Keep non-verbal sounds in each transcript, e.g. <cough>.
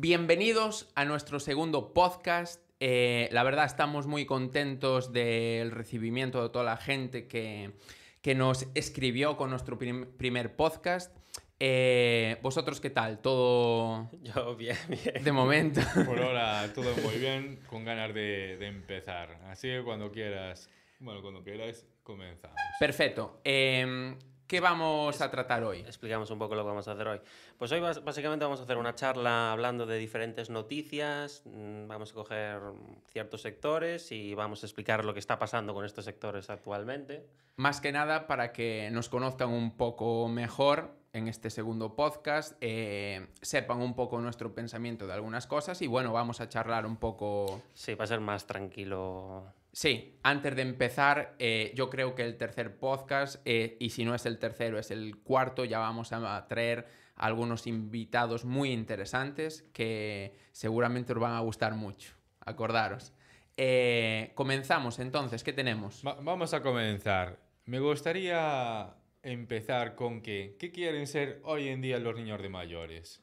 Bienvenidos a nuestro segundo podcast. Eh, la verdad estamos muy contentos del recibimiento de toda la gente que, nos escribió con nuestro primer podcast. Eh, ¿Vosotros qué tal? ¿Todo <laughs> Yo bien, bien. de momento? <laughs> Por ahora <laughs> todo muy bien, con ganas de, empezar. Así que cuando quieras, bueno, cuando quieras, comenzamos. Perfecto. Em, ¿Qué vamos a tratar hoy? Explicamos un poco lo que vamos a hacer hoy. Pues hoy básicamente vamos a hacer una charla hablando de diferentes noticias, mm, vamos a coger ciertos sectores y vamos a explicar lo que está pasando con estos sectores actualmente. Más que nada para que nos conozcan un poco mejor en este segundo podcast, eh, sepan un poco nuestro pensamiento de algunas cosas y bueno, vamos a charlar un poco. Sí, va a ser más tranquilo Sí, antes de empezar, eh, yo creo que el tercer podcast, eh, y si no es el tercero, es el cuarto, ya vamos a traer algunos invitados muy interesantes que seguramente os van a gustar mucho. Acordaros. Eh, comenzamos entonces, ¿qué tenemos? vamos a comenzar. Me gustaría empezar con que, ¿qué quieren ser hoy en día los niños de mayores?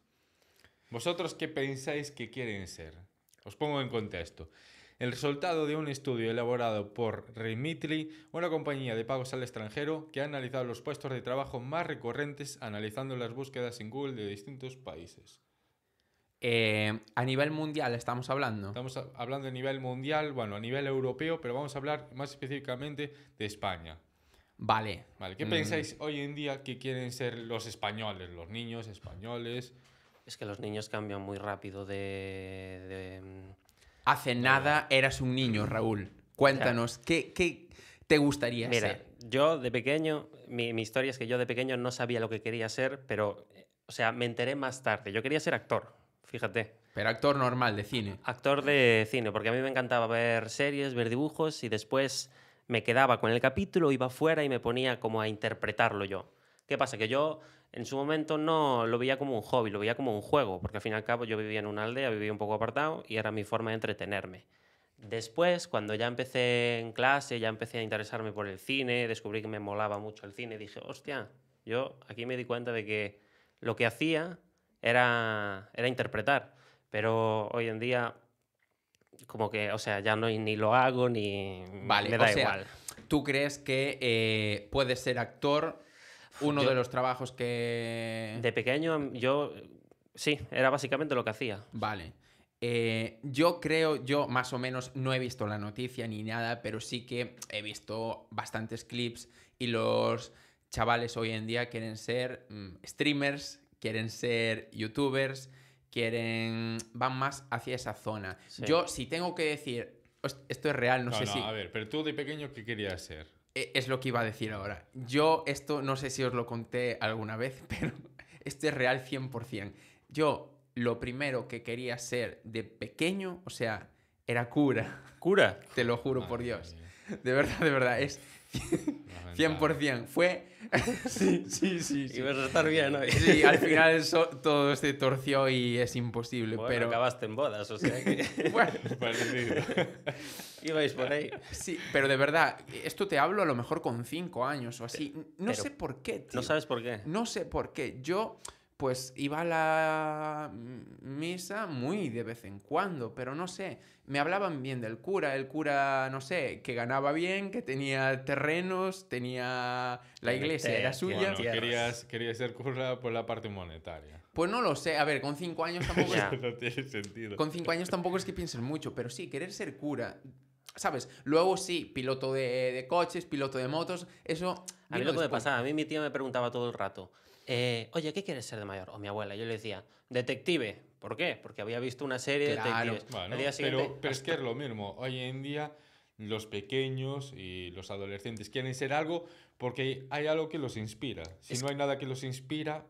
¿Vosotros qué pensáis que quieren ser? Os pongo en contexto. El resultado de un estudio elaborado por Remitly, una compañía de pagos al extranjero que ha analizado los puestos de trabajo más recurrentes analizando las búsquedas en Google de distintos países. Eh, a nivel mundial estamos hablando. Estamos hablando a nivel mundial, bueno, a nivel europeo, pero vamos a hablar más específicamente de España. Vale. ¿Qué pensáis mm. hoy en día que quieren ser los españoles, los niños españoles? Es que los niños cambian muy rápido de Hace nada eras un niño, Raúl. Cuéntanos, ¿qué, te gustaría Mira, Yo de pequeño, mi, historia es que yo de pequeño no sabía lo que quería ser, pero, o sea, me enteré más tarde. Yo quería ser actor, fíjate. Pero actor normal, de cine. Actor de cine, porque a mí me encantaba ver series, ver dibujos y después me quedaba con el capítulo, iba fuera y me ponía como a interpretarlo yo. ¿Qué pasa? Que yo en su momento no lo veía como un hobby, lo veía como un juego, porque al fin y al cabo yo vivía en una aldea, vivía un poco apartado y era mi forma de entretenerme. Después, cuando ya empecé en clase, ya empecé a interesarme por el cine, descubrí que me molaba mucho el cine, dije, hostia, yo aquí me di cuenta de que lo que hacía era, era interpretar, pero hoy en día como que, o sea, ya no ni lo hago ni vale, me da o sea, igual. ¿Tú crees que eh, puedes ser actor uno de los trabajos que... De pequeño yo... Sí, era básicamente lo que hacía. Vale. Eh, yo creo, yo más o menos no he visto la noticia ni nada, pero sí que he visto bastantes clips y los chavales hoy en día quieren ser mm, streamers, quieren ser youtubers, quieren van más hacia esa zona. Yo si tengo que decir, esto es real, no, sé si... A ver, pero tú de pequeño, ¿qué querías ser? E, es lo que iba a decir ahora. Yo esto no sé si os lo conté alguna vez, <laughs> pero esto es real 100%. Yo lo primero que quería ser de pequeño, o sea, era cura. ¿Cura? Te lo juro por Dios. De verdad, de verdad. Es, 100%. <laughs> Fue. <laughs> sí, sí, sí. Y Ibas a estar bien hoy. Sí, al <laughs> final todo se torció y es imposible. Bueno, pero acabaste en bodas, o sea que. bueno. Ibais por ahí. Sí, pero de verdad, esto te hablo a lo mejor con 5 años o así. No sé por qué, tío. No sabes por qué. No sé por qué. Yo pues iba a la misa muy de vez en cuando, pero no sé, me hablaban bien del cura, el cura, no sé, que ganaba bien, que tenía terrenos, tenía la iglesia, era suya. Bueno, querías, ser cura por la parte monetaria. Pues no lo sé, a ver, con cinco años <laughs> tampoco... Con cinco años tampoco es que piensen mucho, pero sí, querer ser cura ¿Sabes? Luego sí, piloto de, coches, piloto de motos, eso... A mí lo que me pasaba, a mí mi tía me preguntaba todo el rato, eh, oye, ¿qué quieres ser de mayor? O mi abuela, yo le decía, detective. ¿Por qué? Porque había visto una serie de detectives. pero, es que es lo mismo. Hoy en día los pequeños y los adolescentes quieren ser algo porque hay algo que los inspira. Si no hay nada que los inspira,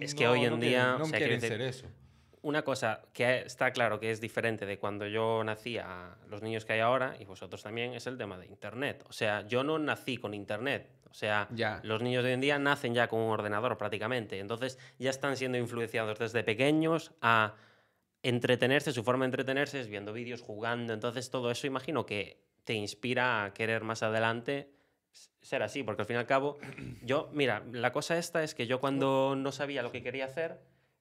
es no, que hoy en día no quieren ser eso una cosa que está claro que es diferente de cuando yo nací a los niños que hay ahora, y vosotros también, es el tema de Internet. O sea, yo no nací con Internet. O sea, los niños de hoy en día nacen ya con un ordenador prácticamente. Entonces ya están siendo influenciados desde pequeños a entretenerse. Su forma de entretenerse es viendo vídeos, jugando. Entonces todo eso imagino que te inspira a querer más adelante ser así, porque al fin y al cabo, yo, mira, la cosa esta es que yo cuando no sabía lo que quería hacer,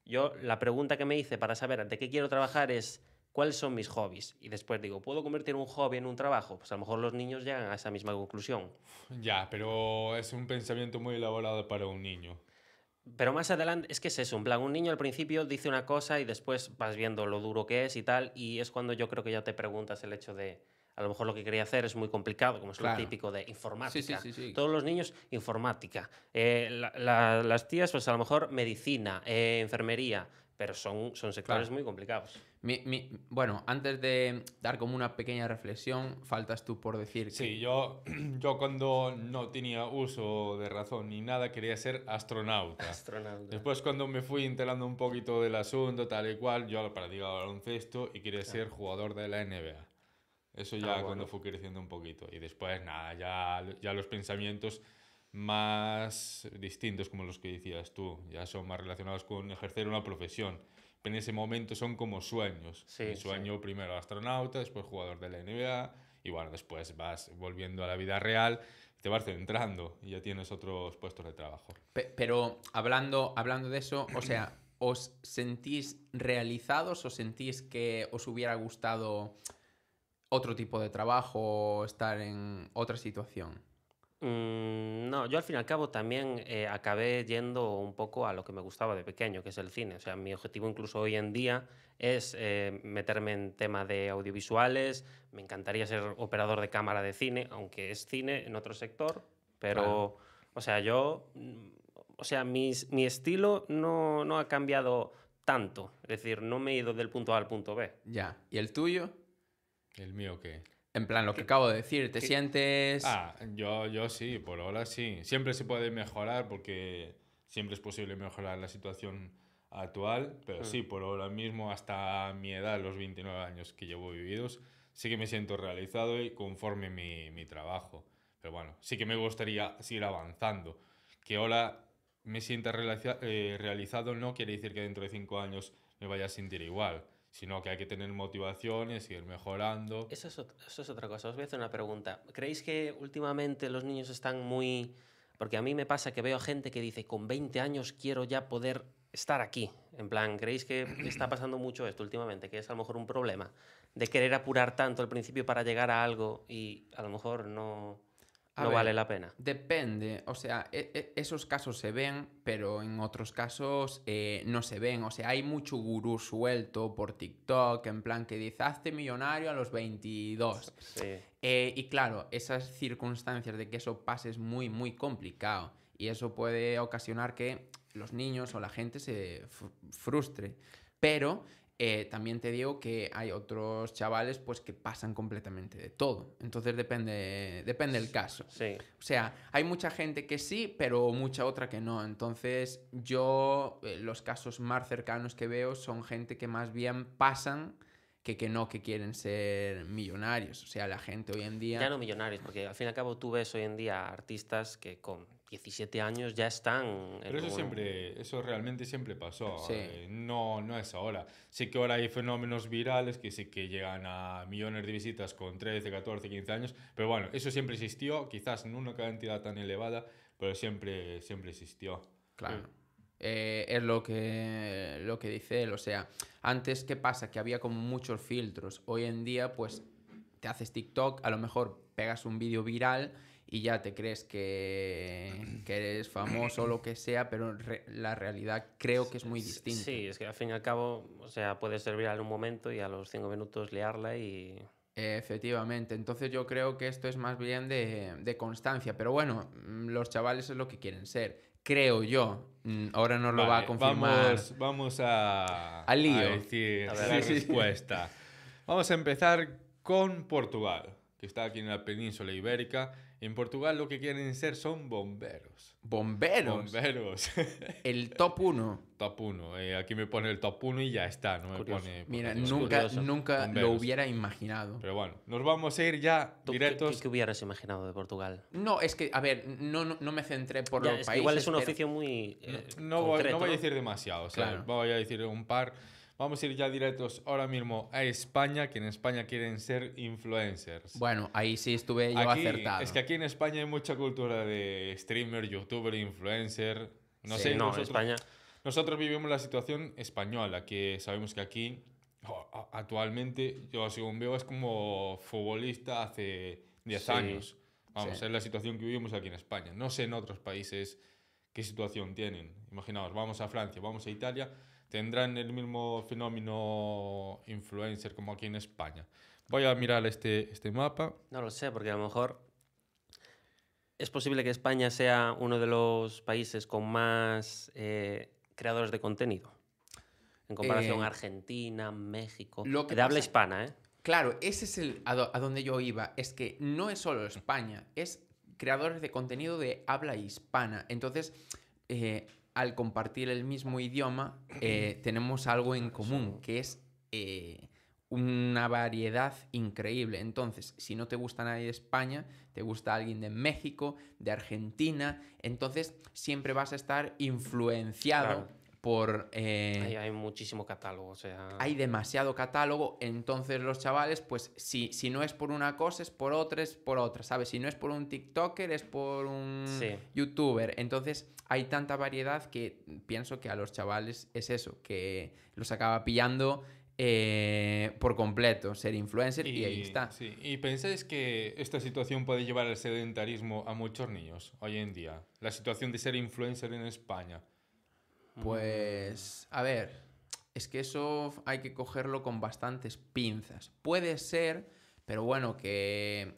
yo la pregunta que me hice para saber ante qué quiero trabajar es cuáles son mis hobbies. Y después digo, ¿puedo convertir un hobby en un trabajo? Pues a lo mejor los niños llegan a esa misma conclusión. Ya, pero es un pensamiento muy elaborado para un niño. Pero más adelante, es que es eso, plan, un niño al principio dice una cosa y después vas viendo lo duro que es y tal, y es cuando yo creo que ya te preguntas el hecho de, a lo mejor lo que quería hacer es muy complicado, como es lo típico de informática. Sí, sí, sí, Todos los niños, informática. Eh, las tías, pues a lo mejor medicina, eh, enfermería, pero son, son sectores muy complicados. bueno, antes de dar como una pequeña reflexión, faltas tú por decir. Sí, que... yo, <clears throat> yo cuando no tenía uso de razón ni nada quería ser astronauta. astronauta. Después cuando me fui enterando un poquito del asunto, tal y cual, yo practicaba baloncesto y quería ser jugador de la NBA. Eso ah, ya cuando fue creciendo un poquito. Y después, nada, ya, ya los pensamientos más distintos, como los que decías tú, ya son más relacionados con ejercer una profesión. Pero en ese momento son como sueños. Sí, sueño primero astronauta, después jugador de la NBA, y bueno, después vas volviendo a la vida real, te vas centrando y ya tienes otros puestos de trabajo. pero hablando, hablando de eso, o sea, <clears throat> ¿os sentís realizados o sentís que os hubiera gustado otro tipo de trabajo o estar en otra situación? Mm, no, yo al fin y al cabo también eh, acabé yendo un poco a lo que me gustaba de pequeño, que es el cine. O sea, mi objetivo incluso hoy en día es eh, meterme en tema de audiovisuales. Me encantaría ser operador de cámara de cine, aunque es cine en otro sector. Pero, o sea, yo, o sea, mi estilo no, no ha cambiado tanto. Es decir, no me he ido del punto A al punto B. Ya. ¿Y el tuyo? ¿El mío qué? En plan, lo que acabo de decir, ¿te sientes...? Ah, yo, yo sí, por ahora sí. Siempre se puede mejorar porque siempre es posible mejorar la situación actual, pero mm. sí, por ahora mismo, hasta mi edad, los 29 años que llevo vividos, sí que me siento realizado y conforme mi, mi trabajo. Pero bueno, sí que me gustaría seguir avanzando. Que ahora me sienta eh, realizado no quiere decir que dentro de cinco años me vaya a sentir igual sino que hay que tener motivaciones, y seguir mejorando. Eso es, otra cosa. Os voy a hacer una pregunta. ¿Creéis que últimamente los niños están muy... Porque a mí me pasa que veo gente que dice, con 20 años quiero ya poder estar aquí. En plan, ¿creéis que está pasando mucho esto últimamente? Que es a lo mejor un problema de querer apurar tanto al principio para llegar a algo y a lo mejor no no vale la pena. Depende, o sea, e, e, esos casos se ven, pero en otros casos eh, no se ven. O sea, hay mucho gurú suelto por TikTok, en plan que dice, hazte millonario a los 22. Sí. Eh, y claro, esas circunstancias de que eso pase es muy, muy complicado. Y eso puede ocasionar que los niños o la gente se frustre. Pero eh, también te digo que hay otros chavales pues que pasan completamente de todo. Entonces depende, depende el caso. Sí. O sea, hay mucha gente que sí, pero mucha otra que no. Entonces yo eh, los casos más cercanos que veo son gente que más bien pasan que, que no, que quieren ser millonarios. O sea, la gente hoy en día... Ya no millonarios, porque al fin y al cabo tú ves hoy en día artistas que con 17 años ya están... Eh, pero eso siempre, eso realmente siempre pasó. Eh, no, no es ahora. Sé que ahora hay fenómenos virales que sí que llegan a millones de visitas con 13, 14, 15 años, pero bueno, eso siempre existió, quizás en una cantidad tan elevada, pero siempre, siempre existió. Claro. Eh, es lo que, lo que dice él, o sea, antes qué pasa, que había como muchos filtros, hoy en día pues te haces TikTok, a lo mejor pegas un vídeo viral y ya te crees que, que eres famoso o lo que sea, pero la realidad creo que es muy distinta. Sí, es que al fin y al cabo, o sea, puede servir en un momento y a los cinco minutos liarla y... Efectivamente, entonces yo creo que esto es más bien de, de constancia, pero bueno, mm, los chavales es lo que quieren ser, creo yo. Mm, ahora nos lo va a confirmar. Vamos, vamos a, al lío. A ver, la respuesta. Vamos a empezar con Portugal, que está aquí en la península ibérica en Portugal lo que quieren ser son bomberos. ¿Bomberos? Bomberos. <laughs> El top 1. Top 1. Eh, aquí me pone el top 1 y ya está. No me pone, Mira, nunca, nunca lo hubiera imaginado. Pero bueno, nos vamos a ir ya directos. ¿Qué, qué, hubieras imaginado de Portugal? No, es que, a ver, no, no, me centré por los países. Igual es un oficio muy. Eh, no, voy, a decir demasiado. O sea, voy a decir un par. Vamos a ir ya directos ahora mismo a España, que en España quieren ser influencers. Bueno, ahí sí estuve yo acertado. Es que aquí en España hay mucha cultura de streamer, youtuber, influencer. No sé, no, nosotros, España. Nosotros vivimos la situación española, que sabemos que aquí actualmente, yo según veo, es como futbolista hace 10 años. Vamos, a es la situación que vivimos aquí en España. No sé en otros países qué situación tienen. Imaginaos, vamos a Francia, vamos a Italia, tendrán el mismo fenómeno influencer como aquí en España. Voy a mirar este, este mapa. No lo sé, porque a lo mejor es posible que España sea uno de los países con más eh, creadores de contenido. En comparación eh, a Argentina, México. de habla hispana, ¿eh? Claro, ese es el a, donde yo iba. Es que no es solo España, es creadores de contenido de habla hispana. Entonces, eh, al compartir el mismo idioma, eh, tenemos algo en común, que es eh, una variedad increíble. Entonces, si no te gusta nadie de España, te gusta alguien de México, de Argentina, entonces siempre vas a estar influenciado por... Eh, hay, muchísimo catálogo, Hay demasiado catálogo, entonces los chavales, pues si, si no es por una cosa, es por otra, es por otra, ¿sabes? Si no es por un TikToker, es por un youtuber. Entonces hay tanta variedad que pienso que a los chavales es eso, que los acaba pillando eh, por completo, ser influencer y, y ahí está. Sí. ¿Y pensáis que esta situación puede llevar al sedentarismo a muchos niños hoy en día? La situación de ser influencer en España. Pues, a ver, es que eso hay que cogerlo con bastantes pinzas. Puede ser, pero bueno, que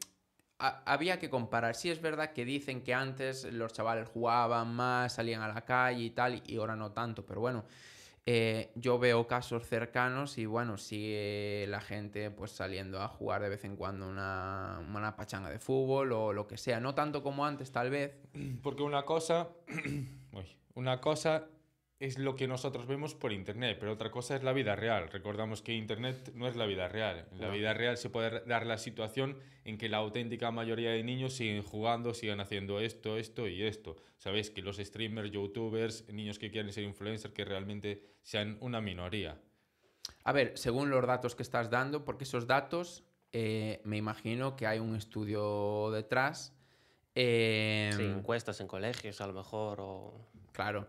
había que comparar. Sí es verdad que dicen que antes los chavales jugaban más, salían a la calle y tal, y ahora no tanto, pero bueno. Eh, yo veo casos cercanos y bueno, sigue la gente pues saliendo a jugar de vez en cuando una, una pachanga de fútbol o lo que sea, no tanto como antes tal vez. <clears throat> Porque una cosa, <clears throat> una cosa es lo que nosotros vemos por Internet, pero otra cosa es la vida real. Recordamos que Internet no es la vida real. En la vida real se puede dar la situación en que la auténtica mayoría de niños siguen jugando, siguen haciendo esto, esto y esto. sabes que los streamers, youtubers, niños que quieren ser influencers, que realmente sean una minoría. A ver, según los datos que estás dando, porque esos datos eh, me imagino que hay un estudio detrás. Em, encuestas en colegios a lo mejor o... Claro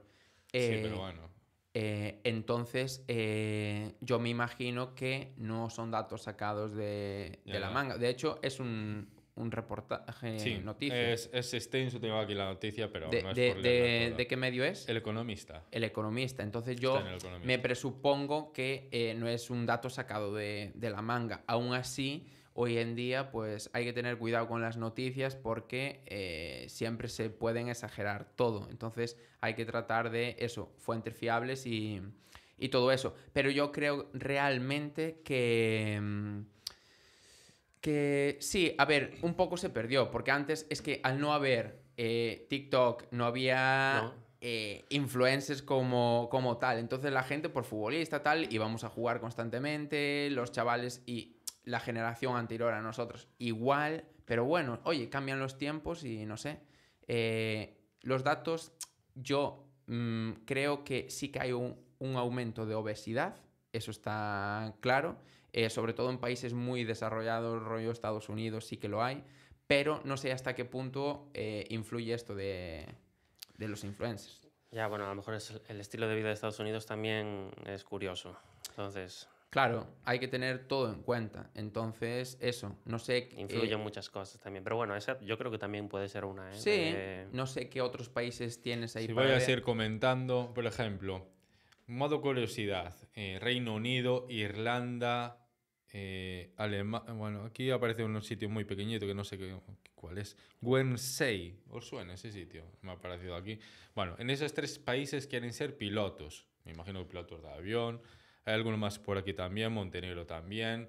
pero eh, bueno. Eh, entonces, eh, yo me imagino que no son datos sacados de, la manga. De hecho, es un, reportaje sí, noticia. Es, es extenso, tengo aquí la noticia, pero de, qué medio es? El economista. El economista. Entonces yo me presupongo que no es un dato sacado de, la manga. Aún así, Hoy en día, pues hay que tener cuidado con las noticias porque eh, siempre se pueden exagerar todo. Entonces hay que tratar de eso, fuentes fiables y, todo eso. Pero yo creo realmente que... Mm, que sí, a ver, un poco se perdió, porque antes es que al no haber eh, TikTok, no había eh, influencers como, como tal, entonces la gente por futbolista tal, íbamos a jugar constantemente, los chavales y la generación anterior a nosotros igual, pero bueno, oye, cambian los tiempos y no sé. Eh, los datos, yo mm, creo que sí que hay un, aumento de obesidad, eso está claro, eh, sobre todo en países muy desarrollados, rollo Estados Unidos sí que lo hay, pero no sé hasta qué punto eh, influye esto de, de los influencers. Ya, bueno, a lo mejor el estilo de vida de Estados Unidos también es curioso. Entonces. Claro, hay que tener todo en cuenta. Entonces, eso, no sé... Influyen muchas cosas también, pero bueno, esa yo creo que también puede ser una... ¿eh? Sí, no sé qué otros países tienes ahí. Si voy a ir comentando, por ejemplo, modo curiosidad, eh, Reino Unido, Irlanda, eh, Alemania... Bueno, aquí aparece un sitio muy pequeñito que no sé qué, cuál es. Guernsey, ¿os suena ese sitio? Me ha aparecido aquí. Bueno, en esos tres países quieren ser pilotos. Me imagino pilotos de avión hay alguno más por aquí también, Montenegro también.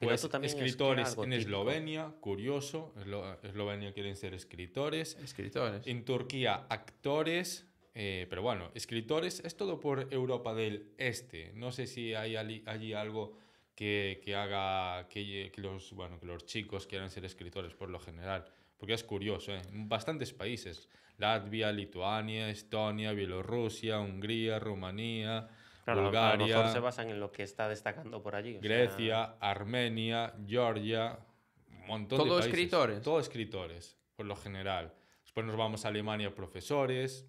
Pues, escritores en Eslovenia, curioso. en Eslovenia quieren ser escritores. Escritores. En Turquía, actores. Eh, pero bueno, escritores es todo por Europa del Este. No sé si hay allí, allí algo que, que haga que, los, bueno, que los chicos quieran ser escritores por lo general. Porque es curioso, ¿eh? en bastantes países. Latvia, Lituania, Estonia, Bielorrusia, Hungría, Rumanía, Bulgaria. se basan en lo que está destacando por allí. Grecia, Armenia, Georgia, un montón de países. escritores? Todos escritores, por lo general. Después nos vamos a Alemania, profesores,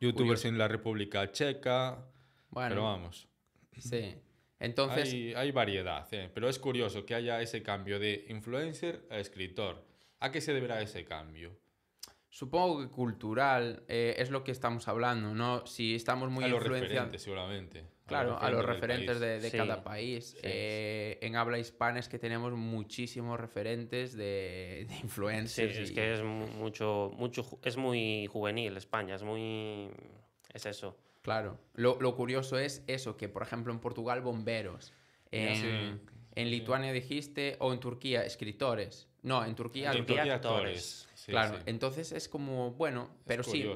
youtubers en la República Checa. Bueno, pero vamos. Sí. Entonces. Hay, variedad, ¿eh? pero es curioso que haya ese cambio de influencer a escritor. ¿A qué se deberá ese cambio? Supongo que cultural eh, es lo que estamos hablando, ¿no? Si estamos muy influenciados. seguramente. Claro, a los referentes de, cada país. Eh, en habla hispana es que tenemos muchísimos referentes de, de influencers. Sí, es que es mucho, mucho, es muy juvenil España, es muy, es eso. Claro. Lo, lo curioso es eso, que por ejemplo en Portugal bomberos. En, en Lituania dijiste, o en Turquía, escritores. No, en Turquía, actores. claro, entonces es como, bueno, pero sí.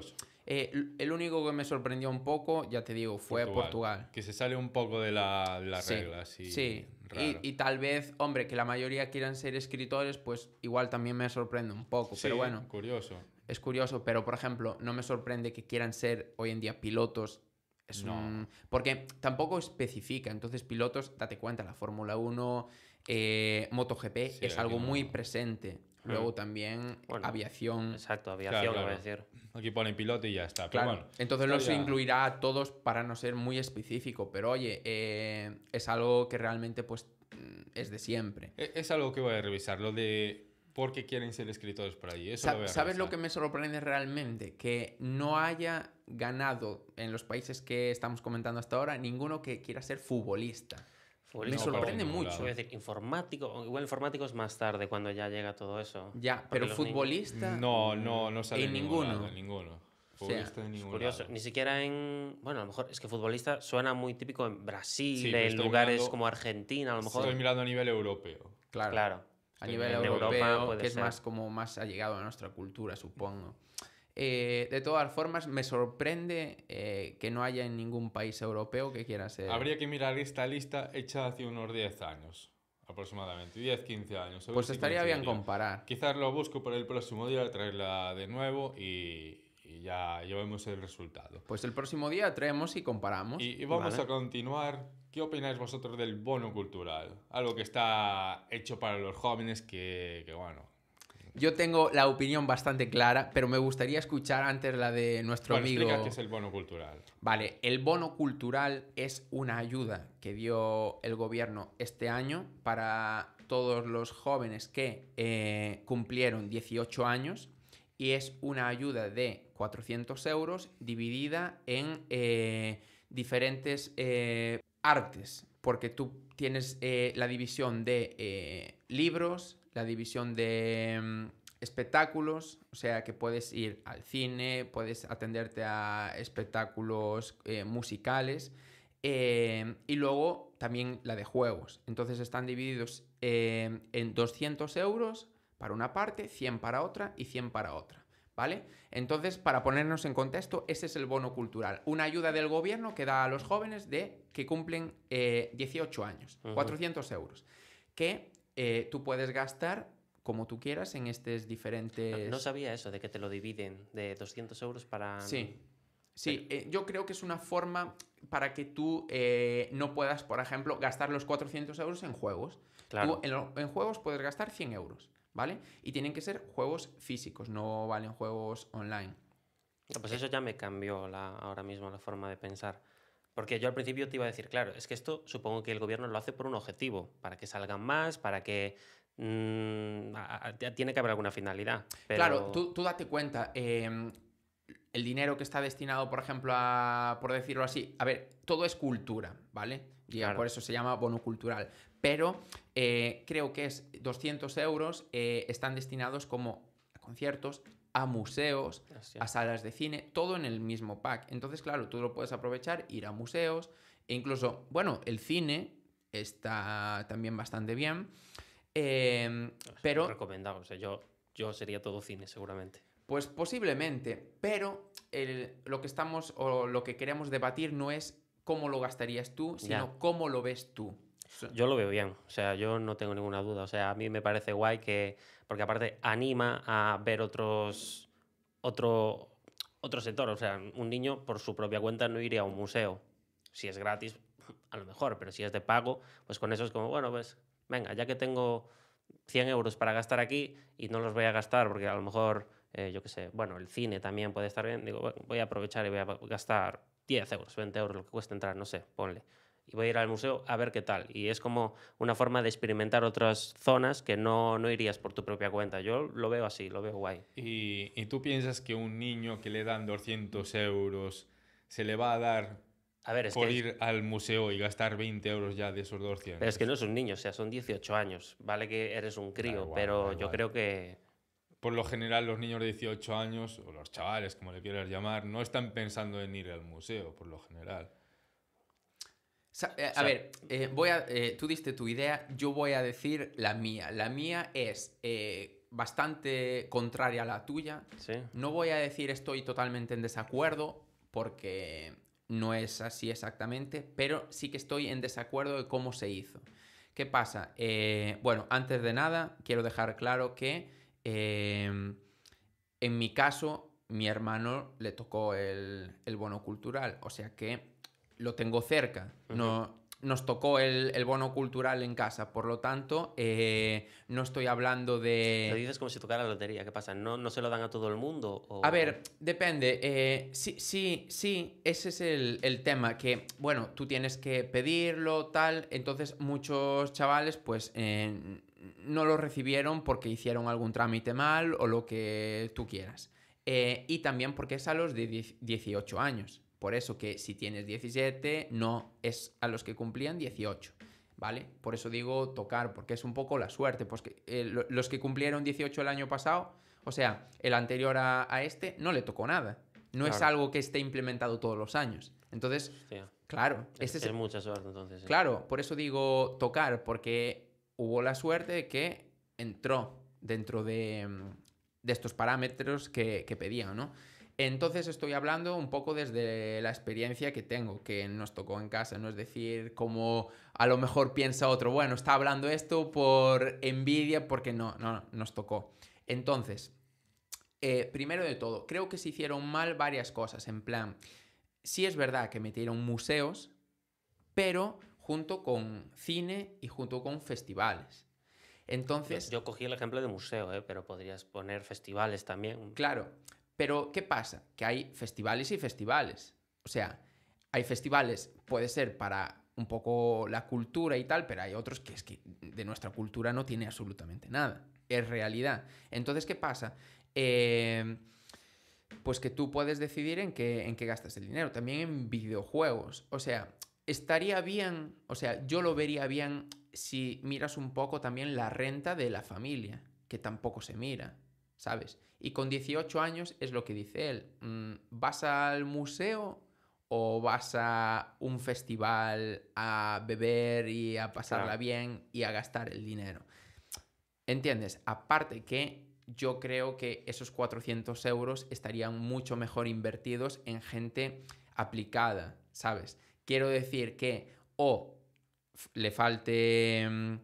Eh, el único que me sorprendió un poco, ya te digo, fue Portugal. Que se sale un poco de la, regla, sí. Sí, y, tal vez, hombre, que la mayoría quieran ser escritores, pues igual también me sorprende un poco, pero bueno. curioso. Es curioso, pero por ejemplo, no me sorprende que quieran ser hoy en día pilotos no. Porque tampoco especifica. Entonces, pilotos, date cuenta, la Fórmula 1, eh, MotoGP es algo muy presente. Hmm. Luego también aviación. Exacto, aviación, decir. Aquí ponen piloto y ya está. claro. Entonces no se incluirá a todos para no ser muy específico. Pero oye, eh, es algo que realmente pues mm, es de siempre. E, es algo que voy a revisar. Lo de porque quieren ser escritores por ahí. ¿Sabes lo que me sorprende realmente? Que no haya ganado en los países que estamos comentando hasta ahora ninguno que quiera ser futbolista. Me sorprende mucho. informático, igual informático es más tarde cuando ya llega todo eso. Ya, pero futbolista. No, no, no sale en ninguno. en ninguno. curioso, ni siquiera en. Bueno, a lo mejor es que futbolista suena muy típico en Brasil, en lugares como Argentina, a lo mejor. Estoy mirando a nivel europeo. Claro. claro a nivel europeo, que es más como más allegado a nuestra cultura, supongo. Eh, de todas formas, me sorprende eh, que no haya en ningún país europeo que quiera ser. Habría que mirar esta lista hecha hace unos 10 años, aproximadamente, 10, 15 años. Pues estaría bien comparar. Quizás lo busco para el próximo día, traerla de nuevo y, ya, ya, vemos el resultado. Pues el próximo día traemos y comparamos. Y, vamos a continuar ¿Qué opináis vosotros del bono cultural? Algo que está hecho para los jóvenes que, bueno. Yo tengo la opinión bastante clara, pero me gustaría escuchar antes la de nuestro amigo. qué es el bono cultural. Vale, el bono cultural es una ayuda que dio el gobierno este año para todos los jóvenes que eh, cumplieron 18 años y es una ayuda de 400 euros dividida en eh, diferentes eh, artes, porque tú tienes eh, la división de eh, libros, la división de mm, espectáculos, o sea que puedes ir al cine, puedes atenderte a espectáculos eh, musicales y luego también la de juegos. Entonces están divididos en 200 euros para una parte, 100 para otra y 100 para otra. Entonces, para ponernos en contexto, ese es el bono cultural, una ayuda del gobierno que da a los jóvenes de que cumplen 18 eh, años, 400 euros, que eh, tú puedes gastar como tú quieras en estos diferentes... No, sabía eso, de que te lo dividen de 200 euros para... Sí, sí, eh, yo creo que es una forma para que tú no puedas, por ejemplo, gastar los 400 euros en juegos. en juegos puedes gastar 100 euros. ¿vale? Y tienen que ser juegos físicos, no valen juegos online. Ah, pues eso ya me cambió ahora mismo la forma de pensar. Porque yo al principio te iba a decir, claro, es que esto supongo que el gobierno lo hace por un objetivo, para que salgan más, para que mm, tiene que haber alguna finalidad. Claro, tú, date cuenta. Em, el dinero que está destinado, por ejemplo, a, por decirlo así, a ver, todo es cultura, ¿vale? Y por eso se llama bono cultural pero eh, creo que es 200 euros, eh, están destinados como a conciertos, a museos, a salas de cine, todo en el mismo pack. Entonces, claro, tú lo puedes aprovechar, ir a museos, e incluso, bueno, el cine está también bastante bien. Em, pero. Recomendado, yo, yo sería todo cine, seguramente. Pues posiblemente, pero lo que estamos o lo que queremos debatir no es cómo lo gastarías tú, sino cómo lo ves tú. Yo lo veo bien, o sea, yo no tengo ninguna duda. O sea, a mí me parece guay que, porque aparte anima a ver otros, otro, otro sector. O sea, un niño por su propia cuenta no iría a un museo. Si es gratis, a lo mejor, pero si es de pago, pues con eso es como, bueno, pues venga, ya que tengo 100 euros para gastar aquí y no los voy a gastar porque a lo mejor, eh, yo qué sé, bueno, el cine también puede estar bien, digo, bueno, voy a aprovechar y voy a gastar 10 euros, 20 euros, lo que cuesta entrar, no sé, ponle y voy a ir al museo a ver qué tal. Y es como una forma de experimentar otras zonas que no, no irías por tu propia cuenta. Yo lo veo así, lo veo guay. ¿Y, ¿Y, tú piensas que un niño que le dan 200 euros se le va a dar a ver, por ir al museo y gastar 20 euros ya de esos 200? Pero es que no es un niño, o sea, son 18 años. Vale que eres un crío, pero yo creo que... Por lo general los niños de 18 años, o los chavales, como le quieras llamar, no están pensando en ir al museo, por lo general eh, a ver, eh, voy a, eh, tú diste tu idea, yo voy a decir la mía. La mía es bastante contraria a la tuya. No voy a decir estoy totalmente en desacuerdo, porque no es así exactamente, pero sí que estoy en desacuerdo de cómo se hizo. ¿Qué pasa? bueno, antes de nada, quiero dejar claro que em, en mi caso, mi hermano le tocó el bono cultural, o sea que lo tengo cerca. No, nos tocó el, bono cultural en casa, por lo tanto, eh, no estoy hablando de... Lo dices como si tocara la lotería, ¿qué pasa? ¿No, no se lo dan a todo el mundo? A ver, depende. Eh, sí, sí, sí, ese es el, tema, que, bueno, tú tienes que pedirlo, tal, entonces muchos chavales, pues... Eh, no lo recibieron porque hicieron algún trámite mal o lo que tú quieras. y también porque es a los de 18 años. Por eso que si tienes 17, no es a los que cumplían 18. ¿Vale? Por eso digo tocar, porque es un poco la suerte. Pues eh, los que cumplieron 18 el año pasado, o sea, el anterior a, este, no le tocó nada. No es algo que esté implementado todos los años. Entonces, claro. Es, este mucha suerte entonces. Claro, por eso digo tocar, porque hubo la suerte de que entró dentro de, mm, estos parámetros que, que pedían, ¿no? Entonces estoy hablando un poco desde la experiencia que tengo, que nos tocó en casa, no es decir, como a lo mejor piensa otro, bueno, está hablando esto por envidia, porque no, no, nos tocó. Entonces, eh, primero de todo, creo que se hicieron mal varias cosas, en plan, sí es verdad que metieron museos, pero junto con cine y junto con festivales. Entonces... Yo, cogí el ejemplo de museo, ¿eh? pero podrías poner festivales también. Claro, pero, ¿qué pasa? Que hay festivales y festivales. O sea, hay festivales, puede ser para un poco la cultura y tal, pero hay otros que es que de nuestra cultura no tiene absolutamente nada. Es realidad. Entonces, ¿qué pasa? Em, pues que tú puedes decidir en qué, en qué gastas el dinero. También en videojuegos. O sea, estaría bien, o sea, yo lo vería bien si miras un poco también la renta de la familia, que tampoco se mira. ¿sabes? Y con 18 años es lo que dice él, mm, ¿vas al museo o vas a un festival a beber y a pasarla bien y a gastar el dinero? ¿Entiendes? Aparte que yo creo que esos 400 euros estarían mucho mejor invertidos en gente aplicada, ¿sabes? Quiero decir que o le falte mm,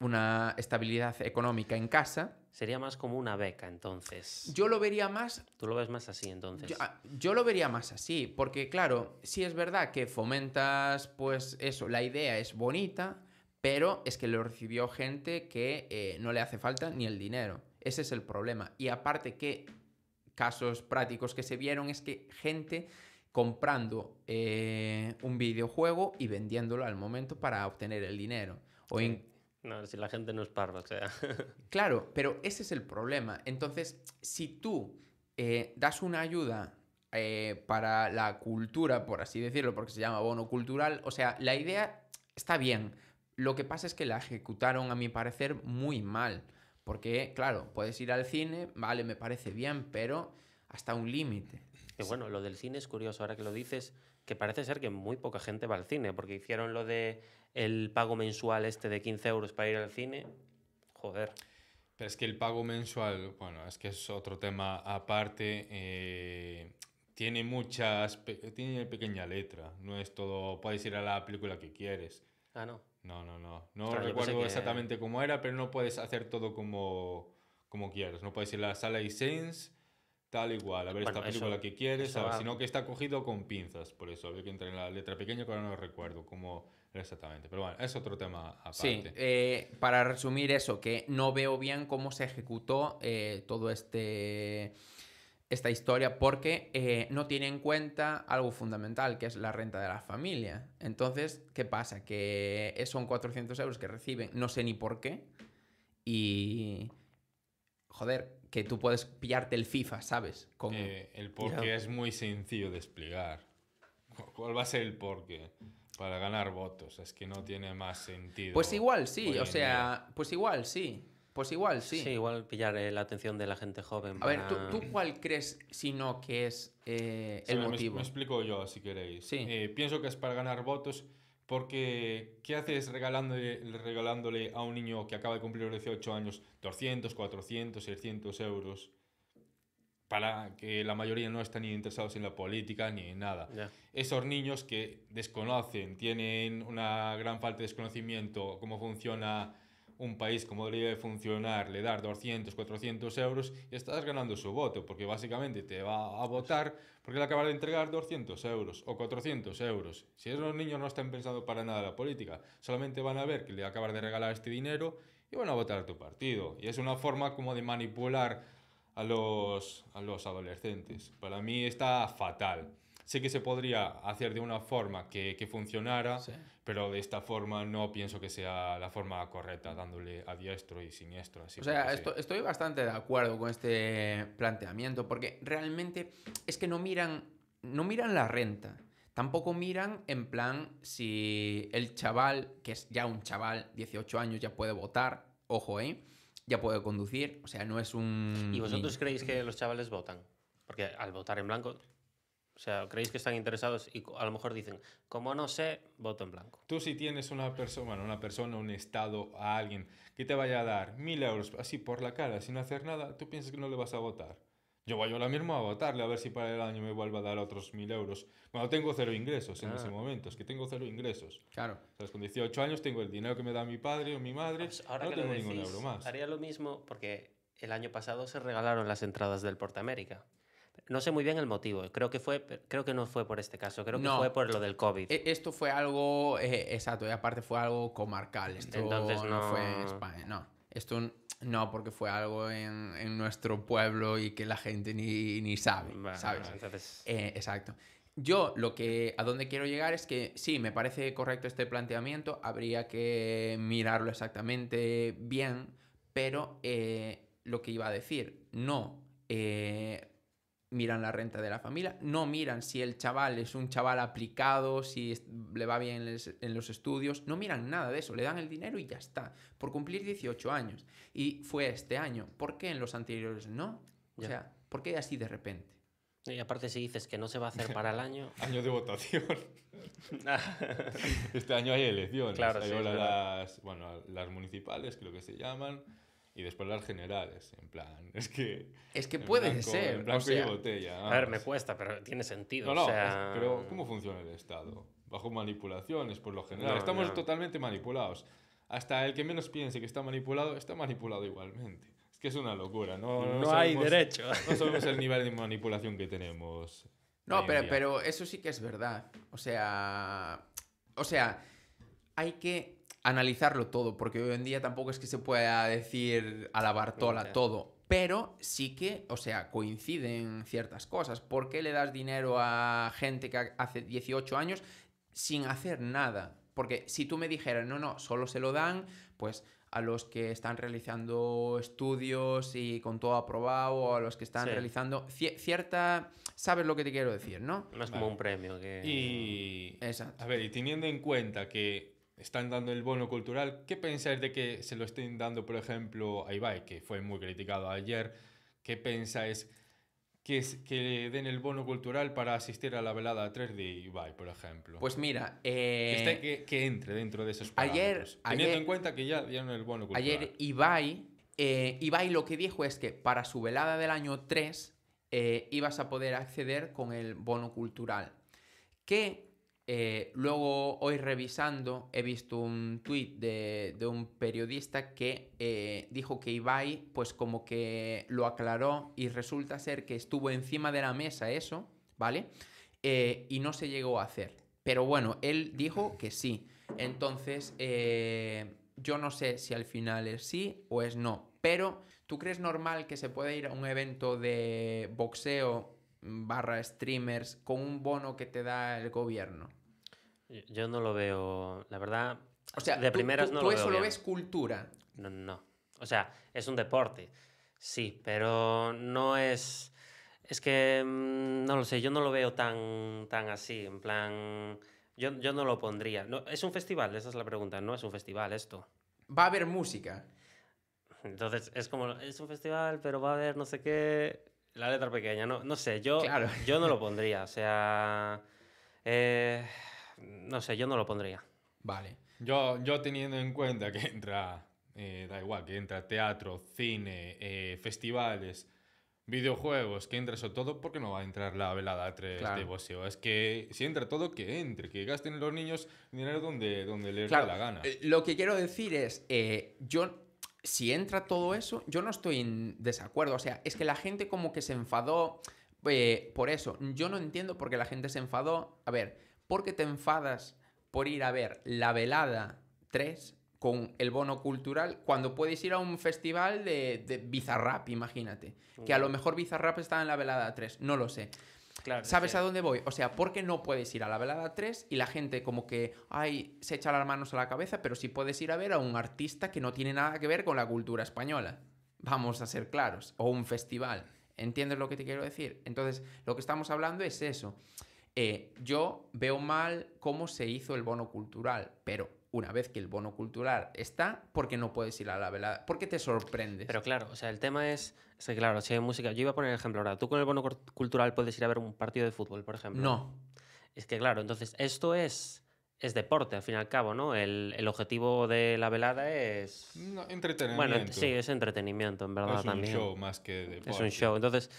una estabilidad económica en casa, Sería más como una beca, entonces. Yo lo vería más. Tú lo ves más así, entonces. Ah, yo, lo vería más así, porque claro, sí es verdad que fomentas, pues eso, la idea es bonita, pero es que lo recibió gente que eh, no le hace falta ni el dinero. Ese es el problema. Y aparte que casos prácticos que se vieron es que gente comprando eh, un videojuego y vendiéndolo al momento para obtener el dinero. O, no, si la gente no es parva, o sea. <laughs> claro, pero ese es el problema. Entonces, si tú eh, das una ayuda eh, para la cultura, por así decirlo, porque se llama bono cultural, o sea, la idea está bien. Lo que pasa es que la ejecutaron, a mi parecer, muy mal. Porque, claro, puedes ir al cine, vale, me parece bien, pero hasta un límite. y bueno, lo del cine es curioso, ahora que lo dices, que parece ser que muy poca gente va al cine, porque hicieron lo de el pago mensual este de 15 euros para ir al cine, joder. Pero es que el pago mensual, bueno, es que es otro tema aparte, eh, tiene muchas, tiene pequeña letra, no es todo, puedes ir a la película que quieres. Ah, no. No, no, no. No recuerdo exactamente cómo era, pero no puedes hacer todo como, como quieras. No puedes ir a la sala y Sense, tal igual, a ver esta película que quieres, sino que está cogido con pinzas, por eso había que entrar en la letra pequeña, pero no recuerdo cómo, Exactamente, pero bueno, es otro tema aparte. Eh, para resumir eso, que no veo bien cómo se ejecutó eh, todo este esta historia porque eh, no tiene en cuenta algo fundamental, que es la renta de la familia. Entonces, ¿qué pasa? Que son 400 euros que reciben, no sé ni por qué, y... Joder, que tú puedes pillarte el FIFA, ¿sabes? Con... el por qué es muy sencillo de explicar. ¿Cuál va a ser el porqué? Para ganar votos, es que no tiene más sentido. Pues igual sí, o sea, pues igual sí. Pues igual sí. Sí, igual pillar eh, la atención de la gente joven. A ver, ¿tú, ¿tú, cuál crees, si no, que es eh, el motivo? Me, explico yo, si queréis. Sí. Eh, pienso que es para ganar votos, porque ¿qué haces regalándole, regalándole a un niño que acaba de cumplir los 18 años 200, 400, 600 euros? para que la mayoría no estén interesados en la política ni en nada. Esos niños que desconocen, tienen una gran falta de desconocimiento, cómo funciona un país, cómo debería funcionar, le dar 200, 400 euros y estás ganando su voto, porque básicamente te va a votar porque le acabas de entregar 200 euros o 400 euros. Si esos niños no están pensando para nada en la política, solamente van a ver que le acabas de regalar este dinero y van a votar a tu partido. Y es una forma como de manipular a los, adolescentes. Para mí está fatal. Sé que se podría hacer de una forma que, funcionara, pero de esta forma no pienso que sea la forma correcta, dándole a diestro y siniestro. Así o sea, estoy bastante de acuerdo con este planteamiento, porque realmente es que no miran, no miran la renta. Tampoco miran en plan si el chaval, que es ya un chaval, 18 años, ya puede votar, ojo, ¿eh? ya puede conducir, o sea, no es un... ¿Y vosotros creéis que los chavales votan? Porque al votar en blanco, o sea, creéis que están interesados y a lo mejor dicen, como no sé, voto en blanco. Tú si tienes una persona, bueno, una persona, un estado, a alguien que te vaya a dar mil euros así por la cara sin hacer nada, tú piensas que no le vas a votar. Yo voy ahora mismo a votarle a ver si para el año me vuelva a dar otros mil euros. Bueno, tengo cero ingresos en ese ah. momento, es que tengo cero ingresos. Claro. Entonces, con 18 años tengo el dinero que me da mi padre o mi madre, pues no tengo ningún euro más. Haría lo mismo porque el año pasado se regalaron las entradas del Portamérica. No sé muy bien el motivo. Creo que fue, creo que no fue por este caso. Creo que fue por lo del COVID. E, esto fue algo eh, exacto y aparte fue algo comarcal. Esto Entonces no, fue España. No. Esto no, porque fue algo en, nuestro pueblo y que la gente ni, ni sabe, ¿sabes? Eh, exacto. Yo lo que a donde quiero llegar es que sí, me parece correcto este planteamiento, habría que mirarlo exactamente bien, pero eh, lo que iba a decir, no eh, miran la renta de la familia, no miran si el chaval es un chaval aplicado, si le va bien en los estudios, no miran nada de eso, le dan el dinero y ya está, por cumplir 18 años. Y fue este año, ¿por qué en los anteriores no? O sea, ¿por qué así de repente? Y aparte si dices que no se va a hacer para el año... <laughs> año de votación. <laughs> este año hay elecciones. Claro, las, las municipales, creo que se llaman y después las generales, en plan, <laughs> es que... Es que puede ser. En o sea, botella. A ver, me cuesta, pero tiene sentido. No, no, o sea... pero ¿cómo funciona el Estado? Bajo manipulaciones, por lo general. Estamos totalmente manipulados. Hasta el que menos piense que está manipulado, está manipulado igualmente. Es que es una locura, ¿no? No, hay derecho. No sabemos el nivel de manipulación que tenemos. No, pero, pero eso sí que es verdad. O sea... O sea, hay que analizarlo todo, porque hoy en día tampoco es que se pueda decir a la Bartola todo. Pero sí que, o sea, coinciden ciertas cosas. ¿Por qué le das dinero a gente que hace 18 años sin hacer nada? Porque si tú me dijeras, no, no, solo se lo dan, pues a los que están realizando estudios y con todo aprobado, a los que están realizando cierta... ¿Sabes lo que te quiero decir, no? No es como un premio que... Exacto. A ver, y teniendo en cuenta que están dando el bono cultural, ¿qué pensáis de que se lo estén dando, por ejemplo, a Ibai, que fue muy criticado ayer? ¿Qué pensáis que, que le den el bono cultural para asistir a la velada 3 de Ibai, por ejemplo? Pues mira, que, eh, entre dentro de esos parámetros, ayer, teniendo en cuenta que ya dieron el bono cultural. Ayer Ibai, eh, Ibai lo que dijo es que para su velada del año 3 eh, ibas a poder acceder con el bono cultural. ¿Qué eh, luego, hoy revisando, he visto un tuit de, un periodista que eh, dijo que Ibai, pues como que lo aclaró y resulta ser que estuvo encima de la mesa eso, ¿vale? Eh, y no se llegó a hacer. Pero bueno, él dijo que sí. Entonces, yo no sé si al final es sí o es no. Pero, ¿tú crees normal que se pueda ir a un evento de boxeo barra streamers con un bono que te da el gobierno? Yo no lo veo, la verdad. O sea, de tú, no eso lo ves cultura. No, no. O sea, es un deporte, sí, pero no es. Es que mm, no lo sé, yo no lo veo tan, tan así, en plan. Yo, no lo pondría. No, es un festival, esa es la pregunta, no es un festival esto. Va a haber música. Entonces, es como, es un festival, pero va a haber no sé qué. La letra pequeña, no, no sé, yo, yo no lo <laughs> pondría, o sea, eh, no sé, yo no lo pondría. Vale. Yo, yo teniendo en cuenta que entra, eh, da igual, que entra teatro, cine, eh, festivales, videojuegos, que entra eso todo, porque no va a entrar la velada 3 de boxeo? Es que si entra todo, que entre, que gasten los niños dinero donde, donde les da la gana. Lo que quiero decir es, yo si entra todo eso, yo no estoy en desacuerdo. O sea, es que la gente como que se enfadó eh, por eso. Yo no entiendo por qué la gente se enfadó. A ver, ¿por qué te enfadas por ir a ver la velada 3 con el bono cultural cuando puedes ir a un festival de, Bizarrap, imagínate? Que a lo mejor Bizarrap está en la velada 3, no lo sé. ¿Sabes a dónde voy? O sea, ¿por qué no puedes ir a la velada 3 y la gente como que, ay, se echa las manos a la cabeza, pero sí puedes ir a ver a un artista que no tiene nada que ver con la cultura española. Vamos a ser claros. O un festival. ¿Entiendes lo que te quiero decir? Entonces, lo que estamos hablando es eso. Eh, yo veo mal cómo se hizo el bono cultural, pero una vez que el bono cultural está, porque no puedes ir a la velada? ¿Por qué te sorprendes? Pero claro, o sea, el tema es, es que claro, si hay música, yo iba a poner el ejemplo ahora, tú con el bono cultural puedes ir a ver un partido de fútbol, por ejemplo. No. Es que claro, entonces esto es es deporte, al fin y al cabo, ¿no? El, el objetivo de la velada es... entretenimiento. Bueno, sí, es entretenimiento, en verdad. Es un show más que deporte. Es un show. Entonces,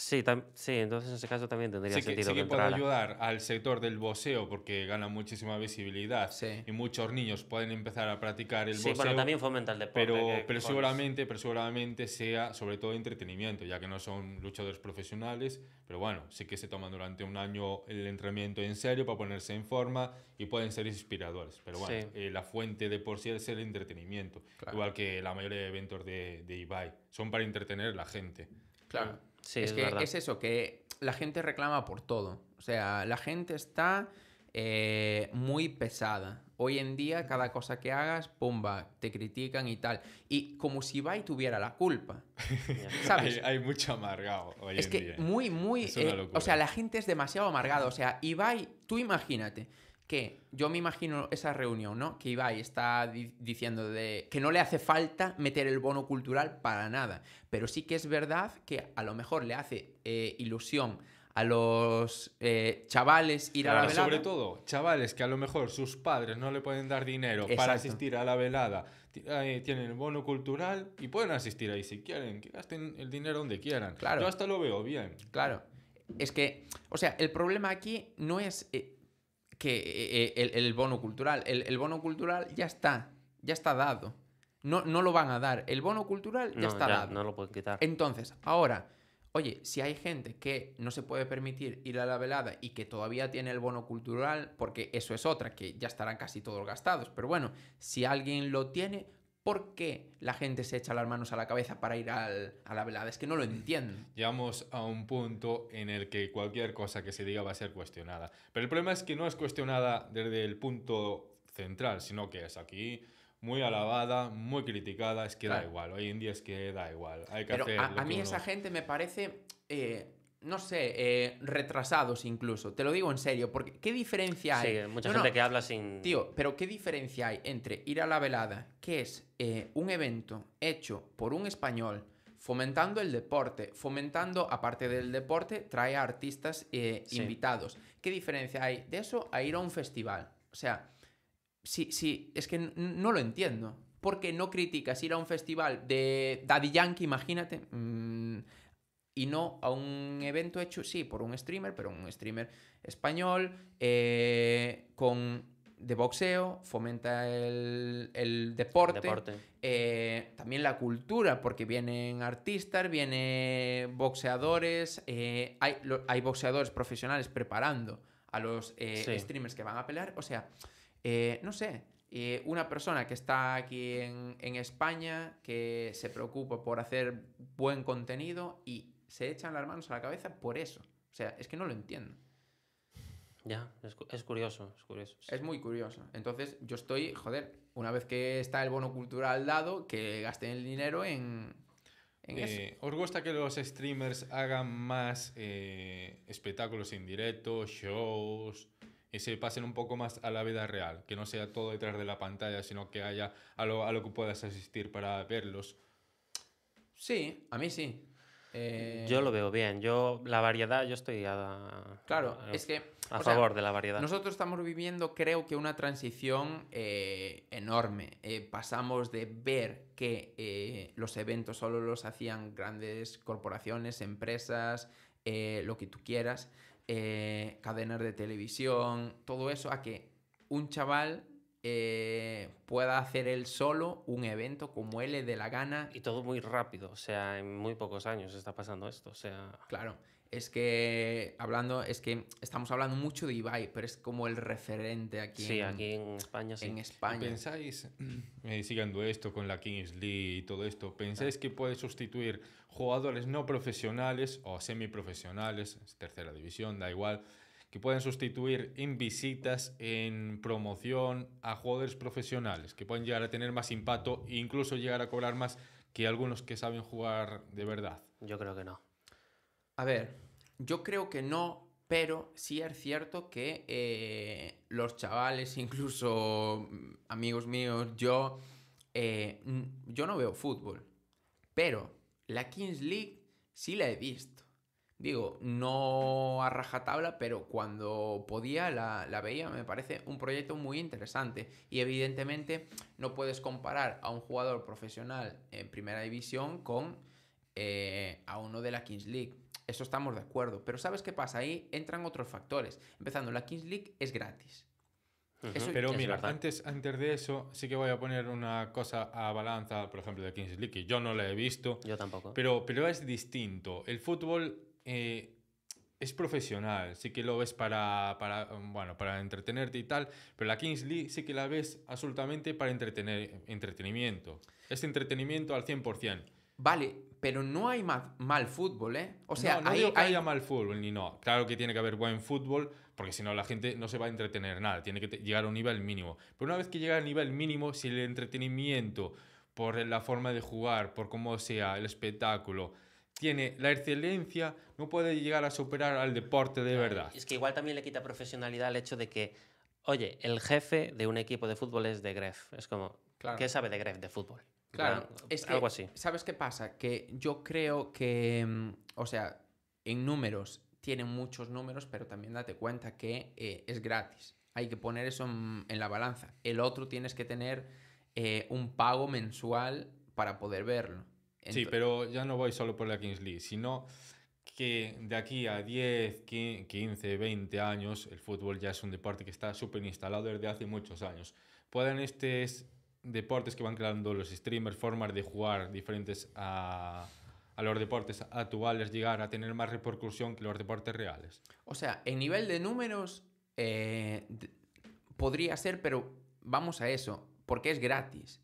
Sí, sí, entonces en ese caso también tendría que, sentido. Sí que, puede ayudar al sector del boxeo porque gana muchísima visibilidad y muchos niños pueden empezar a practicar el boxeo. Sí, pero también fomenta el deporte. Pero, seguramente, pero seguramente sea sobre todo entretenimiento, ya que no son luchadores profesionales, pero bueno, sí que se toman durante un año el entrenamiento en serio para ponerse en forma y pueden ser inspiradores. Pero bueno, eh, la fuente de por sí es el entretenimiento, igual que la mayoría de eventos de, de Ibai, son para entretener a la gente. Claro es, que es eso, que la gente reclama por todo. O sea, la gente está eh, muy pesada. Hoy en día, cada cosa que hagas, pumba, te critican y tal. Y como si Ibai tuviera la culpa. <laughs> ¿Sabes? Hay, mucho amargado hoy es que Muy, muy. Eh, o sea, la gente es demasiado amargada. O sea, Ibai, tú imagínate que yo me imagino esa reunión, ¿no? Que Ibai está diciendo de que no le hace falta meter el bono cultural para nada, pero sí que es verdad que a lo mejor le hace eh, ilusión a los eh, chavales ir a la velada. Sobre todo, chavales que a lo mejor sus padres no le pueden dar dinero para asistir a la velada, tienen el bono cultural y pueden asistir ahí si quieren, que gasten el dinero donde quieran. Claro. Yo hasta lo veo bien. Claro. Es que, o sea, el problema aquí no es... Eh, que eh, eh, el, bono cultural. El, bono cultural ya está, ya está dado. No, no lo van a dar. El bono cultural ya está dado. No lo pueden quitar. Entonces, ahora, oye, si hay gente que no se puede permitir ir a la velada y que todavía tiene el bono cultural, porque eso es otra, que ya estarán casi todos gastados, pero bueno, si alguien lo tiene, ¿Por qué la gente se echa las manos a la cabeza para ir a la velada? Es que no lo entiendo. <laughs> Llegamos a un punto en el que cualquier cosa que se diga va a ser cuestionada. Pero el problema es que no es cuestionada desde el punto central, sino que es aquí muy alabada, muy criticada, es que da igual. Hoy en día es que da igual. a, mí esa gente me parece... Eh, no sé, eh, retrasados incluso. Te lo digo en serio, porque ¿qué diferencia hay? Sí, mucha gente que habla sin... Tío, pero ¿qué diferencia hay entre ir a la velada, que es eh, un evento hecho por un español, fomentando el deporte, fomentando, aparte del deporte, trae a artistas eh, invitados? ¿Qué diferencia hay de eso a ir a un festival? O sea, sí, sí, es que no lo entiendo. ¿Por qué no criticas ir a un festival de Daddy Yankee, imagínate? Mm, y no a un evento hecho, sí, por un streamer, pero un streamer español, eh, con de boxeo, fomenta el, deporte, eh, también la cultura, porque vienen artistas, vienen boxeadores, eh, hay, boxeadores profesionales preparando a los streamers que van a pelear, o sea, no sé, una persona que está aquí en, en, España, que se preocupa por hacer buen contenido y se echan las manos a la cabeza por eso. O sea, es que no lo entiendo. Ya, es, curioso, es muy curioso. Entonces, yo estoy, joder, una vez que está el bono cultural dado, que gasten el dinero en, eh, eso ¿Os gusta que los streamers hagan más eh, espectáculos en directo, shows, y se pasen un poco más a la vida real? Que no sea todo detrás de la pantalla, sino que haya algo a lo que puedas asistir para verlos. Sí, a mí sí. Yo lo eh, veo bien. Yo, la variedad, yo estoy a, claro, es que, a favor de la variedad. Nosotros estamos viviendo, creo que, una transición eh, enorme. Eh, pasamos de ver que los eventos solo los hacían grandes corporaciones, empresas, lo que tú quieras, cadenas de televisión, todo eso, a que un chaval eh, pueda hacer él solo un evento como él le dé la gana. Y todo muy rápido, o sea, en muy pocos años está pasando esto, o sea... Claro, es que hablando, es que estamos hablando mucho de Ibai, pero es como el referente aquí. Sí, en, aquí en España, sí. En España. ¿Pensáis, <clears throat> eh, siguiendo esto con la Kings y todo esto, pensáis que puede sustituir jugadores no profesionales o semiprofesionales, tercera división, da igual que pueden sustituir en visitas, en promoción a jugadores profesionales, que pueden llegar a tener más impacto e incluso llegar a cobrar más que algunos que saben jugar de verdad? Yo creo que no. A ver, yo creo que no, pero sí es cierto que eh, los chavales, <laughs> incluso mm, amigos míos, yo, eh, yo no veo fútbol, pero la Kings League sí la he visto digo, no a rajatabla, pero cuando podía la, veía, me parece un proyecto muy interesante. Y evidentemente no puedes comparar a un jugador profesional en primera división con eh, a uno de la Kings League. Eso estamos de acuerdo. Pero ¿sabes qué pasa? Ahí entran otros factores. Empezando, la Kings League es gratis. Pero mira, antes, antes de eso, sí que voy a poner una cosa a balanza, por ejemplo, de Kings League. que Yo no la he visto. Yo tampoco. Pero, pero es distinto. El fútbol eh, es profesional, sí que lo ves para, para, bueno, para entretenerte y tal, pero la Kings League sí que la ves absolutamente para entretener, entretenimiento. Es entretenimiento al 100%. Vale, pero no hay mal, fútbol, ¿eh? O sea, no, hay, mal fútbol, ni no. Claro que tiene que haber buen fútbol, porque si no la gente no se va a entretener nada, tiene que llegar a un nivel mínimo. Pero una vez que llega al nivel mínimo, si el entretenimiento, por la forma de jugar, por cómo sea, el espectáculo, tiene la excelencia, no puede llegar a superar al deporte de verdad. Es que igual también le quita profesionalidad el hecho de que, oye, el jefe de un equipo de fútbol es de Gref. Es como, ¿qué sabe de Gref de fútbol? Claro, es algo así. ¿Sabes qué pasa? Que yo creo que, mm, o sea, en números, tiene muchos números, pero también date cuenta que eh, es gratis. Hay que poner eso en, la balanza. El otro tienes que tener eh, un pago mensual para poder verlo sí, pero ya no voy solo por la Kings League, sino que de aquí a 10, 15, 20 años, el fútbol ya es un deporte que está súper instalado desde hace muchos años. Pueden estos deportes que van creando los streamers, formas de jugar diferentes a, los deportes actuales, llegar a tener más repercusión que los deportes reales. O sea, en nivel de números eh, podría ser, pero vamos a eso, porque es gratis.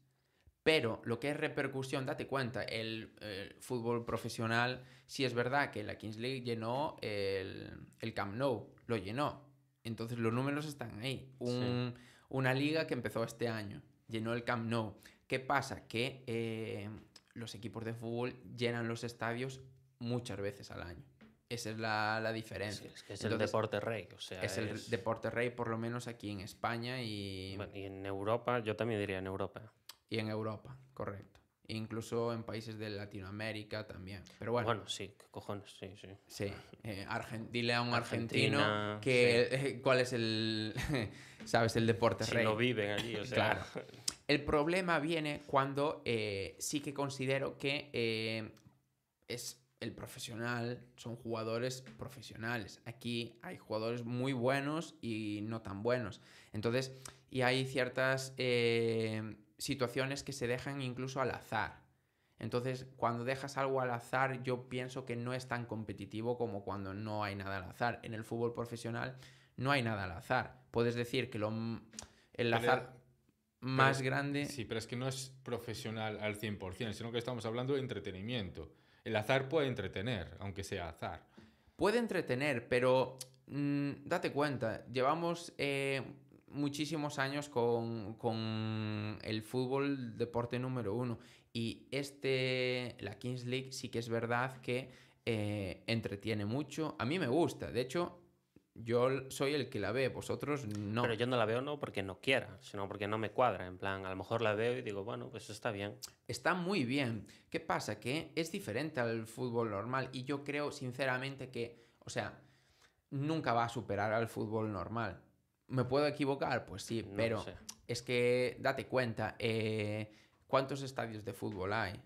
Pero lo que es repercusión, date cuenta, el, fútbol profesional, si es verdad que la Kings League llenó el, Camp Nou, lo llenó. Entonces los números están ahí. Una liga que empezó este año, llenó el Camp Nou. ¿Qué pasa? Que eh, los equipos de fútbol llenan los estadios muchas veces al año. Esa es la, la diferencia. es, que es el deporte rey. O sea, es, el deporte rey, por lo menos aquí en España y... y en Europa, yo también diría en Europa. Y en Europa, correcto. Incluso en países de Latinoamérica también. Pero bueno. Bueno, sí, cojones, sí, sí. Sí. Eh, dile a un argentino que <laughs> cuál es el. <laughs> ¿Sabes? El deporte si rey. viven <laughs> Claro. El problema viene cuando eh, sí que considero que eh, es el profesional, son jugadores profesionales. Aquí hay jugadores muy buenos y no tan buenos. Entonces, y hay ciertas situaciones que se dejan incluso al azar. Entonces, cuando dejas algo al azar, yo pienso que no es tan competitivo como cuando no hay nada al azar. En el fútbol profesional no hay nada al azar. Puedes decir que lo, el azar más grande... Sí, pero es que no es profesional al 100%, sino que estamos hablando de entretenimiento. El azar puede entretener, aunque sea azar. Puede entretener, pero mm, date cuenta, llevamos eh, muchísimos años con, el fútbol deporte número uno. Y este, la Kings League, sí que es verdad que eh, entretiene mucho. A mí me gusta. De hecho, yo soy el que la ve, vosotros no. Pero yo no la veo no porque no quiera, sino porque no me cuadra. En plan, a lo mejor la veo y digo, bueno, pues está bien. Está muy bien. ¿Qué pasa? Que es diferente al fútbol normal y yo creo sinceramente que, o sea, nunca va a superar al fútbol normal. ¿Me puedo equivocar? Pues sí, pero es que date cuenta, eh, ¿cuántos estadios de fútbol hay?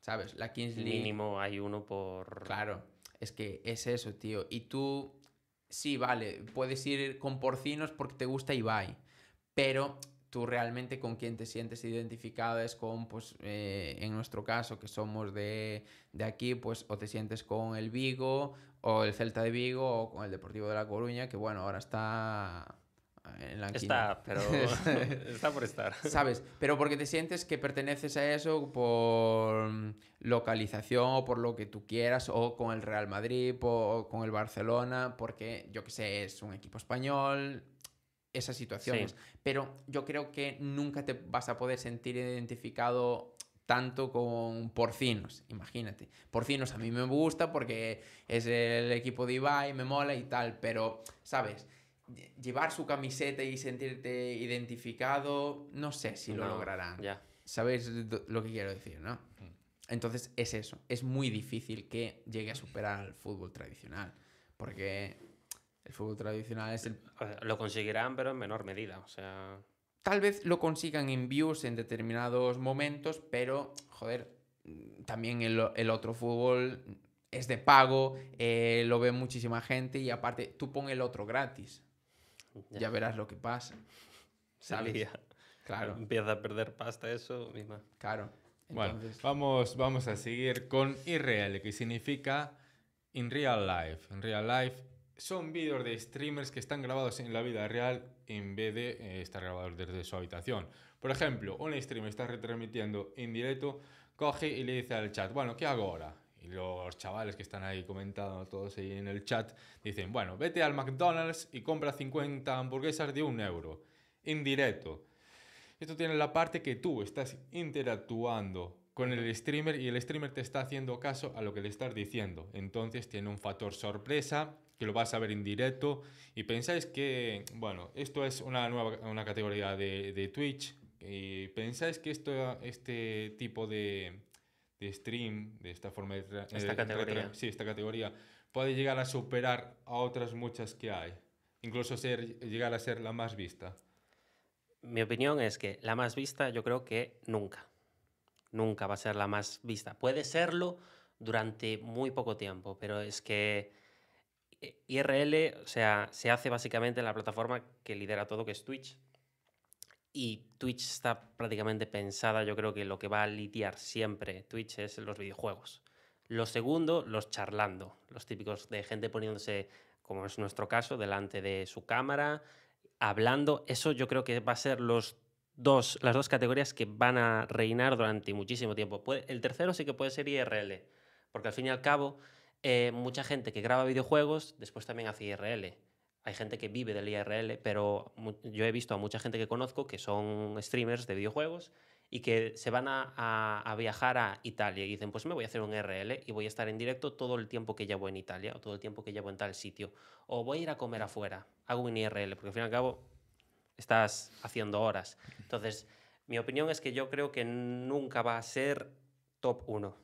¿Sabes? La Kings League. Mínimo hay uno por. Claro, es que es eso, tío. Y tú, sí, vale, puedes ir con porcinos porque te gusta y bye pero tú realmente con quien te sientes identificado es con, pues, eh, en nuestro caso, que somos de, de, aquí, pues, o te sientes con el Vigo, o el Celta de Vigo, o con el Deportivo de La Coruña, que bueno, ahora está en la Está, pero <laughs> <laughs> está por estar. <laughs> ¿Sabes? Pero porque te sientes que perteneces a eso por mm, localización o por lo que tú quieras, o con el Real Madrid, o con el Barcelona, porque yo que sé, es un equipo español, esas situaciones. Pero yo creo que nunca te vas a poder sentir identificado tanto con Porcinos, imagínate. Porcinos a mí me gusta porque es el equipo de Ibai, me mola y tal, pero, ¿sabes? llevar su camiseta y sentirte identificado, no sé si lo lograrán. ¿Sabéis lo que quiero decir, no? Mm. Entonces es eso, es muy difícil que llegue a superar al fútbol tradicional, porque el fútbol tradicional es el... Lo conseguirán, pero en menor medida, o sea... Tal vez lo consigan en views en determinados momentos, pero, joder, también el, otro fútbol es de pago, eh, lo ve muchísima gente y aparte tú pon el otro gratis. Ya. verás lo que pasa. <laughs> salía claro. Empieza a perder pasta eso misma. Claro. Bueno, vamos, vamos a seguir con Irreal, que significa in real life. In real life son vídeos de streamers que están grabados en la vida real en vez de eh, estar grabados desde su habitación. Por ejemplo, un streamer está retransmitiendo en directo, coge y le dice al chat, bueno, ¿qué hago ahora? Y los chavales que están ahí comentando todos ahí en el chat dicen, bueno, vete al McDonald's y compra 50 hamburguesas de un euro, en directo. Esto tiene la parte que tú estás interactuando con el streamer y el streamer te está haciendo caso a lo que le estás diciendo. Entonces tiene un factor sorpresa que lo vas a ver en directo y pensáis que, bueno, esto es una nueva una categoría de, Twitch y pensáis que esto, este tipo de, de stream, de esta forma de... Esta eh, categoría. Sí, esta categoría, puede llegar a superar a otras muchas que hay, incluso ser, llegar a ser la más vista. Mi opinión es que la más vista yo creo que nunca, nunca va a ser la más vista. Puede serlo durante muy poco tiempo, pero es que eh, IRL, o sea, se hace básicamente en la plataforma que lidera todo, que es Twitch. Y Twitch está prácticamente pensada, yo creo que lo que va a litiar siempre Twitch es los videojuegos. Lo segundo, los charlando, los típicos de gente poniéndose, como es nuestro caso, delante de su cámara, hablando. Eso yo creo que va a ser los dos, las dos categorías que van a reinar durante muchísimo tiempo. el tercero sí que puede ser IRL, porque al fin y al cabo, eh, mucha gente que graba videojuegos después también hace IRL hay gente que vive del IRL, pero yo he visto a mucha gente que conozco que son streamers de videojuegos y que se van a, viajar a Italia y dicen, pues me voy a hacer un IRL y voy a estar en directo todo el tiempo que llevo en Italia o todo el tiempo que llevo en tal sitio. O voy a ir a comer afuera, hago un IRL, porque al fin y al cabo estás haciendo horas. Entonces, mi opinión es que yo creo que nunca va a ser top 1.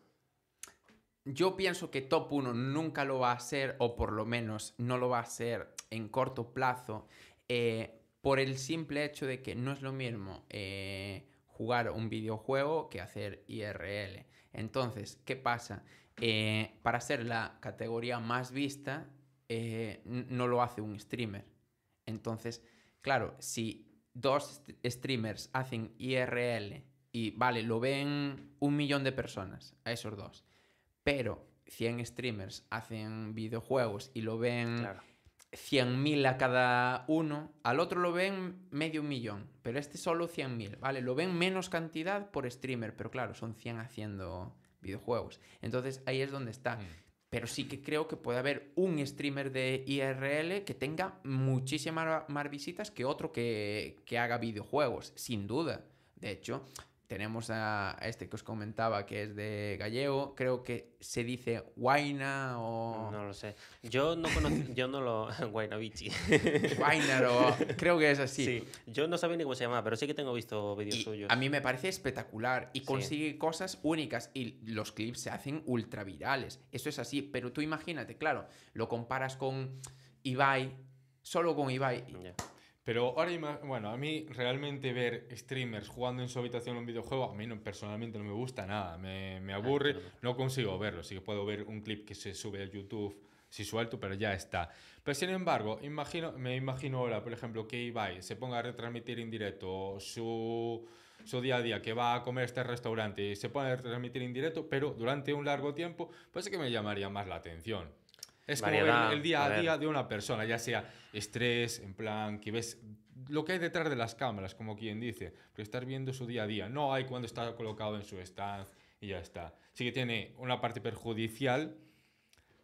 Yo pienso que top 1 nunca lo va a ser, o por lo menos no lo va a ser en corto plazo, eh, por el simple hecho de que no es lo mismo eh, jugar un videojuego que hacer IRL. Entonces, ¿qué pasa? Eh, para ser la categoría más vista, no lo hace un streamer. Entonces, claro, si dos streamers hacen IRL y, vale, lo ven un millón de personas, a esos dos, pero 100 streamers hacen videojuegos y lo ven 100.000 a cada uno, al otro lo ven medio millón, pero este solo 100.000, ¿vale? Lo ven menos cantidad por streamer, pero claro, son 100 haciendo videojuegos. Entonces ahí es donde está. Mm. Pero sí que creo que puede haber un streamer de IRL que tenga muchísimas más visitas que otro que, que haga videojuegos, sin duda. De hecho, tenemos a este que os comentaba que es de gallego, creo que se dice guaina o... No lo sé. Yo no lo... yo no lo... <laughs> creo que es así. Sí, yo no sabía ni cómo se llama pero sí que tengo visto vídeos suyos. A mí me parece espectacular y consigue cosas únicas y los clips se hacen ultra virales. Eso es así, pero tú imagínate, claro, lo comparas con Ibai, solo con Ibai. Pero ahora, bueno, a mí realmente ver streamers jugando en su habitación un videojuego, a mí no, personalmente no me gusta nada, me, ah, aburre, no consigo verlo, sí que puedo ver un clip que se sube a YouTube si suelto, pero ya está. Pero sin embargo, imagino, me imagino ahora, por ejemplo, que Ibai se ponga a retransmitir en directo su, su día a día, que va a comer este restaurante y se pone a retransmitir en directo, pero durante un largo tiempo, pues es que me llamaría más la atención. Es como el, día a, día de una persona, ya sea estrés, en plan, que ves lo que hay detrás de las cámaras, como quien dice, pero estar viendo su día a día. No hay cuando está colocado en su stand y ya está. Sí que tiene una parte perjudicial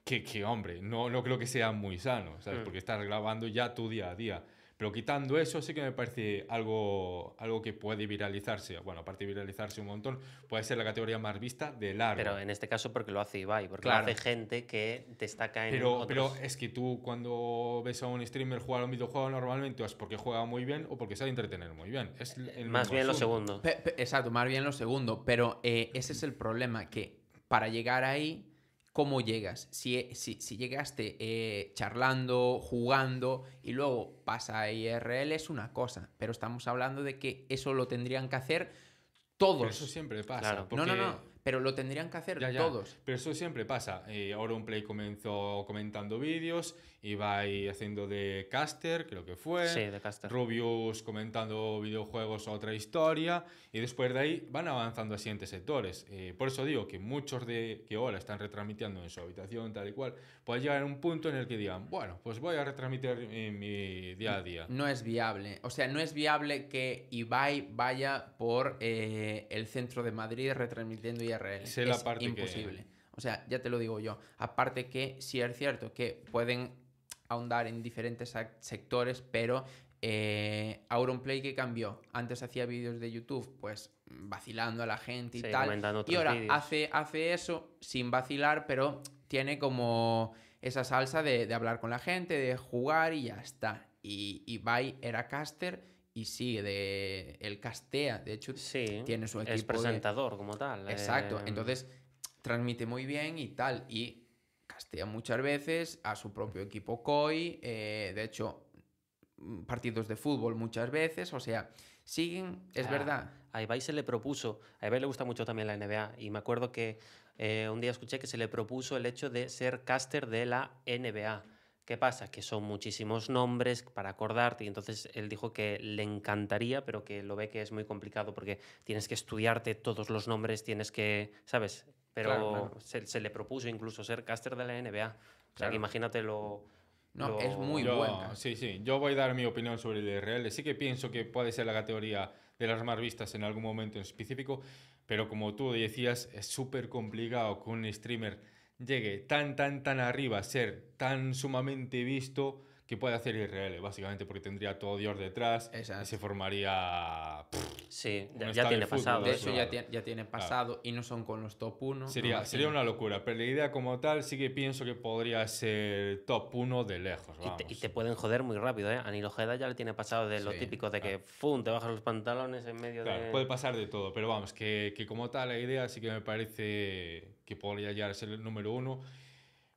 que, que hombre, no, no creo que sea muy sano, ¿sabes? Mm. Porque estás grabando ya tu día a día. Pero quitando eso, sí que me parece algo, algo que puede viralizarse. Bueno, aparte de viralizarse un montón, puede ser la categoría más vista de largo. Pero en este caso porque lo hace Ibai, porque claro. hace gente que destaca en pero, otros. Pero es que tú cuando ves a un streamer jugar a un videojuego normalmente es porque juega muy bien o porque sabe entretener muy bien. Es más bien lo segundo. exacto, más bien lo segundo. Pero eh, ese es el problema, que para llegar ahí cómo llegas. Si, si, llegaste eh, charlando, jugando y luego pasa a IRL es una cosa, pero estamos hablando de que eso lo tendrían que hacer todos. eso siempre pasa. No, no, no pero lo tendrían que hacer todos. Pero eso siempre pasa. Eh, ahora un play comenzó comentando vídeos, Ibai haciendo de caster, creo que fue. Sí, de caster. Rubius comentando videojuegos otra historia. Y después de ahí van avanzando a siguientes sectores. Eh, por eso digo que muchos de que ahora están retransmitiendo en su habitación, tal y cual, puede llegar a un punto en el que digan, bueno, pues voy a retransmitir en mi día a día. No es viable. O sea, no es viable que Ibai vaya por eh, el centro de Madrid retransmitiendo y es imposible. O sea, ya te lo digo yo. Aparte que sí es cierto que pueden ahondar en diferentes sectores, pero eh, play que cambió. Antes hacía vídeos de YouTube, pues vacilando a la gente y tal. Y ahora hace, hace eso sin vacilar, pero tiene como esa salsa de, hablar con la gente, de jugar y ya está. Y, y era caster y sigue de el castea de hecho tiene su equipo es presentador como tal exacto eh, entonces transmite muy bien y tal y castea muchas veces a su propio equipo COI eh, de hecho mm, partidos de fútbol muchas veces o sea siguen es ah, verdad a Ibai se le propuso a Ibai le gusta mucho también la NBA y me acuerdo que eh, un día escuché que se le propuso el hecho de ser caster de la NBA ¿Qué pasa? Que son muchísimos nombres para acordarte y entonces él dijo que le encantaría, pero que lo ve que es muy complicado porque tienes que estudiarte todos los nombres, tienes que, ¿sabes? Pero Se, le propuso incluso ser caster de la NBA. O sea, imagínate lo... No, es muy bueno Sí, sí. Yo voy a dar mi opinión sobre el IRL. Sí que pienso que puede ser la categoría de las más vistas en algún momento en específico, pero como tú decías, es súper complicado con un streamer llegue tan, tan, tan arriba, ser tan sumamente visto que puede hacer Israel, básicamente, porque tendría todo Dios detrás y se formaría. sí, ya, tiene pasado. De ¿eh? hecho, ya, tiene, ya tiene pasado y no son con los top 1. Sería, sería una locura, pero la idea como tal sí que pienso que podría ser top 1 de lejos. Y, te, pueden joder muy rápido, ¿eh? Anil Ojeda ya le tiene pasado de lo típico de que ¡fum! te bajas los pantalones en medio de. Puede pasar de todo, pero vamos, que, que como tal la idea sí que me parece que podría llegar a ser el número 1.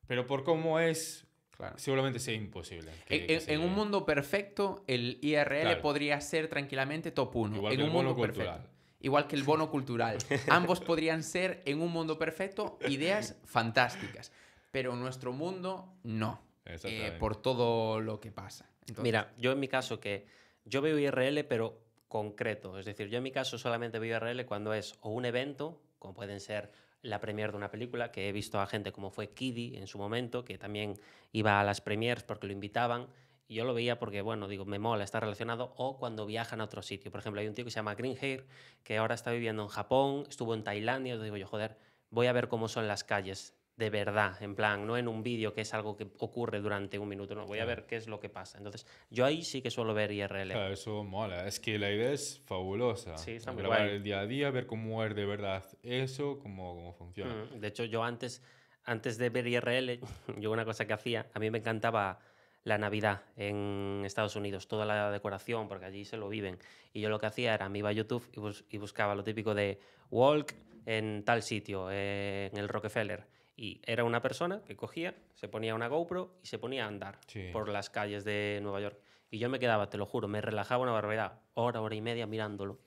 Pero por cómo es, Claro. Seguramente sea imposible. en, un mundo perfecto, el IRL podría ser tranquilamente top 1. Igual que el bono cultural. Igual que el bono cultural. Ambos podrían ser, en un mundo perfecto, ideas fantásticas. Pero en nuestro mundo, no. Eh, por todo lo que pasa. Mira, yo en mi caso que yo veo IRL, pero concreto. Es decir, yo en mi caso solamente veo IRL cuando es o un evento, como pueden ser la premier de una película, que he visto a gente como fue Kiddy en su momento, que también iba a las premiers porque lo invitaban. Y yo lo veía porque, bueno, digo, me mola, está relacionado, o cuando viajan a otro sitio. Por ejemplo, hay un tío que se llama Green Hair, que ahora está viviendo en Japón, estuvo en Tailandia, y digo yo, joder, voy a ver cómo son las calles de verdad, en plan, no en un vídeo que es algo que ocurre durante un minuto, no, voy a ver qué es lo que pasa. Entonces, yo ahí sí que suelo ver IRL. Claro, eso mola, es que la idea es fabulosa. Sí, muy Grabar el día a día, ver cómo es de verdad eso, cómo, funciona. Mm, de hecho, yo antes, antes de ver IRL, <laughs> yo una cosa que hacía, a mí me encantaba la Navidad en Estados Unidos, toda la decoración, porque allí se lo viven. Y yo lo que hacía era, me iba a YouTube y, buscaba lo típico de walk en tal sitio, eh, en el Rockefeller y era una persona que cogía, se ponía una GoPro y se ponía a andar por las calles de Nueva York. Y yo me quedaba, te lo juro, me relajaba una barbaridad, hora, hora y media mirándolo.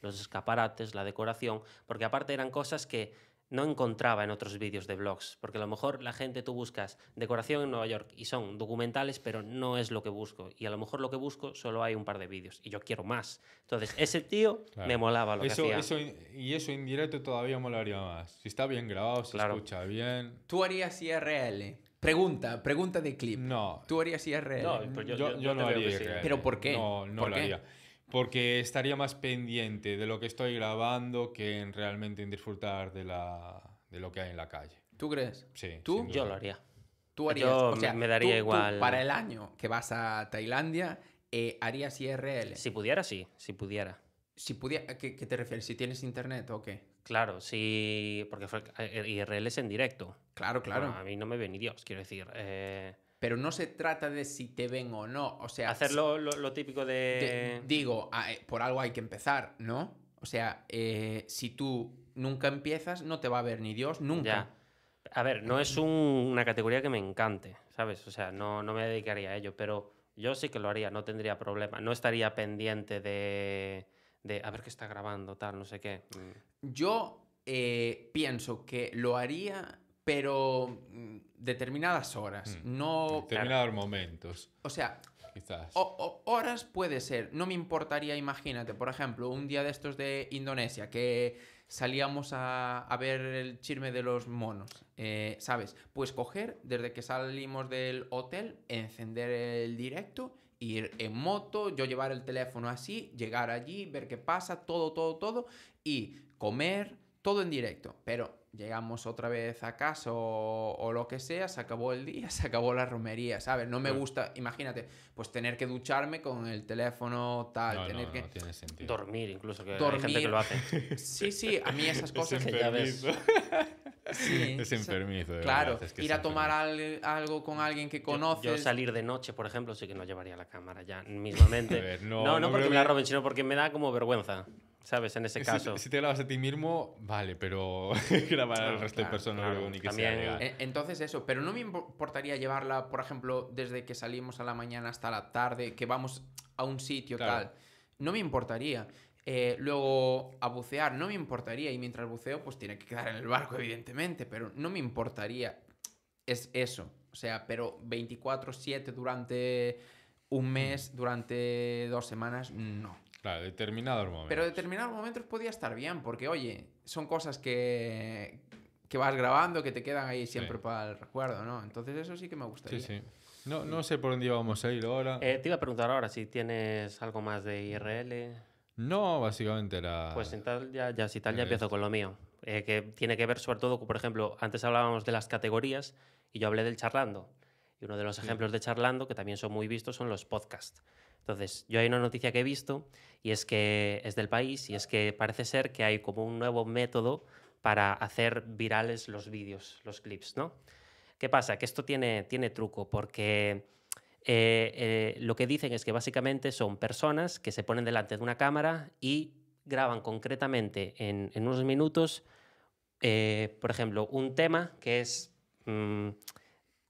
Los escaparates, la decoración, porque aparte eran cosas que no encontraba en otros vídeos de blogs, porque a lo mejor la gente tú buscas decoración en Nueva York y son documentales, pero no es lo que busco. Y a lo mejor lo que busco solo hay un par de vídeos y yo quiero más. Entonces, ese tío <laughs> me molaba lo que hacía. Eso, y eso en todavía molaría más. Si está bien grabado, si escucha bien. ¿Tú harías IRL? Pregunta, pregunta de clip. No. ¿Tú harías IRL? No, pues yo, yo, no haría IRL. ¿Pero por qué? No, no lo haría porque estaría más pendiente de lo que estoy grabando que en realmente en disfrutar de, de lo que hay en la calle. ¿Tú crees? Sí. ¿Tú? Yo lo haría. Tú harías, o sea, me daría igual. para el año que vas a Tailandia, eh, harías IRL. Si pudiera, sí, si pudiera. Si pudiera, ¿qué, te refieres? ¿Si tienes internet o qué? Claro, sí, porque fue, eh, IRL es en directo. Claro, claro. a mí no me ven ni Dios, quiero decir. Eh, pero no se trata de si te ven o no. O sea. Hacer lo, típico de... digo, ah, eh, por algo hay que empezar, ¿no? O sea, eh, si tú nunca empiezas, no te va a ver ni Dios, nunca. A ver, no es una categoría que me encante, ¿sabes? O sea, no, no me dedicaría a ello, pero yo sí que lo haría, no tendría problema. No estaría pendiente de. de a ver qué está grabando, tal, no sé qué. Mm. Yo eh, pienso que lo haría pero mm, determinadas horas, mm, no... Determinados momentos. O sea, Quizás. horas puede ser, no me importaría, imagínate, por ejemplo, un día de estos de Indonesia, que salíamos a, ver el chirme de los monos, eh, ¿sabes? Pues coger, desde que salimos del hotel, encender el directo, ir en moto, yo llevar el teléfono así, llegar allí, ver qué pasa, todo, todo, todo, y comer, todo en directo, pero llegamos otra vez a casa o, lo que sea, se acabó el día, <laughs> se acabó la romería, ¿sabes? No me gusta, imagínate, pues tener que ducharme con el teléfono tal, tener que... Dormir incluso, que hay gente que lo hace. <laughs> Sí, sí, a mí esas cosas... que ya ves. <laughs> Sí, es enfermizo. Claro, ir a tomar algo con alguien que conoces. Yo, salir de noche, por ejemplo, sí que no llevaría la cámara ya mismamente. no, no, no, porque me la roben, sino porque me da como vergüenza. ¿Sabes? En ese caso. Si te grabas a ti mismo, vale, pero <laughs> grabar al resto de personas ni que e-, Entonces eso, pero no me importaría llevarla, por ejemplo, desde que salimos a la mañana hasta la tarde, que vamos a un sitio tal. No me importaría. Eh, luego, a bucear, no me importaría. Y mientras buceo, pues tiene que quedar en el barco, evidentemente, pero no me importaría. Es eso. O sea, pero 24-7 durante un mes, durante dos semanas, no. Claro, determinados momentos. Pero determinados momentos podía estar bien, porque oye, son cosas que, que vas grabando, que te quedan ahí siempre para el recuerdo, ¿no? Entonces eso sí que me gustaría. Sí, sí. No, no sé por dónde íbamos a ir ahora. Eh, te iba a preguntar ahora si tienes algo más de mm. IRL. No, básicamente era... Pues tal, ya, ya si tal, ya eh, empiezo con lo mío. Eh, que tiene que ver sobre todo, por ejemplo, antes hablábamos de las categorías y yo hablé del charlando. Y uno de los ejemplos de charlando, que también son muy vistos, son los podcasts. Entonces, yo hay una noticia que he visto y es que es del país y es que parece ser que hay como un nuevo método para hacer virales los vídeos, los clips, ¿no? ¿Qué pasa? Que esto tiene, tiene truco porque eh, eh, lo que dicen es que básicamente son personas que se ponen delante de una cámara y graban concretamente en, unos minutos, eh, por ejemplo, un tema que es... Mm,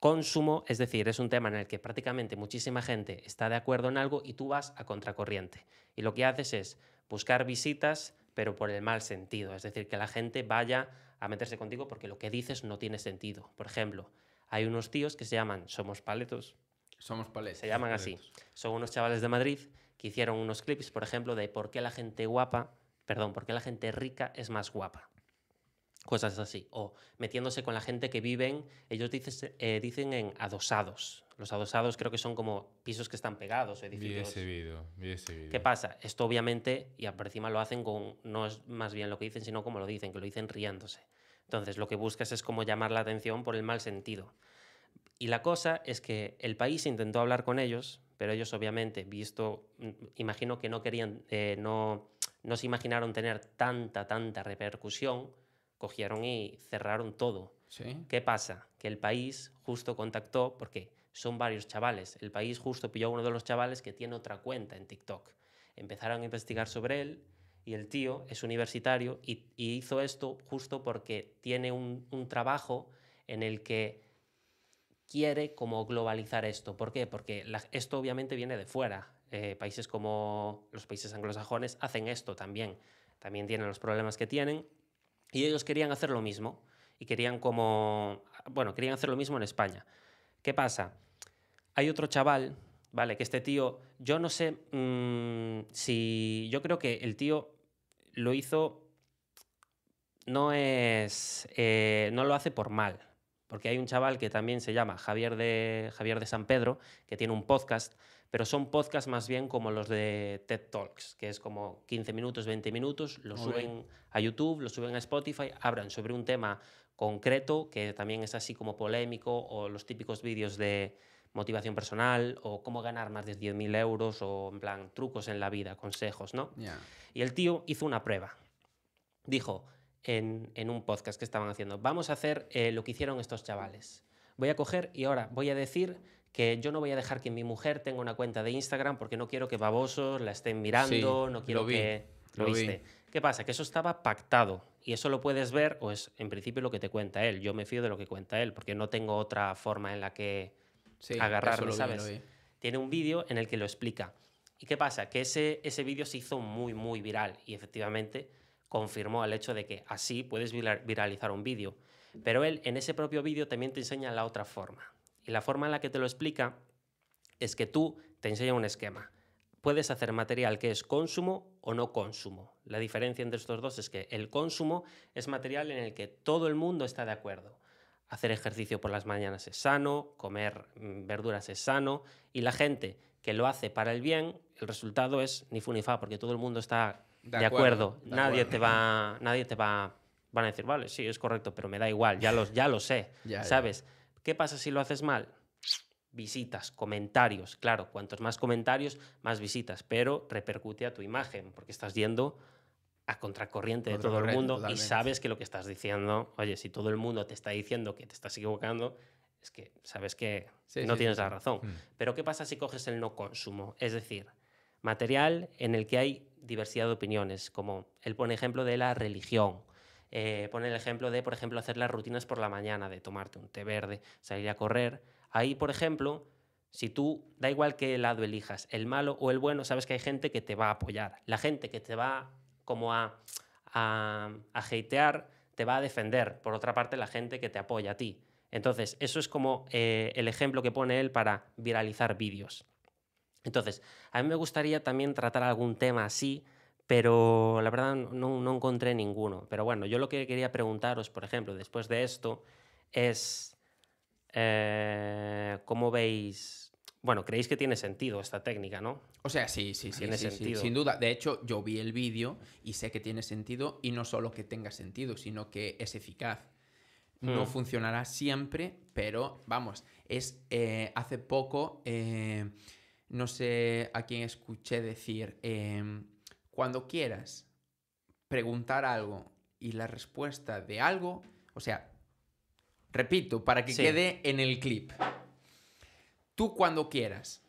consumo, es decir, es un tema en el que prácticamente muchísima gente está de acuerdo en algo y tú vas a contracorriente. Y lo que haces es buscar visitas, pero por el mal sentido, es decir, que la gente vaya a meterse contigo porque lo que dices no tiene sentido. Por ejemplo, hay unos tíos que se llaman Somos Paletos. Somos Paletos. Se llaman así. Son unos chavales de Madrid que hicieron unos clips, por ejemplo, de por qué la gente guapa, perdón, por qué la gente rica es más guapa cosas así. O metiéndose con la gente que viven, ellos dicen, eh, dicen en adosados. Los adosados creo que son como pisos que están pegados edificios. Bien ¿Qué pasa? Esto obviamente, y por encima lo hacen con, no es más bien lo que dicen, sino como lo dicen, que lo dicen riéndose. Entonces lo que buscas es como llamar la atención por el mal sentido. Y la cosa es que el país intentó hablar con ellos, pero ellos obviamente, visto, mm, imagino que no querían, eh, no, no se imaginaron tener tanta, tanta repercusión, cogieron y cerraron todo. ¿Qué pasa? Que el país justo contactó, porque son varios chavales, el país justo pilló a uno de los chavales que tiene otra cuenta en TikTok. Empezaron a investigar sobre él y el tío es universitario y, hizo esto justo porque tiene un, trabajo en el que quiere como globalizar esto. ¿Por qué? Porque esto obviamente viene de fuera. Eh, países como los países anglosajones hacen esto también. También tienen los problemas que tienen y ellos querían hacer lo mismo. Y querían como... Bueno, querían hacer lo mismo en España. ¿Qué pasa? Hay otro chaval, ¿vale? Que este tío, yo no sé mm, si... Yo creo que el tío lo hizo... No es... Eh, no lo hace por mal, porque hay un chaval que también se llama Javier de, Javier de San Pedro, que tiene un podcast pero son podcasts más bien como los de TED Talks, que es como 15 minutos, 20 minutos, lo suben a YouTube, lo suben a Spotify, abran sobre un tema concreto que también es así como polémico, o los típicos vídeos de motivación personal, o cómo ganar más de 10.000 euros, o en plan trucos en la vida, consejos, ¿no? Y el tío hizo una prueba. Dijo en, un podcast que estaban haciendo, vamos a hacer eh, lo que hicieron estos chavales. Voy a coger y ahora voy a decir que yo no voy a dejar que mi mujer tenga una cuenta de Instagram porque no quiero que babosos la estén mirando, no quiero que... Lo viste? Vi. ¿Qué pasa? Que eso estaba pactado y eso lo puedes ver o es en principio lo que te cuenta él. Yo me fío de lo que cuenta él porque no tengo otra forma en la que agarrarlo, ¿sabes? Tiene un vídeo en el que lo explica. ¿Y qué pasa? Que ese, ese vídeo se hizo muy, muy viral y efectivamente confirmó el hecho de que así puedes viralizar un vídeo. Pero él en ese propio vídeo también te enseña la otra forma. Y la forma en la que te lo explica es que tú te enseña un esquema. Puedes hacer material que es consumo o no consumo. La diferencia entre estos dos es que el consumo es material en el que todo el mundo está de acuerdo. Hacer ejercicio por las mañanas es sano, comer mm, verduras es sano y la gente que lo hace para el bien, el resultado es ni fu ni fa porque todo el mundo está de, acuerdo. nadie, Te va, nadie te va van a decir, vale, sí, es correcto, pero me da igual, ya lo, ya lo sé, ¿sabes? ¿Qué pasa si lo haces mal? Visitas, comentarios, claro, cuantos más comentarios, más visitas, pero repercute a tu imagen, porque estás yendo a contracorriente de todo el mundo y sabes que lo que estás diciendo, oye, si todo el mundo te está diciendo que te estás equivocando, es que sabes que no tienes la razón. Mm. Pero ¿qué pasa si coges el no consumo? Es decir, material en el que hay diversidad de opiniones, como él pone ejemplo de la religión, eh, pone el ejemplo de, por ejemplo, hacer las rutinas por la mañana, de tomarte un té verde, salir a correr. Ahí, por ejemplo, si tú, da igual qué lado elijas, el malo o el bueno, sabes que hay gente que te va a apoyar. La gente que te va como a, a, te va a defender. Por otra parte, la gente que te apoya a ti. Entonces, eso es como eh, el ejemplo que pone él para viralizar vídeos. Entonces, a mí me gustaría también tratar algún tema así, pero la verdad no, encontré ninguno. Pero bueno, yo lo que quería preguntaros, por ejemplo, después de esto, es eh, cómo veis... Bueno, creéis que tiene sentido esta técnica, ¿no? O sea, sí, sí, sí. Tiene sentido. sin duda. De hecho, yo vi el vídeo y sé que tiene sentido y no solo que tenga sentido, sino que es eficaz. No hmm. funcionará siempre, pero vamos, es eh, hace poco, eh, no sé a quién escuché decir, em, cuando quieras preguntar algo y la respuesta de algo, o sea, repito, para que quede en el clip, tú cuando quieras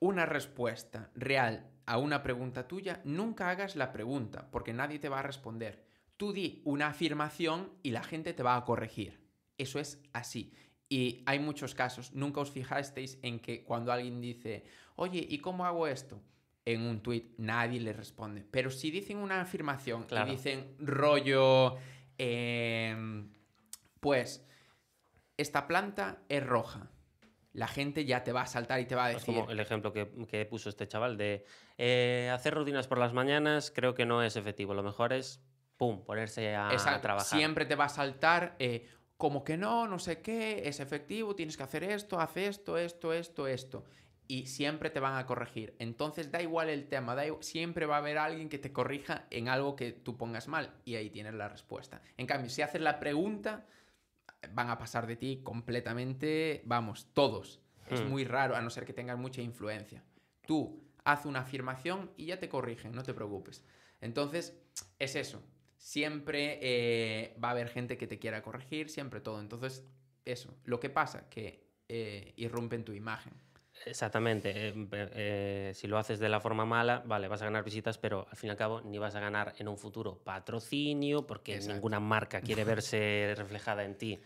una respuesta real a una pregunta tuya, nunca hagas la pregunta, porque nadie te va a responder. Tú di una afirmación y la gente te va a corregir. Eso es así. Y hay muchos casos, nunca os fijasteis en que cuando alguien dice, oye, ¿y cómo hago esto? en un tweet nadie le responde. Pero si dicen una afirmación y dicen rollo, em, pues esta planta es roja. La gente ya te va a saltar y te va a decir. como el ejemplo que, puso este chaval de eh, hacer rutinas por las mañanas, creo que no es efectivo. Lo mejor es, pum, ponerse a, trabajar. Siempre te va a saltar, eh, como que no, no sé qué, es efectivo, tienes que hacer esto, haz esto, esto, esto, esto y siempre te van a corregir. Entonces da igual el tema, da siempre va a haber alguien que te corrija en algo que tú pongas mal y ahí tienes la respuesta. En cambio, si haces la pregunta, van a pasar de ti completamente, vamos, todos. Es hmm. muy raro, a no ser que tengas mucha influencia. Tú haz una afirmación y ya te corrigen, no te preocupes. Entonces, es eso. Siempre eh, va a haber gente que te quiera corregir, siempre todo. Entonces, eso. Lo que pasa, que eh, irrumpen tu imagen. Exactamente. Em, eh, si lo haces de la forma mala, vale, vas a ganar visitas, pero al fin y al cabo ni vas a ganar en un futuro patrocinio porque ninguna marca quiere <laughs> verse reflejada en ti.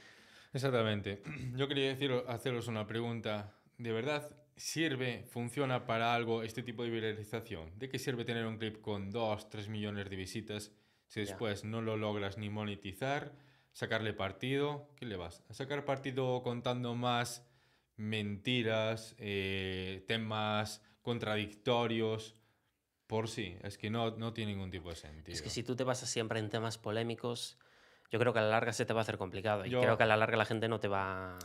Exactamente. <clears throat> Yo quería decir, haceros una pregunta. ¿De verdad sirve, funciona para algo este tipo de viralización? ¿De qué sirve tener un clip con 2, 3 millones de visitas si después no lo logras ni monetizar, sacarle partido? ¿Qué le vas? ¿A sacar partido contando más? mentiras, eh, temas contradictorios. Por sí, es que no, tiene ningún tipo de sentido. Es que si tú te basas siempre en temas polémicos, yo creo que a la larga se te va a hacer complicado. Y creo que a la larga la gente no te va.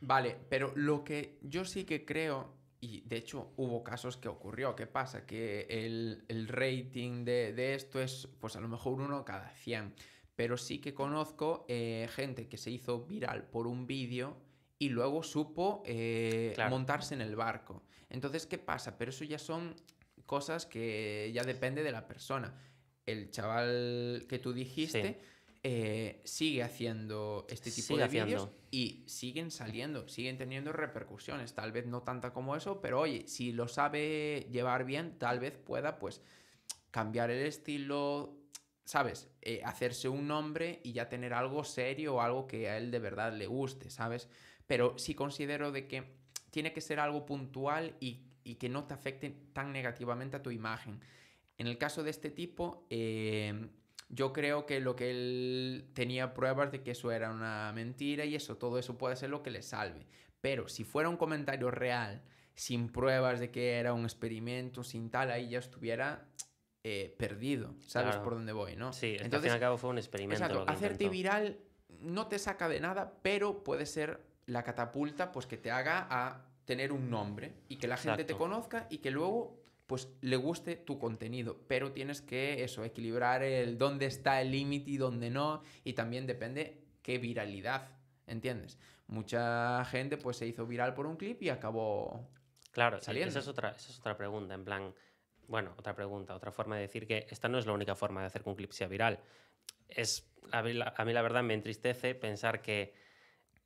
Vale, pero lo que yo sí que creo, y de hecho hubo casos que ocurrió, ¿qué pasa? Que el, rating de, esto es, pues a lo mejor uno cada 100. Pero sí que conozco eh, gente que se hizo viral por un vídeo y luego supo eh, montarse en el barco. Entonces, ¿qué pasa? Pero eso ya son cosas que ya depende de la persona. El chaval que tú dijiste eh, sigue haciendo este tipo de vídeos y siguen saliendo, siguen teniendo repercusiones. Tal vez no tanta como eso, pero oye, si lo sabe llevar bien, tal vez pueda pues cambiar el estilo, ¿sabes? Eh, hacerse un nombre y ya tener algo serio o algo que a él de verdad le guste, ¿sabes? pero sí considero de que tiene que ser algo puntual y, que no te afecte tan negativamente a tu imagen. En el caso de este tipo, em, yo creo que lo que él tenía pruebas de que eso era una mentira y eso, todo eso puede ser lo que le salve. Pero si fuera un comentario real, sin pruebas de que era un experimento, sin tal, ahí ya estuviera eh, perdido. ¿Sabes por dónde voy, no? Sí, entonces al fin y al cabo fue un experimento. hacerte viral no te saca de nada, pero puede ser la catapulta pues que te haga a tener un nombre y que la gente te conozca y que luego pues le guste tu contenido, pero tienes que eso, equilibrar el dónde está el límite y dónde no, y también depende qué viralidad, ¿entiendes? Mucha gente pues se hizo viral por un clip y acabó claro, saliendo. Esa es otra, esa es otra pregunta, en plan, bueno, otra pregunta, otra forma de decir que esta no es la única forma de hacer que un clip sea viral. Es, a mí la verdad me entristece pensar que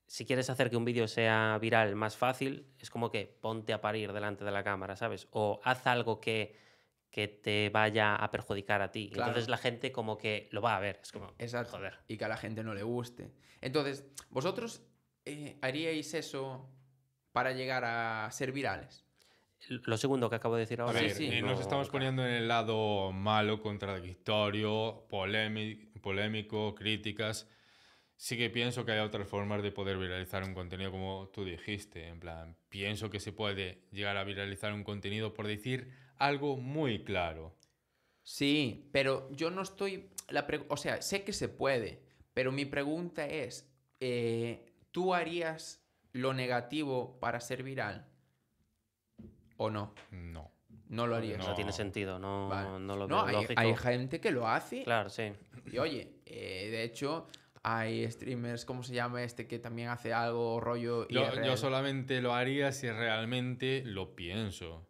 si quieres hacer que un vídeo sea viral más fácil, es como que ponte a parir delante de la cámara, ¿sabes? O haz algo que, que te vaya a perjudicar a ti. Entonces la gente como que lo va a ver. Es como, joder. Y que a la gente no le guste. Entonces, ¿vosotros eh, haríais eso para llegar a ser virales? Lo segundo que acabo de decir ahora. A ver, sí, eh, nos estamos poniendo en el lado malo, contradictorio, polémico, críticas sí que pienso que hay otras formas de poder viralizar un contenido, como tú dijiste. En plan, pienso que se puede llegar a viralizar un contenido por decir algo muy claro. Sí, pero yo no estoy. La O sea, sé que se puede, pero mi pregunta es: eh, ¿tú harías lo negativo para ser viral? ¿O no? No. No lo harías. No, tiene sentido, no, lo veo hay, lógico. hay, gente que lo hace. Claro, sí. Y oye, eh, de hecho, hay streamers, ¿cómo se llama este que también hace algo rollo? Yo, yo solamente lo haría si realmente lo pienso.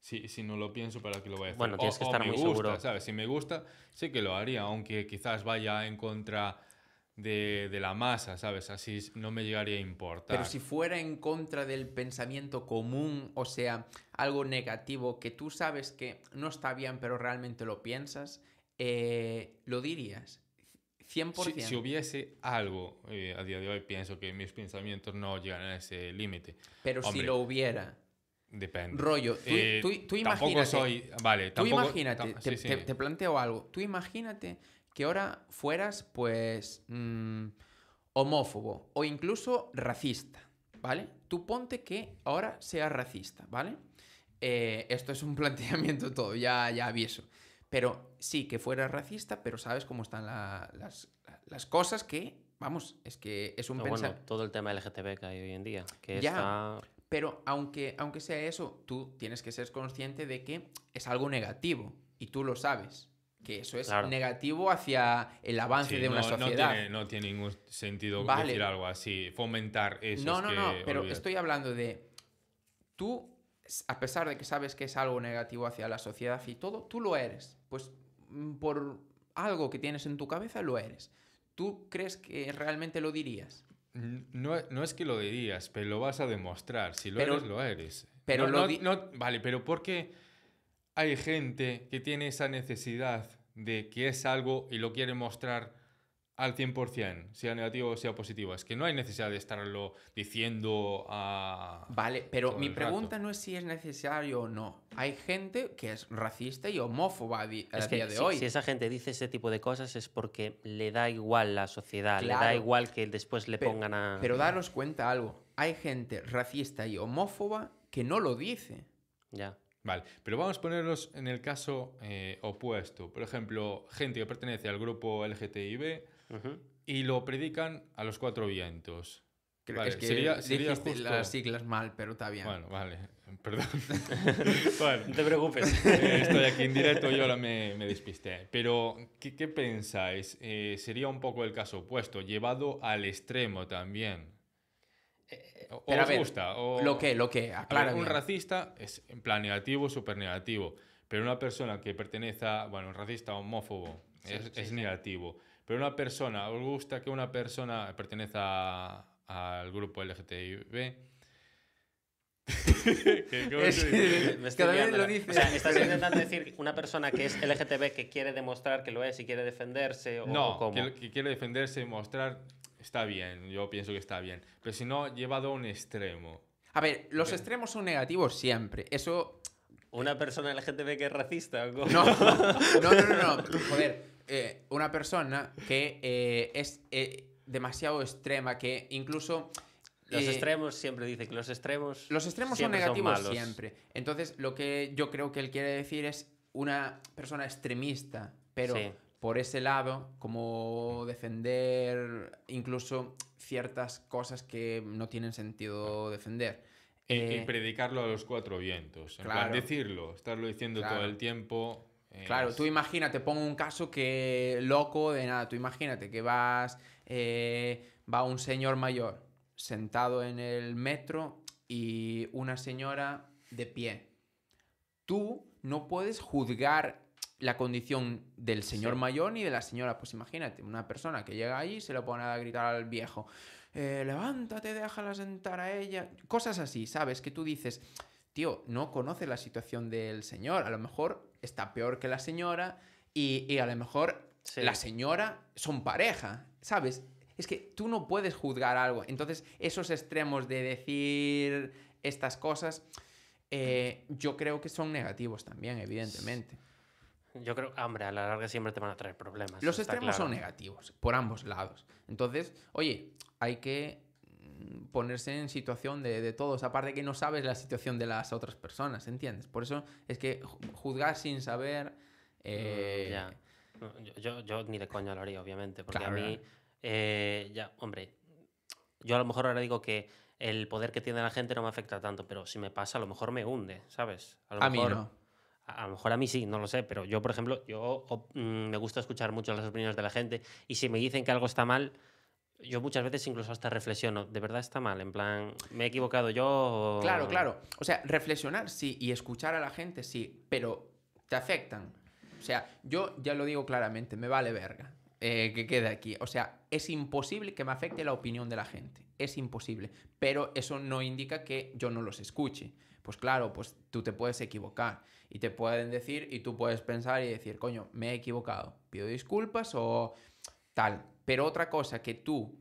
Si, no lo pienso, ¿para qué lo voy a hacer? Bueno, tienes que estar muy seguro. ¿sabes? Si me gusta, sí que lo haría, aunque quizás vaya en contra de, la masa, ¿sabes? Así no me llegaría a importar. Pero si fuera en contra del pensamiento común, o sea, algo negativo que tú sabes que no está bien, pero realmente lo piensas, eh, lo dirías. Si, hubiese algo, eh, a día de hoy pienso que mis pensamientos no llegan a ese límite. Pero si lo hubiera. Depende. Rollo, tú, eh, imagínate. Tampoco soy. Vale, tampoco, imagínate, te, planteo algo. Tú imagínate que ahora fueras, pues. Mm, homófobo o incluso racista, ¿vale? Tú ponte que ahora seas racista, ¿vale? Eh, esto es un <laughs> planteamiento todo, ya, ya aviso. Pero sí, que fuera racista, pero sabes cómo están las, cosas que, vamos, es que es un pensamiento... todo el tema LGTB que hay hoy en día, que ya, Pero aunque, aunque sea eso, tú tienes que ser consciente de que es algo negativo y tú lo sabes que eso es negativo hacia el avance de una sociedad. No tiene, ningún sentido decir algo así, fomentar eso. No, no, no, pero estoy hablando de tú, a pesar de que sabes que es algo negativo hacia la sociedad y todo, tú lo eres pues mm, por algo que tienes en tu cabeza lo eres. ¿Tú crees que realmente lo dirías? No, es que lo dirías, pero lo vas a demostrar. Si lo eres, lo eres. Pero no, no, vale, pero porque hay gente que tiene esa necesidad de que es algo y lo quiere mostrar al 100%, sea negativo o sea positivo. Es que no hay necesidad de estarlo diciendo a... Vale, pero mi pregunta no es si es necesario o no. Hay gente que es racista y homófoba a, día de hoy. Si esa gente dice ese tipo de cosas es porque le da igual la sociedad, le da igual que después le pongan a... Pero daros cuenta algo. Hay gente racista y homófoba que no lo dice. Ya. Vale, pero vamos a ponernos en el caso eh, opuesto. Por ejemplo, gente que pertenece al grupo LGTB y lo predican a los cuatro vientos. Creo que sería, las siglas mal, pero está bien. Bueno, vale, <laughs> perdón. <laughs> no te preocupes. <laughs> estoy aquí en directo y ahora me, me despisté. Pero, ¿qué, pensáis? Eh, sería un poco el caso opuesto, llevado al extremo también. Eh, o pero Lo que, lo que, aclara. Un racista es en plan negativo, súper negativo. Pero una persona que pertenece a, bueno, un racista homófobo es, negativo. Pero una persona, os gusta que una persona pertenezca al grupo LGTB, <laughs> <laughs> me estás intentando decir una persona que es LGTB que quiere demostrar que lo es y quiere defenderse o no, Que, quiere defenderse y mostrar está bien, yo pienso que está bien, pero si no llevado a un extremo. A ver, los extremos son negativos siempre. Eso una persona LGTB que es racista. ¿o <laughs> No, no, no, no, no. Joder, eh, una persona que eh, es eh, demasiado extrema, que incluso... Los extremos siempre dice que los extremos... Los extremos son negativos siempre. Entonces, lo que yo creo que él quiere decir es una persona extremista, pero por ese lado, como defender incluso ciertas cosas que no tienen sentido defender. Y, predicarlo a los cuatro vientos. En decirlo, estarlo diciendo todo el tiempo. Eh, claro, tú imagínate, pongo un caso que loco de nada, tú imagínate que vas, eh, va un señor mayor sentado en el metro y una señora de pie. Tú no puedes juzgar la condición del señor mayor ni de la señora. Pues imagínate, una persona que llega allí y se lo pone a gritar al viejo, eh, levántate, déjala sentar a ella. Cosas así, ¿sabes? Que tú dices, tío, no conoces la situación del señor. A lo mejor está peor que la señora y, a lo mejor la señora son pareja, ¿sabes? Es que tú no puedes juzgar algo. Entonces, esos extremos de decir estas cosas, eh, yo creo que son negativos también, evidentemente. Yo creo, hombre, a la larga siempre te van a traer problemas. Los extremos son negativos, por ambos lados. Entonces, oye, hay que ponerse en situación de, todos, aparte que no sabes la situación de las otras personas, ¿entiendes? Por eso es que juzgar sin saber... Eh, mm, yo, ni de coño lo haría, obviamente, porque a mí, eh, ya, hombre, yo a lo mejor ahora digo que el poder que tiene la gente no me afecta tanto, pero si me pasa, a lo mejor me hunde, ¿sabes? A, lo mejor, mí no. A, lo mejor a mí sí, no lo sé, pero yo, por ejemplo, yo mm, me gusta escuchar mucho las opiniones de la gente y si me dicen que algo está mal, yo muchas veces incluso hasta reflexiono, de verdad está mal, en plan, me he equivocado yo. Claro, claro. O sea, reflexionar sí y escuchar a la gente sí, pero te afectan. O sea, yo ya lo digo claramente, me vale verga eh, que quede aquí. O sea, es imposible que me afecte la opinión de la gente. Es imposible. Pero eso no indica que yo no los escuche. Pues claro, pues tú te puedes equivocar y te pueden decir y tú puedes pensar y decir, coño, me he equivocado, pido disculpas o tal pero otra cosa que tú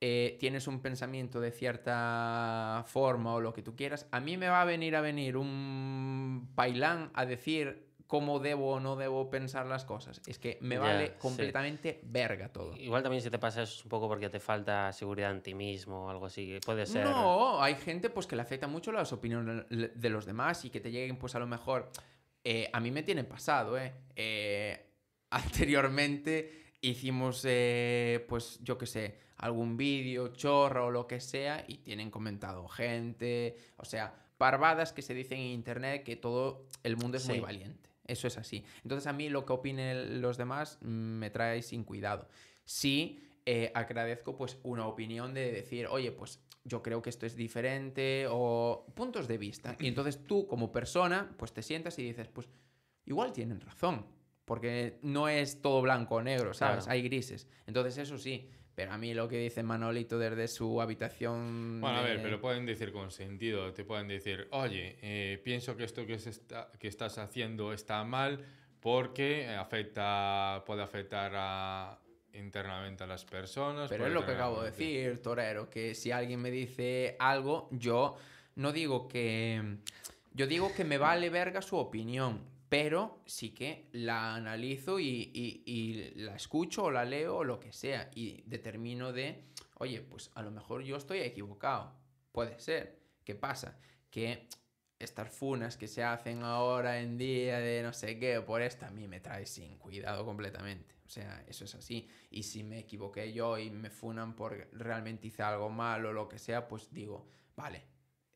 eh, tienes un pensamiento de cierta forma o lo que tú quieras, a mí me va a venir a venir un bailán a decir cómo debo o no debo pensar las cosas. Es que me vale completamente verga todo. Igual también si te pasa es un poco porque te falta seguridad en ti mismo o algo así. Puede ser. No, hay gente pues que le afecta mucho las opiniones de los demás y que te lleguen pues a lo mejor... Eh, a mí me tiene pasado, ¿eh? eh <laughs> anteriormente hicimos, eh, pues yo qué sé, algún vídeo, chorro o lo que sea, y tienen comentado gente, o sea, parvadas que se dicen en Internet que todo el mundo es muy valiente. Eso es así. Entonces a mí lo que opinen los demás me trae sin cuidado. Sí, eh, agradezco pues una opinión de decir, oye, pues yo creo que esto es diferente o puntos de vista. Y entonces tú como persona pues te sientas y dices, pues igual tienen razón. Porque no es todo blanco o negro, ¿sabes? Hay grises. Entonces, eso sí. Pero a mí lo que dice Manolito desde su habitación. Bueno, a ver, eh, pero pueden decir con sentido. Te pueden decir, oye, eh, pienso que esto que, que estás haciendo está mal porque afecta, puede afectar internamente a las personas. Pero es lo que acabo de decir, Torero, que si alguien me dice algo, yo no digo que. Yo digo que me vale verga su opinión, pero sí que la analizo y, la escucho o la leo o lo que sea y determino de, oye, pues a lo mejor yo estoy equivocado, puede ser, ¿qué pasa? Que estas funas que se hacen ahora en día de no sé qué, por esta, a mí me trae sin cuidado completamente. O sea, eso es así. Y si me equivoqué yo y me funan por realmente hice algo malo o lo que sea, pues digo, vale,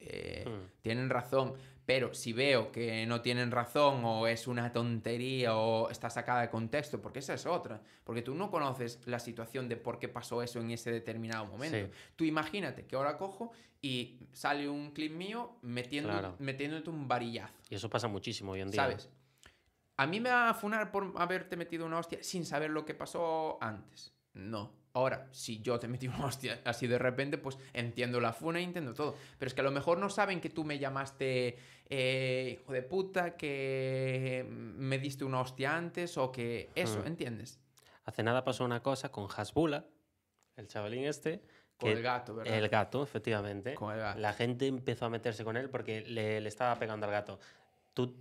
eh, mm. tienen razón, pero si veo que no tienen razón o es una tontería o está sacada de contexto, porque esa es otra, porque tú no conoces la situación de por qué pasó eso en ese determinado momento. Tú imagínate que ahora cojo y sale un clip mío metiendo, metiéndote un varillazo. Y eso pasa muchísimo hoy en día. ¿Sabes? A mí me va a funar por haberte metido una hostia sin saber lo que pasó antes. No. Ahora, si yo te metí <laughs> una hostia así de repente, pues entiendo la funa y entiendo todo. Pero es que a lo mejor no saben que tú me llamaste eh, hijo de puta, que me diste una hostia antes o que eso, hmm. ¿entiendes? Hace nada pasó una cosa con Hasbula, el chavalín este. Con el gato, ¿verdad? El gato, efectivamente. La gente empezó a meterse con él porque le, le estaba pegando al gato. Tú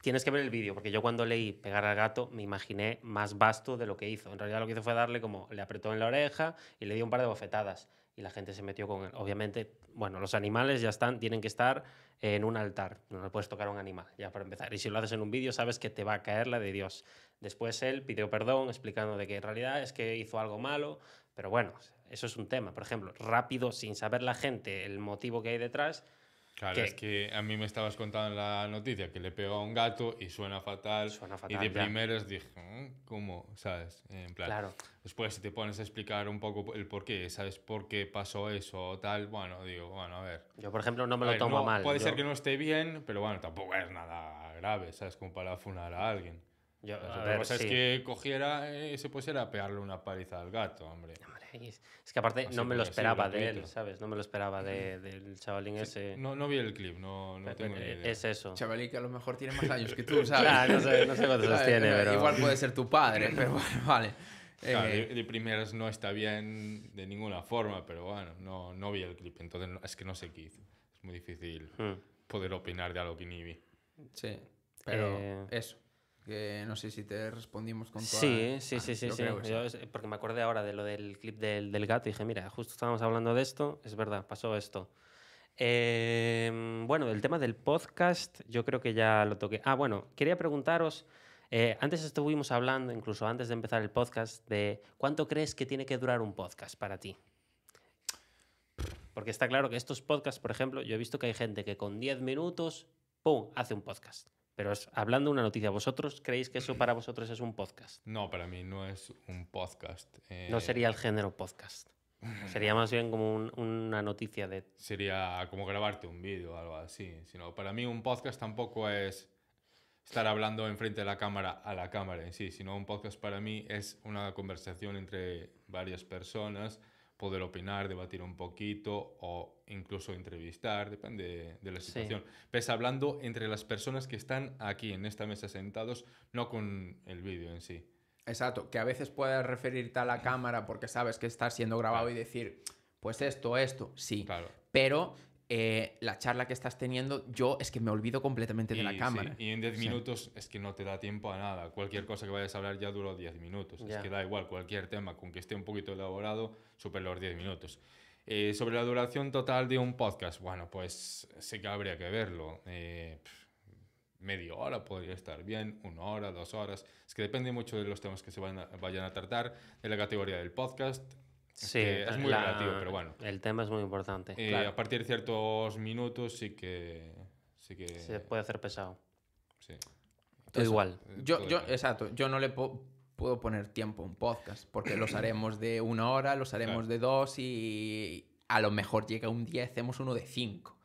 tienes que ver el vídeo, porque yo cuando leí pegar al gato me imaginé más vasto de lo que hizo. En realidad lo que hizo fue darle como, le apretó en la oreja y le dio un par de bofetadas y la gente se metió con él. Obviamente, bueno, los animales ya están, tienen que estar en un altar, no le puedes tocar a un animal, ya para empezar. Y si lo haces en un vídeo, sabes que te va a caer la de Dios. Después él pidió perdón explicando de que en realidad es que hizo algo malo, pero bueno, eso es un tema. Por ejemplo, rápido, sin saber la gente el motivo que hay detrás, Claro, es que a mí me estabas contando en la noticia que le pegó a un gato y suena fatal. Suena fatal. Y de primero dije, mm, ¿cómo? ¿Sabes? En plan. Claro. Después, si te pones a explicar un poco el por qué, ¿sabes por qué pasó eso o tal? Bueno, digo, bueno, a ver. Yo, por ejemplo, no me lo tomo no, mal. Puede ser que no esté bien, pero bueno, tampoco es nada grave, ¿sabes? Como para funar a alguien. Yo, otra cosa es que cogiera, y eh, se pusiera a pegarle una paliza al gato, hombre. Es que aparte no me lo esperaba de él, ¿sabes? No me lo esperaba del chavalín ese. No, no vi el clip, no, tengo ni eh, idea. Es eso. Chavalín que a lo mejor tiene más años que tú, <laughs> ¿sabes? claro, no sé, no sé cuántos tiene, pero... Igual puede ser tu padre, <laughs> pero vale. Claro, eh, de, primeras no está bien de ninguna forma, pero bueno, no, no vi el clip, entonces es que no sé qué hizo. Es muy difícil hmm. poder opinar de algo que ni vi. Sí, pero eh, eso no sé si te respondimos con todo Sí, sí, sí, sí, sí. porque me acordé ahora de lo del clip del, gato y dije, mira, justo estábamos hablando de esto, es verdad, pasó esto. Em, bueno, el tema del podcast yo creo que ya lo toqué. Ah, bueno, quería preguntaros, eh, antes estuvimos hablando, incluso antes de empezar el podcast, de cuánto crees que tiene que durar un podcast para ti. Porque está claro que estos podcasts, por ejemplo, yo he visto que hay gente que con 10 minutos, ¡pum!, hace un podcast. Pero hablando de una noticia. ¿Vosotros creéis que eso <clears throat> para vosotros es un podcast? No, para mí no es un podcast. Eh. No sería el género podcast. Sería más bien como una noticia de... Sería como grabarte un vídeo o algo así. Sino para mí un podcast tampoco es estar hablando enfrente de la cámara a la cámara en sí, sino un podcast para mí es una conversación entre varias personas poder opinar, debatir un poquito o incluso entrevistar, depende de la situación. Pues hablando entre las personas que están aquí en esta mesa sentados, no con el vídeo en sí. Exacto, que a veces puedes referirte a la cámara porque sabes que está siendo grabado y decir, pues esto, esto, sí. Claro. Pero eh, la charla que estás teniendo, yo es que me olvido completamente de la cámara. y en 10 minutos es que no te da tiempo a nada. Cualquier cosa que vayas a hablar ya dura 10 minutos. Es que da igual, cualquier tema, con que esté un poquito elaborado, supera los 10 minutos. Eh, sobre la duración total de un podcast, bueno, pues sé que habría que verlo. Eh, media hora podría estar bien, una hora, dos horas. Es que depende mucho de los temas que se vayan a, vayan a tratar, de la categoría del podcast, Sí, este, eh, es muy relativo, pero bueno. El tema es muy importante. Eh, a partir de ciertos minutos sí que, sí que... Se puede hacer pesado. Sí. igual. Eh, yo, yo, exacto, yo no le puedo poner tiempo a un podcast, porque los <coughs> haremos de una hora, los haremos de dos y a lo mejor llega un día hacemos uno de cinco.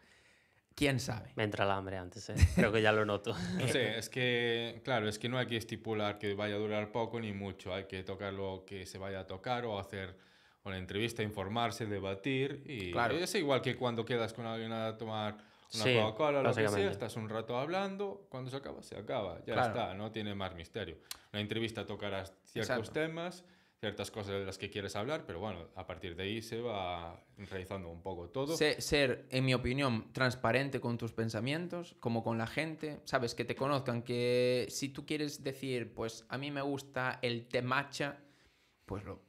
¿Quién sabe? Me entra el hambre antes, ¿eh? creo que ya lo noto. <laughs> no sé, es que, claro, es que no hay que estipular que vaya a durar poco ni mucho, hay que tocar lo que se vaya a tocar o hacer con la entrevista, informarse, debatir. Y claro. es igual que cuando quedas con alguien a tomar una sí, Coca-Cola, lo que sea, estás un rato hablando, cuando se acaba, se acaba, ya está, no tiene más misterio. la entrevista tocarás ciertos temas ciertas cosas de las que quieres hablar, pero bueno, a partir de ahí se va realizando un poco todo. Ser, en mi opinión, transparente con tus pensamientos, como con la gente, sabes, que te conozcan, que si tú quieres decir, pues a mí me gusta el temacha, pues lo,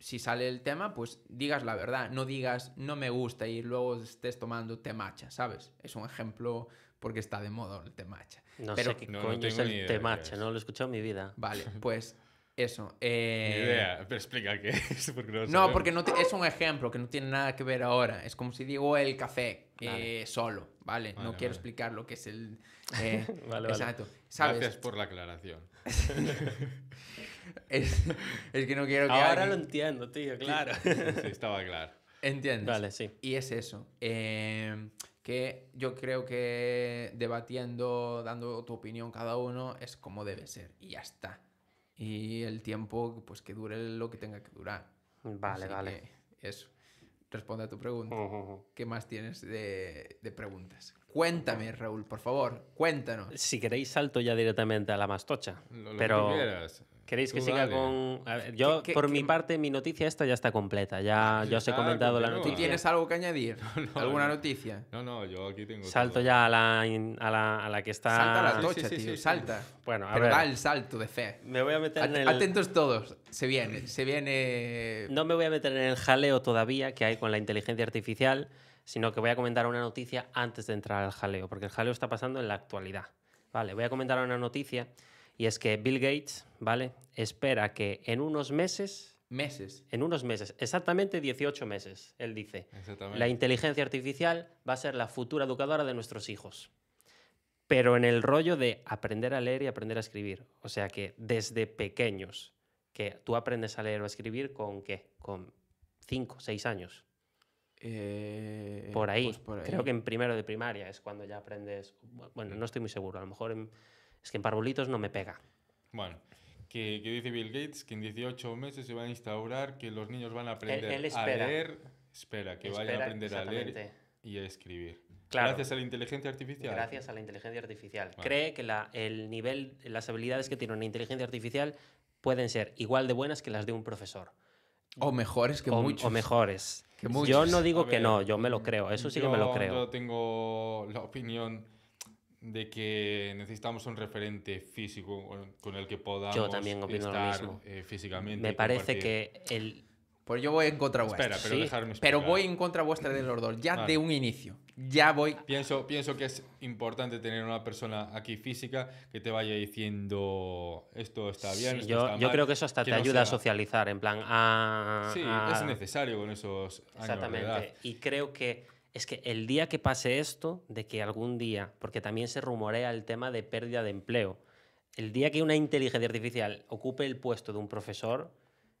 si sale el tema, pues digas la verdad, no digas no me gusta y luego estés tomando temacha, macha, ¿sabes? Es un ejemplo porque está de moda el temacha. No sé qué coño es el temacha, no lo he escuchado en mi vida. Vale, <laughs> pues eso. Eh... idea, pero explica qué es. Porque no, porque no es un ejemplo que no tiene nada que ver ahora. Es como si digo el café eh, solo, ¿vale? no quiero explicar lo que es el. <laughs> Eh, exacto. ¿Sabes? Gracias por la aclaración. <laughs> Es, que no quiero que. Ahora lo entiendo, tío, claro. Sí, estaba claro. ¿Entiendes? Vale, sí. Y es eso. Eh, que yo creo que debatiendo, dando tu opinión cada uno, es como debe ser. Y ya está. Y el tiempo, pues que dure lo que tenga que durar. Vale, vale. eso. Responde a tu pregunta. ¿Qué más tienes de, preguntas? Cuéntame, Raúl, por favor, cuéntanos. Si queréis, salto ya directamente a la mastocha. pero... ¿Queréis que siga con.? yo, por mi parte, mi noticia esta ya está completa. Ya, ah, yo os he comentado la noticia. ¿Tú tienes algo que añadir? <laughs> ¿Alguna noticia? No, no, yo aquí tengo. Salto ya a la, a la, a la que está. Salta la tocha, tío, salta. Bueno, a Pero ver. da el salto de fe. Me voy a meter en el. Atentos todos, se viene, se viene... No me voy a meter en el jaleo todavía que hay con la inteligencia artificial, sino que voy a comentar una noticia antes de entrar al jaleo, porque el jaleo está pasando en la actualidad. Vale, voy a comentar una noticia y es que Bill Gates, ¿vale? Espera que en unos meses meses. En unos meses, exactamente 18 meses, él dice. La inteligencia artificial va a ser la futura educadora de nuestros hijos. Pero en el rollo de aprender a leer y aprender a escribir. O sea que desde pequeños, que tú aprendes a leer o a escribir con qué? Con 5, 6 años. Eh, por, ahí. Pues por, ahí. Creo que en primero de primaria es cuando ya aprendes. Bueno, no estoy muy seguro, a lo mejor en es que en parbolitos no me pega. Bueno, que, dice Bill Gates que en 18 meses se va a instaurar que los niños van a aprender a leer. Espera, que a aprender a leer y a escribir. Gracias a la inteligencia artificial. Gracias a la inteligencia artificial. Cree que la, el nivel, las habilidades que tiene una inteligencia artificial pueden ser igual de buenas que las de un profesor. O mejores que muchos. O mejores. Que Yo no digo que no, yo me lo creo, eso sí que me lo creo. Yo tengo la opinión de que necesitamos un referente físico con el que podamos yo también opino lo mismo. Eh, físicamente. Me parece que el... Pues yo voy en contra vuestra. Espera, pero Pero voy en contra vuestra de los ya de un inicio. Ya voy... Pienso, pienso que es importante tener una persona aquí física que te vaya diciendo esto está bien, esto yo, está mal, yo creo que eso hasta te ayuda a socializar, en plan... A, ah, sí, ah. es necesario con esos años Exactamente. De edad. Y creo que es que el día que pase esto, de que algún día, porque también se rumorea el tema de pérdida de empleo, el día que una inteligencia artificial ocupe el puesto de un profesor,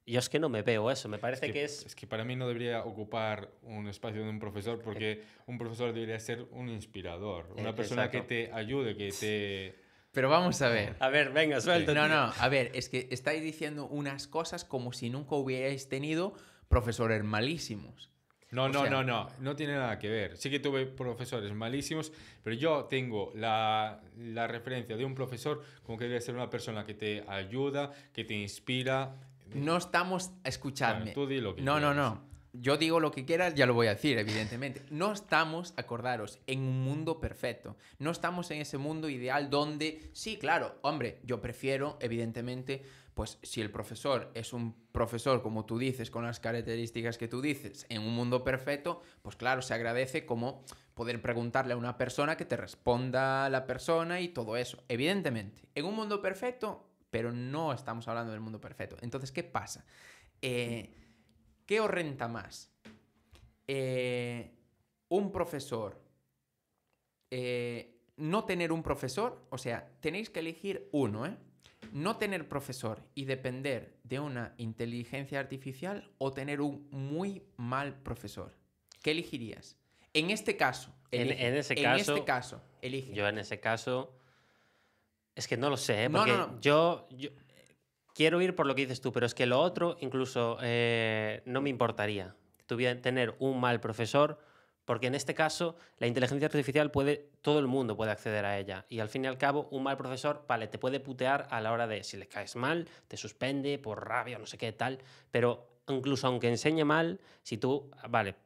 yo es que no me veo eso, me parece que, es... Es que para mí no debería ocupar un espacio de un profesor porque eh. un profesor debería ser un inspirador, eh, una persona que te ayude, que te... <laughs> Pero vamos a ver. A ver, venga, suelto. No, no, a ver, es que estáis diciendo unas cosas como si nunca hubierais tenido profesores malísimos. No, no, no, no, no tiene nada que ver. Sí que tuve profesores malísimos, pero yo tengo la, referencia de un profesor como que debe ser una persona que te ayuda, que te inspira. No estamos, escuchando tú no, no, no. Yo digo lo que quieras, ya lo voy a decir, evidentemente. No estamos, acordaros, en un mundo perfecto. No estamos en ese mundo ideal donde, sí, claro, hombre, yo prefiero, evidentemente, pues si el profesor es un profesor, como tú dices, con las características que tú dices, en un mundo perfecto, pues claro, se agradece como poder preguntarle a una persona que te responda la persona y todo eso. Evidentemente, en un mundo perfecto, pero no estamos hablando del mundo perfecto. Entonces, ¿qué pasa? Eh, ¿Qué os renta más? Eh, un profesor. Eh, no tener un profesor, o sea, tenéis que elegir uno, ¿eh? no tener profesor y depender de una inteligencia artificial o tener un muy mal profesor? ¿Qué elegirías? En este caso. en, ese caso. este caso, elige. Yo en ese caso. Es que no lo sé, ¿eh? porque no, no, no. Yo, quiero ir por lo que dices tú, pero es que lo otro incluso eh, no me importaría. Tuviera tener un mal profesor porque en este caso, la inteligencia artificial puede, todo el mundo puede acceder a ella. Y al fin y al cabo, un mal profesor, vale, te puede putear a la hora de si le caes mal, te suspende por rabia, no sé qué tal. Pero incluso aunque enseñe mal, si tú, vale,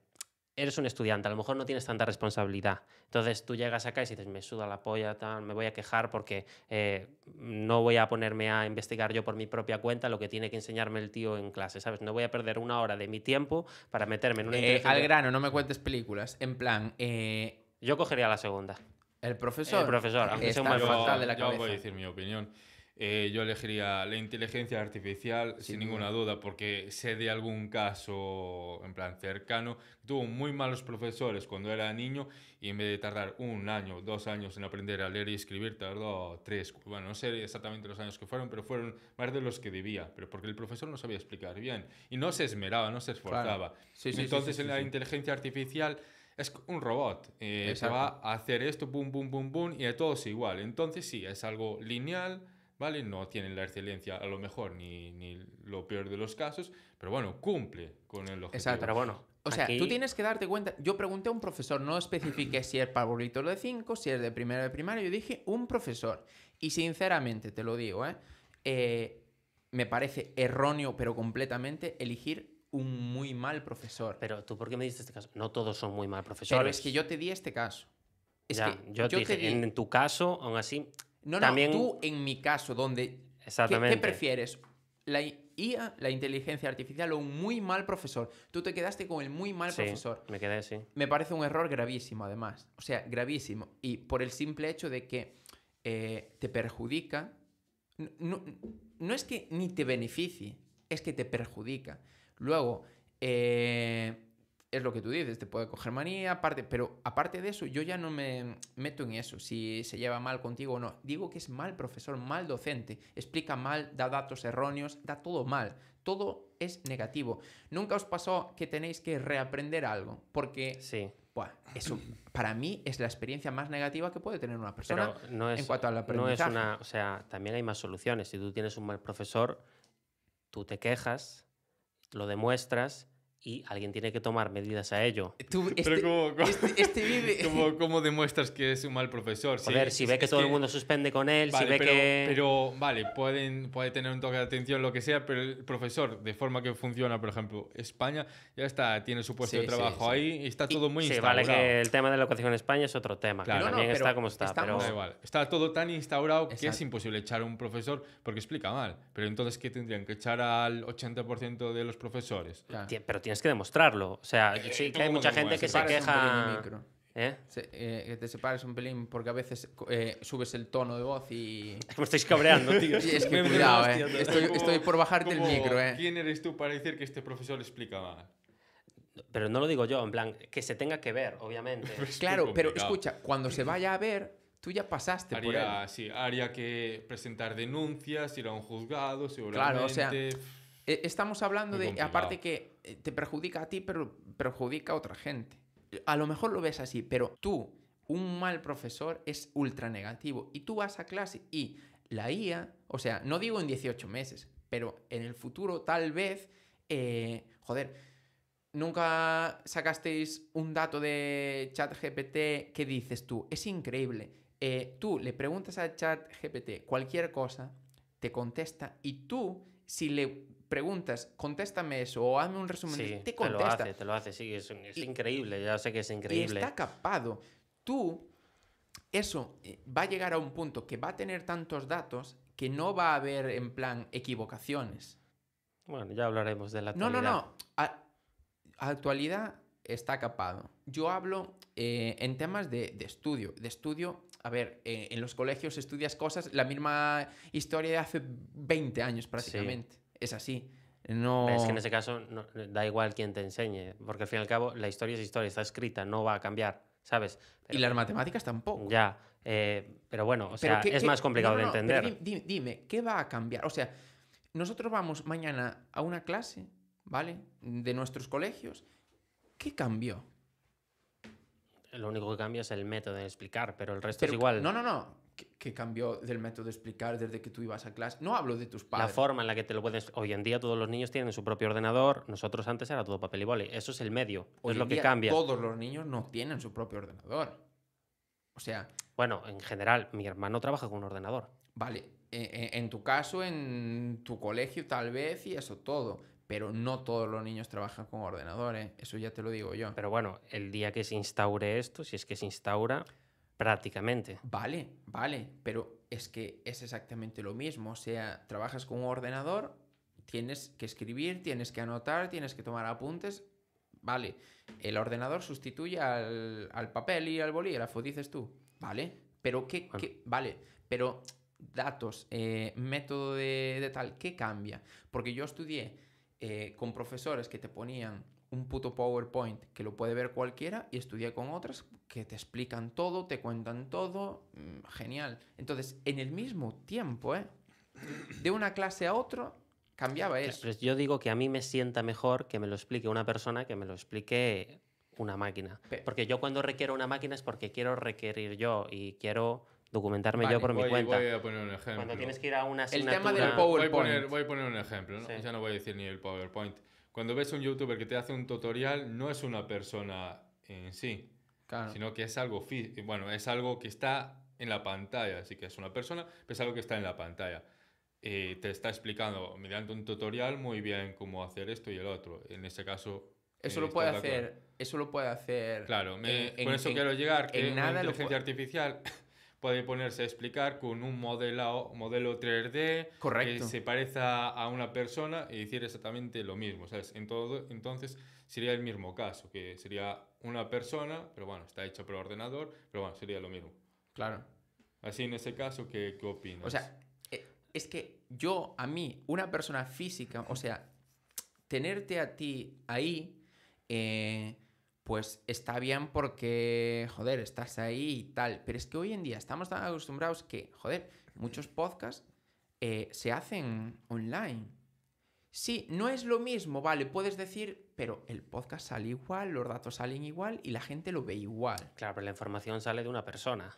eres un estudiante, a lo mejor no tienes tanta responsabilidad. Entonces tú llegas acá y dices, me suda la polla, tal, me voy a quejar porque eh, no voy a ponerme a investigar yo por mi propia cuenta lo que tiene que enseñarme el tío en clase, ¿sabes? No voy a perder una hora de mi tiempo para meterme en una... Eh, al grano, no me cuentes películas. En plan... Eh, yo cogería la segunda. El profesor. El profesor, aunque sea un mal de la cabeza. Yo voy a decir mi opinión. Eh, yo elegiría la inteligencia artificial, sin, ninguna duda, porque sé de algún caso, en plan cercano, tuvo muy malos profesores cuando era niño y en vez de tardar un año, dos años en aprender a leer y escribir, tardó tres, bueno, no sé exactamente los años que fueron, pero fueron más de los que debía, pero porque el profesor no sabía explicar bien y no se esmeraba, no se esforzaba. Entonces en la inteligencia artificial es un robot. se eh, va a hacer esto, boom, boom, boom, boom, y a todos igual. Entonces sí, es algo lineal no tienen la excelencia, a lo mejor, ni, lo peor de los casos, pero bueno, cumple con el objetivo. Exacto, pero bueno. O sea, tú tienes que darte cuenta. Yo pregunté a un profesor, no especifiqué si es para lo de 5, si es de primero de primaria, yo dije un profesor. Y sinceramente, te lo digo, ¿eh? ¿eh? me parece erróneo, pero completamente, elegir un muy mal profesor. Pero tú, ¿por qué me diste este caso? No todos son muy mal profesores. Pero es que yo te di este caso. Es que yo, dije, en tu caso, aún así, no, no, tú en mi caso, donde... Exactamente. ¿Qué, prefieres? La IA, la inteligencia artificial o un muy mal profesor. Tú te quedaste con el muy mal sí, profesor. Me quedé así. Me parece un error gravísimo, además. O sea, gravísimo. Y por el simple hecho de que eh, te perjudica. No, no, es que ni te beneficie, es que te perjudica. Luego, eh, es lo que tú dices, te puede coger manía, aparte, pero aparte de eso, yo ya no me meto en eso, si se lleva mal contigo o no. Digo que es mal profesor, mal docente, explica mal, da datos erróneos, da todo mal, todo es negativo. Nunca os pasó que tenéis que reaprender algo, porque sí. eso para mí es la experiencia más negativa que puede tener una persona en cuanto al aprendizaje. o sea, también hay más soluciones. Si tú tienes un mal profesor, tú te quejas, lo demuestras y alguien tiene que tomar medidas a ello. Eh, este, como, este, este vive... <laughs> como, ¿Cómo demuestras que es un mal profesor? A ver, si ve que todo el mundo suspende con él, si ve pero, que... Pero, vale, pueden, puede tener un toque de atención, lo que sea, pero el profesor, de forma que funciona, por ejemplo, España, ya está, tiene su puesto de trabajo ahí, y está todo muy instaurado. vale, que el tema de la educación en España es otro tema, que también está como está, está todo tan instaurado que es imposible echar a un profesor, porque explica mal. Pero entonces, ¿qué tendrían? ¿Que echar al 80% de los profesores? tienes que demostrarlo. O sea, eh, sí eh, que hay mucha gente que se queja. ¿eh? que te separes un pelín porque a veces subes el tono de voz y... <laughs> Me estáis cabreando, tío. <laughs> es que cuidado, eh. Estoy, estoy, por bajarte el micro, eh. ¿Quién eres tú para decir que este profesor explica mal? Pero no lo digo yo, en plan, que se tenga que ver, obviamente. <laughs> claro, pero escucha, cuando se vaya a ver, tú ya pasaste por él. Sí, haría que presentar denuncias, ir a un juzgado, seguramente... Claro, o sea eh, estamos hablando de, aparte que eh, te perjudica a ti, pero perjudica a otra gente. A lo mejor lo ves así, pero tú, un mal profesor es ultra negativo. Y tú vas a clase y la IA, o sea, no digo en 18 meses, pero en el futuro tal vez, eh, joder, nunca sacasteis un dato de ChatGPT que dices tú, es increíble. tú le preguntas a ChatGPT cualquier cosa, te contesta y tú, si le preguntas, contéstame eso o hazme un resumen, te contesta. Te lo hace, te lo hace, sí, es, increíble, ya sé que es increíble. está capado. Tú, eso eh, va a llegar a un punto que va a tener tantos datos que no va a haber, en plan, equivocaciones. Bueno, ya hablaremos de la actualidad. No, no, no. actualidad está capado. Yo hablo eh, en temas de, estudio. De estudio, a ver, eh, en los colegios estudias cosas, la misma historia de hace 20 años prácticamente es así. No... Es que en ese caso da igual quien te enseñe, porque al fin y al cabo la historia es historia, está escrita, no va a cambiar, ¿sabes? y las matemáticas tampoco. Ya, eh, pero bueno, o sea, es más complicado de entender. dime, ¿qué va a cambiar? O sea, nosotros vamos mañana a una clase, ¿vale? De nuestros colegios, ¿qué cambió? Lo único que cambia es el método de explicar, pero el resto es igual. No, no, no que, cambió del método de explicar desde que tú ibas a clase. No hablo de tus padres. La forma en la que te lo puedes. Hoy en día todos los niños tienen su propio ordenador. Nosotros antes era todo papel y boli. Eso es el medio. es lo que cambia. Todos los niños no tienen su propio ordenador. O sea. Bueno, en general, mi hermano trabaja con un ordenador. Vale. Eh, eh, en tu caso, en tu colegio, tal vez, y eso todo pero no todos los niños trabajan con ordenadores, eso ya te lo digo yo. Pero bueno, el día que se instaure esto, si es que se instaura... Prácticamente. Vale, vale, pero es que es exactamente lo mismo. O sea, trabajas con un ordenador, tienes que escribir, tienes que anotar, tienes que tomar apuntes. Vale, el ordenador sustituye al, papel y al bolígrafo, dices tú. Vale, pero ¿qué? qué vale, pero datos, eh, método de, tal, ¿qué cambia? Porque yo estudié eh, con profesores que te ponían un puto PowerPoint que lo puede ver cualquiera y estudia con otras que te explican todo, te cuentan todo, mm, genial. Entonces, en el mismo tiempo, ¿eh? de una clase a otra, cambiaba eso. yo digo que a mí me sienta mejor que me lo explique una persona que me lo explique una máquina. porque yo cuando requiero una máquina es porque quiero requerir yo y quiero documentarme yo por mi cuenta. Voy a poner un ejemplo. Cuando tienes que ir a una Voy a poner, un ejemplo, ya no voy a decir ni el PowerPoint. Cuando ves un youtuber que te hace un tutorial, no es una persona en sí, sino que es algo, bueno, es algo que está en la pantalla, así que es una persona, pero es algo que está en la pantalla. y eh, te está explicando mediante un tutorial muy bien cómo hacer esto y el otro. En ese caso... Eso eh, lo puede hacer, eso lo puede hacer... Claro, me, con eh, eso quiero llegar, que nada inteligencia artificial puede ponerse a explicar con un modelo, modelo 3D que se parezca a una persona y decir exactamente lo mismo. ¿sabes? En entonces sería el mismo caso, que sería una persona, pero bueno, está hecho por ordenador, pero bueno, sería lo mismo. Claro. Así en ese caso, ¿qué, qué opinas? O sea, eh, es que yo, a mí, una persona física, o sea, tenerte a ti ahí... Eh, pues está bien porque, joder, estás ahí y tal. Pero es que hoy en día estamos tan acostumbrados que, joder, muchos podcasts eh, se hacen online. Sí, no es lo mismo, vale, puedes decir, pero el podcast sale igual, los datos salen igual y la gente lo ve igual. Claro, pero la información sale de una persona,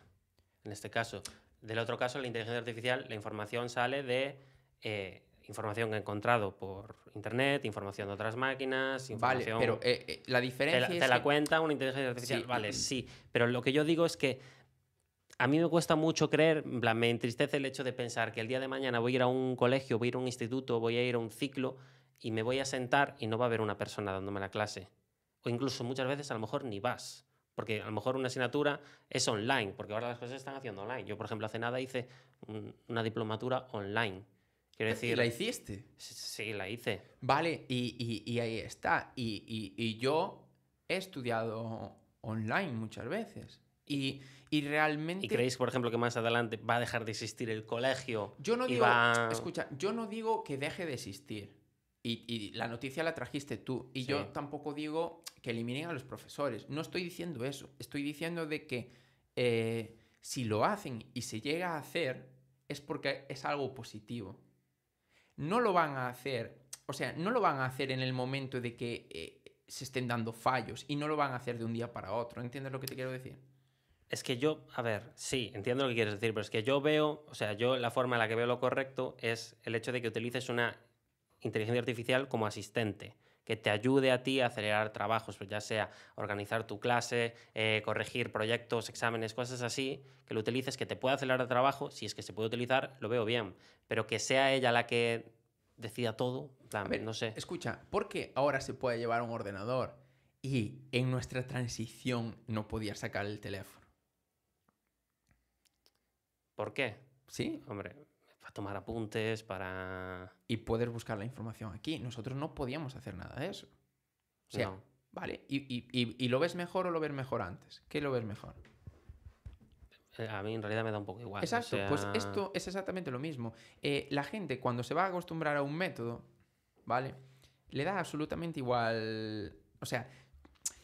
en este caso. Del otro caso, la inteligencia artificial, la información sale de eh, información que he encontrado por internet, información de otras máquinas, información... Vale, pero eh, eh, la diferencia Te, es la cuenta una inteligencia artificial, vale, sí. Pero lo que yo digo es que a mí me cuesta mucho creer, me entristece el hecho de pensar que el día de mañana voy a ir a un colegio, voy a ir a un instituto, voy a ir a un ciclo y me voy a sentar y no va a haber una persona dándome la clase. O incluso muchas veces a lo mejor ni vas. Porque a lo mejor una asignatura es online, porque ahora las cosas se están haciendo online. Yo, por ejemplo, hace nada hice una diplomatura online decir. ¿La hiciste? Sí, la hice. Vale, y, ahí está. Y, yo he estudiado online muchas veces. Y, realmente. ¿Y creéis, por ejemplo, que más adelante va a dejar de existir el colegio? Yo no digo. Escucha, yo no digo que deje de existir. Y, la noticia la trajiste tú. Y yo tampoco digo que eliminen a los profesores. No estoy diciendo eso. Estoy diciendo de que eh, si lo hacen y se llega a hacer, es porque es algo positivo no lo van a hacer, o sea, no lo van a hacer en el momento de que eh, se estén dando fallos y no lo van a hacer de un día para otro. ¿Entiendes lo que te quiero decir? Es que yo, a ver, sí, entiendo lo que quieres decir, pero es que yo veo, o sea, yo la forma en la que veo lo correcto es el hecho de que utilices una inteligencia artificial como asistente que te ayude a ti a acelerar trabajos, pues ya sea organizar tu clase, eh, corregir proyectos, exámenes, cosas así, que lo utilices, que te pueda acelerar el trabajo, si es que se puede utilizar, lo veo bien, pero que sea ella la que decida todo, plan, no sé. Escucha, ¿por qué ahora se puede llevar un ordenador y en nuestra transición no podía sacar el teléfono? ¿Por qué? Sí. Hombre, tomar apuntes, para... Y poder buscar la información aquí. Nosotros no podíamos hacer nada de eso. O sea, vale, y, lo ves mejor o lo ves mejor antes? ¿Qué lo ves mejor? Eh, a mí en realidad me da un poco igual. Exacto, pues esto es exactamente lo mismo. Eh, la gente cuando se va a acostumbrar a un método, ¿vale? Le da absolutamente igual... O sea,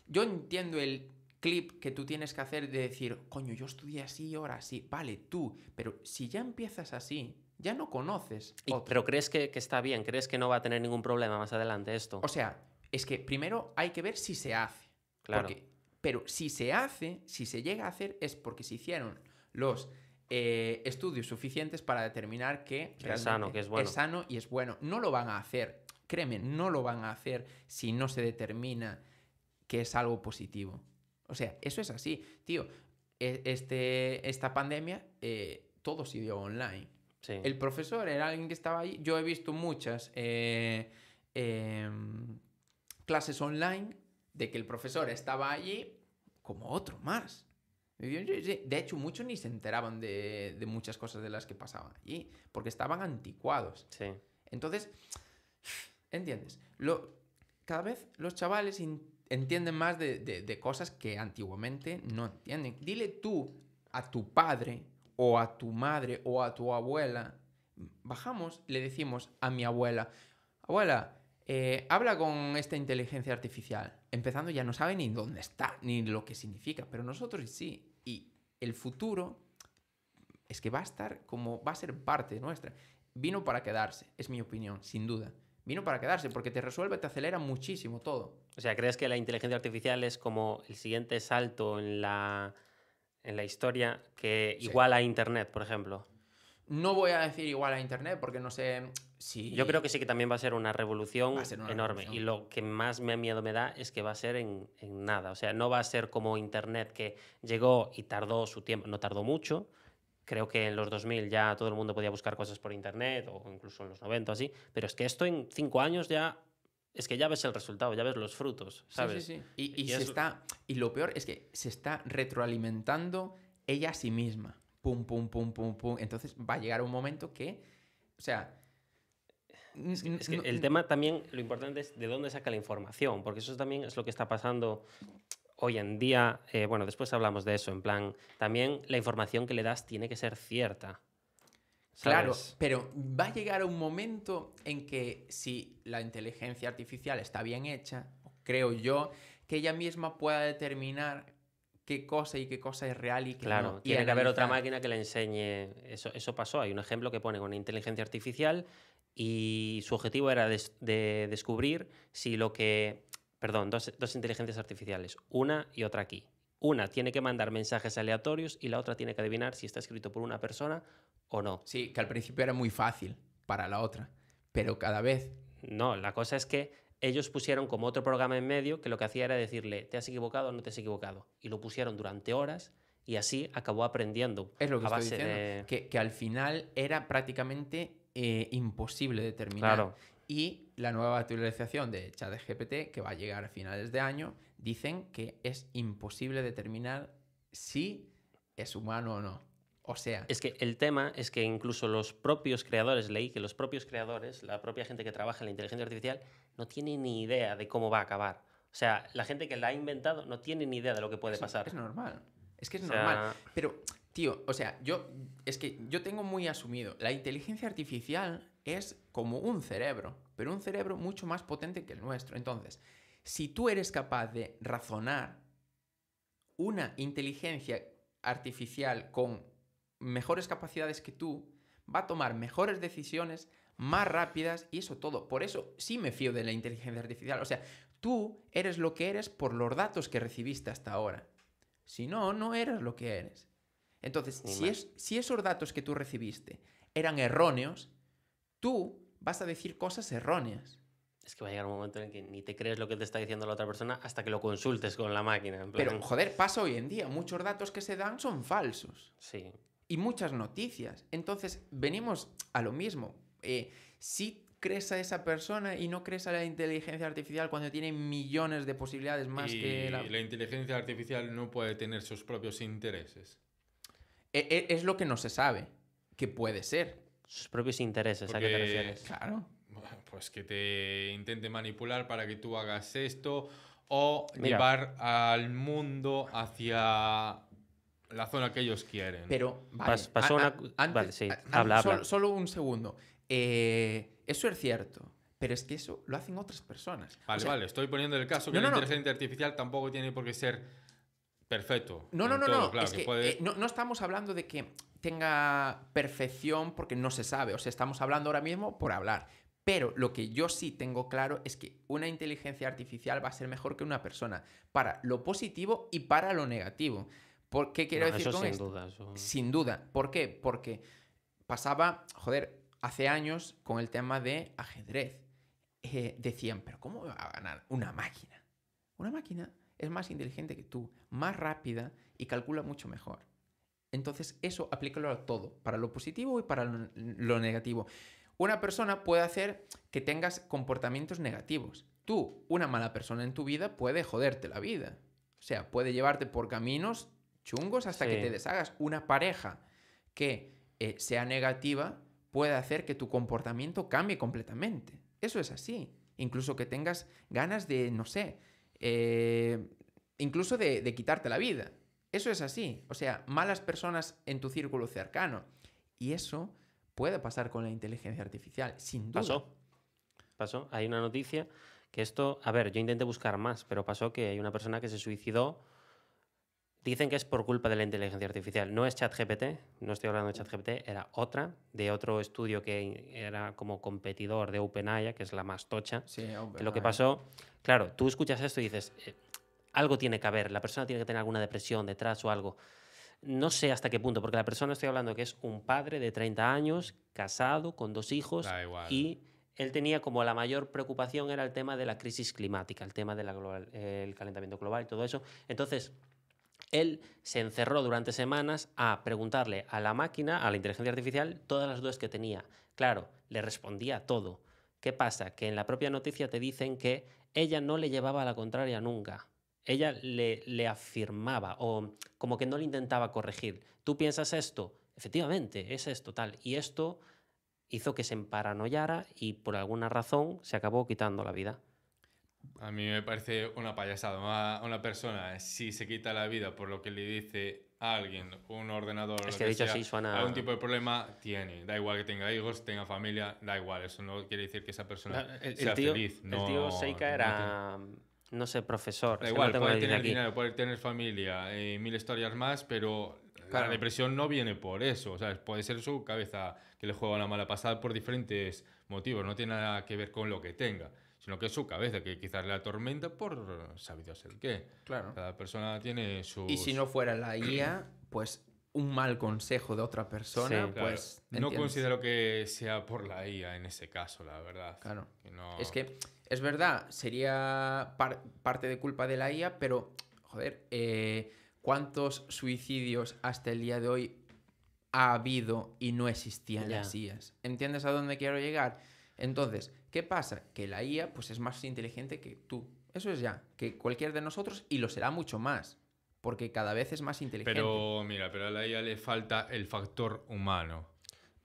yo entiendo el clip que tú tienes que hacer de decir, coño, yo estudié así y ahora así. Vale, tú, pero si ya empiezas así, ya no conoces. pero crees que, está bien, crees que no va a tener ningún problema más adelante esto. O sea, es que primero hay que ver si se hace. Claro. pero si se hace, si se llega a hacer, es porque se hicieron los eh, estudios suficientes para determinar que, es sano, y es bueno. No lo van a hacer, créeme, no lo van a hacer si no se determina que es algo positivo. O sea, eso es así, tío. E, este, esta pandemia, eh, todo se dio online el profesor era alguien que estaba allí. Yo he visto muchas eh, em, clases online de que el profesor estaba allí como otro más. De hecho, muchos ni se enteraban de, muchas cosas de las que pasaban allí, porque estaban anticuados. Entonces, ¿entiendes? Lo, cada vez los chavales entienden más de cosas que antiguamente no entienden. Dile tú a tu padre o a tu madre o a tu abuela, bajamos le decimos a mi abuela, abuela, eh, habla con esta inteligencia artificial. Empezando ya no sabe ni dónde está, ni lo que significa, pero nosotros sí. Y el futuro es que va a estar como, va a ser parte nuestra. Vino para quedarse, es mi opinión, sin duda. Vino para quedarse porque te resuelve, te acelera muchísimo todo. O sea, ¿crees que la inteligencia artificial es como el siguiente salto en la en la historia que igual a Internet, por ejemplo. No voy a decir igual a Internet porque no sé si... Yo creo que sí que también va a ser una revolución enorme. Y lo que más me miedo me da es que va a ser en, en, nada. O sea, no va a ser como Internet que llegó y tardó su tiempo, no tardó mucho. Creo que en los 2000 ya todo el mundo podía buscar cosas por Internet o incluso en los 90 o así. Pero es que esto en cinco años ya es que ya ves el resultado, ya ves los frutos, ¿sabes? Sí, sí, sí. Y, está, y lo peor es que se está retroalimentando ella a sí misma. Pum, pum, pum, pum, pum. Entonces va a llegar un momento que, o sea... Es que, el tema también, lo importante es de dónde saca la información, porque eso también es lo que está pasando hoy en día. Eh, bueno, después hablamos de eso, en plan, también la información que le das tiene que ser cierta. Claro, pero va a llegar un momento en que si la inteligencia artificial está bien hecha, creo yo, que ella misma pueda determinar qué cosa y qué cosa es real y qué claro, no. tiene que haber otra máquina que le enseñe. Eso, pasó. Hay un ejemplo que pone con inteligencia artificial y su objetivo era descubrir si lo que. Perdón, dos inteligencias artificiales, una y otra aquí una tiene que mandar mensajes aleatorios y la otra tiene que adivinar si está escrito por una persona o no. Sí, que al principio era muy fácil para la otra, pero cada vez... No, la cosa es que ellos pusieron como otro programa en medio que lo que hacía era decirle, ¿te has equivocado o no te has equivocado? Y lo pusieron durante horas y así acabó aprendiendo. Es lo que a que, que, al final era prácticamente eh, imposible determinar. Y la nueva actualización de ChatGPT, que va a llegar a finales de año, dicen que es imposible determinar si es humano o no. O sea. Es que el tema es que incluso los propios creadores, leí que los propios creadores, la propia gente que trabaja en la inteligencia artificial, no tiene ni idea de cómo va a acabar. O sea, la gente que la ha inventado no tiene ni idea de lo que puede pasar. Es normal. Es que es normal. Pero, tío, o sea, yo. Es que yo tengo muy asumido. La inteligencia artificial es como un cerebro, pero un cerebro mucho más potente que el nuestro. Entonces, si tú eres capaz de razonar una inteligencia artificial con mejores capacidades que tú, va a tomar mejores decisiones, más rápidas y eso todo. Por eso sí me fío de la inteligencia artificial. O sea, tú eres lo que eres por los datos que recibiste hasta ahora. Si no, no eres lo que eres. Entonces, si, si esos datos que tú recibiste eran erróneos, tú vas a decir cosas erróneas es que va a llegar un momento en que ni te crees lo que te está diciendo la otra persona hasta que lo consultes con la máquina. Pero joder, pasa hoy en día. Muchos datos que se dan son falsos. Sí. Y muchas noticias. Entonces, venimos a lo mismo. Eh, si crees a esa persona y no crees a la inteligencia artificial cuando tiene millones de posibilidades más que la... La inteligencia artificial no puede tener sus propios intereses. E, e, es lo que no se sabe, que puede ser. Sus propios intereses, te refieres? Claro pues que te intente manipular para que tú hagas esto o llevar al mundo hacia la zona que ellos quieren. Pero vale, solo, un segundo. Eh, eso es cierto. Pero es que eso lo hacen otras personas. Vale, vale, estoy poniendo el caso que la inteligencia artificial tampoco tiene por qué ser perfecto. No, no, no, no. Eh, no. No estamos hablando de que tenga perfección porque no se sabe. O sea, estamos hablando ahora mismo por hablar. Pero lo que yo sí tengo claro es que una inteligencia artificial va a ser mejor que una persona para lo positivo y para lo negativo. ¿Por qué quiero decir con sin Duda, Sin duda. ¿Por qué? Porque pasaba, joder, hace años con el tema de ajedrez. Eh, decían, pero ¿cómo va a ganar una máquina? Una máquina es más inteligente que tú, más rápida y calcula mucho mejor. Entonces, eso aplícalo a todo, para lo positivo y para lo negativo una persona puede hacer que tengas comportamientos negativos. Tú, una mala persona en tu vida, puede joderte la vida. O sea, puede llevarte por caminos chungos hasta que te deshagas. Una pareja que eh, sea negativa puede hacer que tu comportamiento cambie completamente. Eso es así. Incluso que tengas ganas de, no sé, eh, incluso de quitarte la vida. Eso es así. O sea, malas personas en tu círculo cercano. Y eso puede pasar con la inteligencia artificial, sin duda. Pasó. Hay una noticia que esto, a ver, yo intenté buscar más, pero pasó que hay una persona que se suicidó. Dicen que es por culpa de la inteligencia artificial. No es ChatGPT, no estoy hablando de ChatGPT, era otra, de otro estudio que era como competidor de OpenAI, que es la más tocha. Sí, que lo que pasó, claro, tú escuchas esto y dices, eh, algo tiene que haber, la persona tiene que tener alguna depresión detrás o algo. No sé hasta qué punto, porque la persona estoy hablando que es un padre de 30 años, casado, con dos hijos, y él tenía como la mayor preocupación era el tema de la crisis climática, el tema del calentamiento global y todo eso. Entonces, él se encerró durante semanas a preguntarle a la máquina, a la inteligencia artificial, todas las dudas que tenía. Claro, le respondía todo. ¿Qué pasa? Que en la propia noticia te dicen que ella no le llevaba a la contraria nunca ella le, le afirmaba o como que no le intentaba corregir. Tú piensas esto, efectivamente, es esto, tal. Y esto hizo que se emparanoyara y por alguna razón se acabó quitando la vida. A mí me parece una payasada. Una, persona, si se quita la vida por lo que le dice a alguien, un ordenador, algún tipo de problema, tiene. Da igual que tenga hijos, tenga familia, da igual. Eso no quiere decir que esa persona sea feliz. el tío Seika era no sé, profesor. igual, puede tener dinero, puede tener familia, y eh, mil historias más, pero la depresión no viene por eso. sea Puede ser su cabeza que le juega una mala pasada por diferentes motivos. No tiene nada que ver con lo que tenga, sino que es su cabeza que quizás le atormenta por sabido ser qué. Claro. Cada persona tiene su. Y si no fuera la IA, pues un mal consejo de otra persona, pues. No considero que sea por la IA en ese caso, la verdad. Claro. Es que es verdad, sería parte de culpa de la IA, pero, joder, eh, ¿cuántos suicidios hasta el día de hoy ha habido y no existían las IAs? ¿Entiendes a dónde quiero llegar? Entonces, ¿qué pasa? Que la IA pues, es más inteligente que tú. Eso es ya, que cualquier de nosotros y lo será mucho más porque cada vez es más inteligente. Pero mira, pero a la IA le falta el factor humano.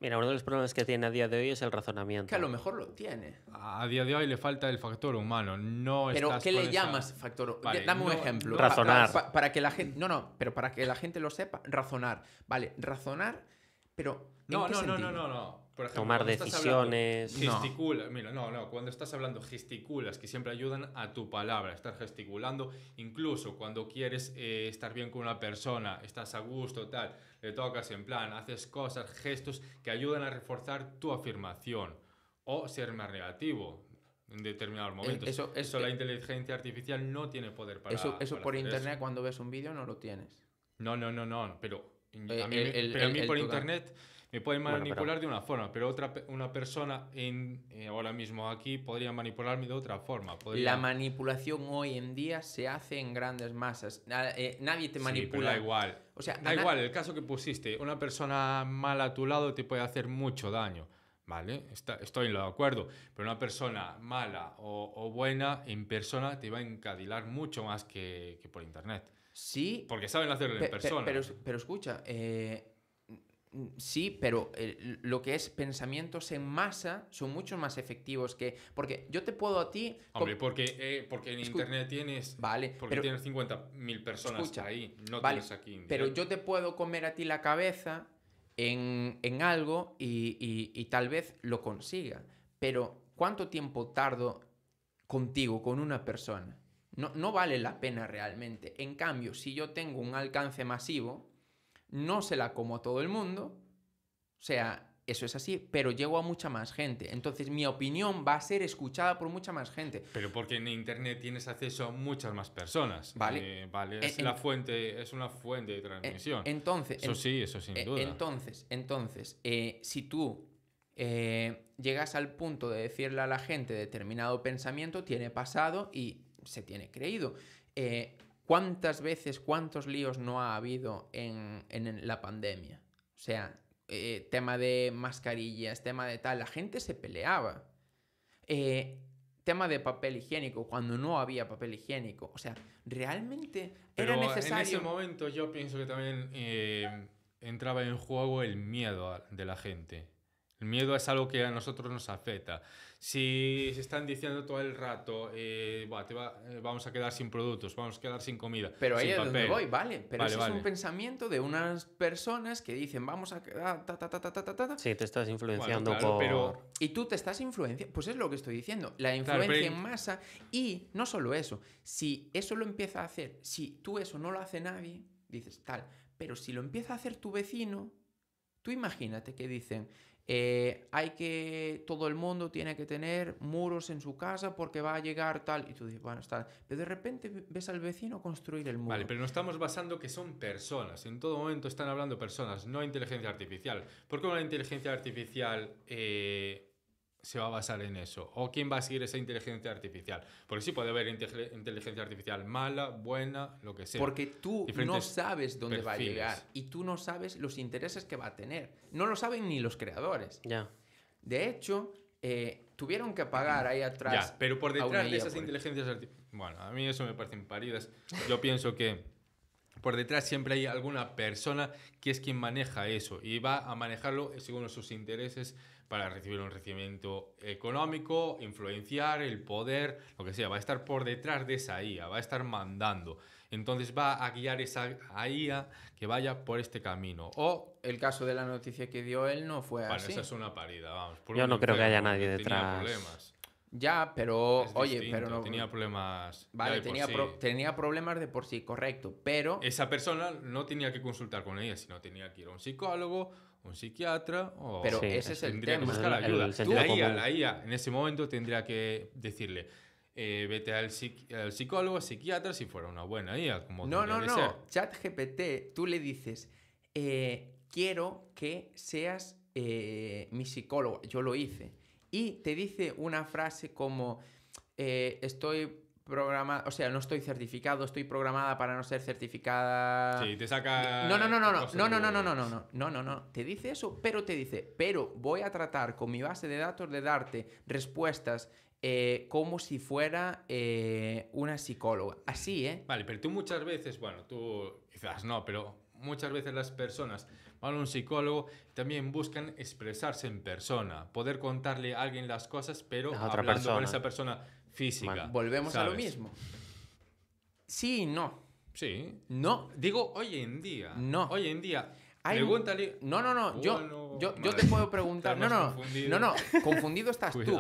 Mira, uno de los problemas que tiene a día de hoy es el razonamiento. Que a lo mejor lo tiene. A día de hoy le falta el factor humano. No Pero ¿qué le llamas factor? humano? Dame un ejemplo. Razonar. para que la gente, no, no, pero para que la gente lo sepa, razonar. Vale, razonar, pero no, no, no, no, no, Tomar decisiones. Gesticula, mira, no, no, cuando estás hablando gesticulas, que siempre ayudan a tu palabra, estar gesticulando, incluso cuando quieres eh, estar bien con una persona, estás a gusto, tal le tocas en plan, haces cosas, gestos que ayudan a reforzar tu afirmación o ser más negativo en determinados eh, momentos. Eso, la eh, inteligencia artificial no tiene poder para Eso, eso por internet cuando ves un vídeo no lo tienes. No, no, no, no, pero eh, a mí, por internet... Me pueden manipular de una forma, pero otra una persona en, eh, ahora mismo aquí podría manipularme de otra forma. La manipulación hoy en día se hace en grandes masas. Eh, nadie te manipula. igual. O sea, da igual, el caso que pusiste, una persona mala a tu lado te puede hacer mucho daño. ¿Vale? en lo de acuerdo. Pero una persona mala o, buena en persona te va a encadilar mucho más que, por internet. Sí. Porque saben hacerlo en persona. Pero, pero, pero escucha, eh, Mm, sí, pero eh, lo que es pensamientos en masa son mucho más efectivos que... Porque yo te puedo a ti... Eh, porque, en Internet tienes... Vale. Porque tienes 50.000 personas ahí, no tienes aquí. Pero yo te puedo comer a ti la cabeza en, algo y, tal vez lo consiga. Pero ¿cuánto tiempo tardo contigo, con una persona? no, vale la pena realmente. En cambio, si yo tengo un alcance masivo, no se la como todo el mundo, o sea, eso es así, pero llego a mucha más gente. Entonces mi opinión va a ser escuchada por mucha más gente. Pero porque en Internet tienes acceso a muchas más personas. Vale. Eh, vale, es, la fuente, es una fuente de transmisión. entonces... Eso sí, eso sin eh, duda. Entonces, entonces, eh, si tú llegas al punto de decirle a la gente determinado pensamiento, tiene pasado y se tiene creído. ¿Cuántas veces, cuántos líos no ha habido en, en la pandemia? O sea, eh, tema de mascarillas, tema de tal, la gente se peleaba. Eh, tema de papel higiénico, cuando no había papel higiénico. O sea, realmente era necesario. En ese momento yo pienso que también eh, entraba en juego el miedo de la gente. El miedo es algo que a nosotros nos afecta. Si se están diciendo todo el rato, eh, eh, vamos a quedar sin productos, vamos a quedar sin comida. Pero ahí es donde voy, vale. Pero eso es un pensamiento de unas personas que dicen, vamos a quedar. Sí, te estás influenciando Y tú te estás influenciando. Pues es lo que estoy diciendo. La influencia en masa. Y no solo eso. Si eso lo empieza a hacer, si tú eso no lo hace nadie, dices tal. Pero si lo empieza a hacer tu vecino, tú imagínate que dicen eh, hay que, todo el mundo tiene que tener muros en su casa porque va a llegar tal, y tú dices, bueno, está, pero de repente ves al vecino construir el muro. Vale, pero no estamos basando que son personas, en todo momento están hablando personas, no inteligencia artificial. ¿Por qué una inteligencia artificial eh, se va a basar en eso? ¿O quién va a seguir esa inteligencia artificial? Porque sí puede haber inteligencia artificial mala, buena, lo que sea. Porque tú no sabes dónde va a llegar y tú no sabes los intereses que va a tener. No lo saben ni los creadores. Ya. De hecho, eh, tuvieron que pagar ahí atrás. pero por detrás de esas inteligencias artificiales. Bueno, a mí eso me parecen paridas. Yo pienso que por detrás siempre hay alguna persona que es quien maneja eso y va a manejarlo según sus intereses para recibir un recibimiento económico, influenciar, el poder, lo que sea. Va a estar por detrás de esa IA, va a estar mandando. Entonces va a guiar esa IA que vaya por este camino. O el caso de la noticia que dio él no fue bueno, Esa es una parida, vamos. Yo no creo que haya nadie detrás ya, pero oye, pero no. Tenía problemas. Vale, tenía, tenía problemas de por sí, correcto. Pero. Esa persona no tenía que consultar con ella, sino tenía que ir a un psicólogo, un psiquiatra o. Pero ese es el tema. ayuda. la, IA, la IA, en ese momento tendría que decirle. Eh, vete al, psicólogo, psiquiatra, si fuera una buena IA. Como no, no, no. ChatGPT, tú le dices, eh, quiero que seas eh, mi psicólogo. Yo lo hice y te dice una frase como eh, estoy programada, o sea, no estoy certificado, estoy programada para no ser certificada. Sí, te saca. No, no, no, no, no, no, no, no, no, no, no, no, no, no, no. Te dice eso, pero te dice, pero voy a tratar con mi base de datos de darte respuestas eh, como si fuera eh, una psicóloga. Así, ¿eh? Vale, pero tú muchas veces, bueno, tú quizás no, pero muchas veces las personas un psicólogo, también buscan expresarse en persona, poder contarle a alguien las cosas, pero hablando con esa persona física. Volvemos a lo mismo. Sí no. Sí. No. Digo, hoy en día. No. Hoy en día. Pregúntale. No, no, no. Yo, yo, te puedo preguntar. No, no. Confundido. No, no. Confundido estás <laughs> tú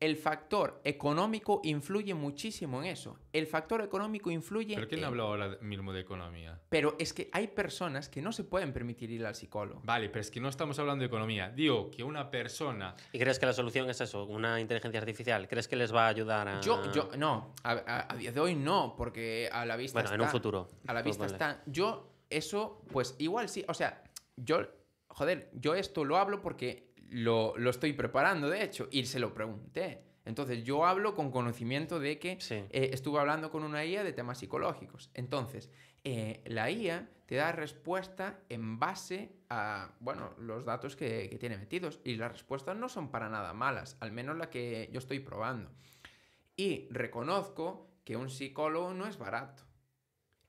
el factor económico influye muchísimo en eso. El factor económico influye... ¿Pero quién en... habló ahora mismo de economía? Pero es que hay personas que no se pueden permitir ir al psicólogo. Vale, pero es que no estamos hablando de economía. Digo, que una persona... ¿Y crees que la solución es eso? ¿Una inteligencia artificial? ¿Crees que les va a ayudar a...? Yo, yo no. A, día de hoy no, porque a la vista Bueno, en un futuro. A la vista está... Yo, eso, pues igual sí. O sea, yo... Joder, yo esto lo hablo porque lo, estoy preparando, de hecho, y se lo pregunté. Entonces, yo hablo con conocimiento de que eh, estuve hablando con una IA de temas psicológicos. Entonces, eh, la IA te da respuesta en base a, bueno, los datos que, que, tiene metidos. Y las respuestas no son para nada malas, al menos la que yo estoy probando. Y reconozco que un psicólogo no es barato.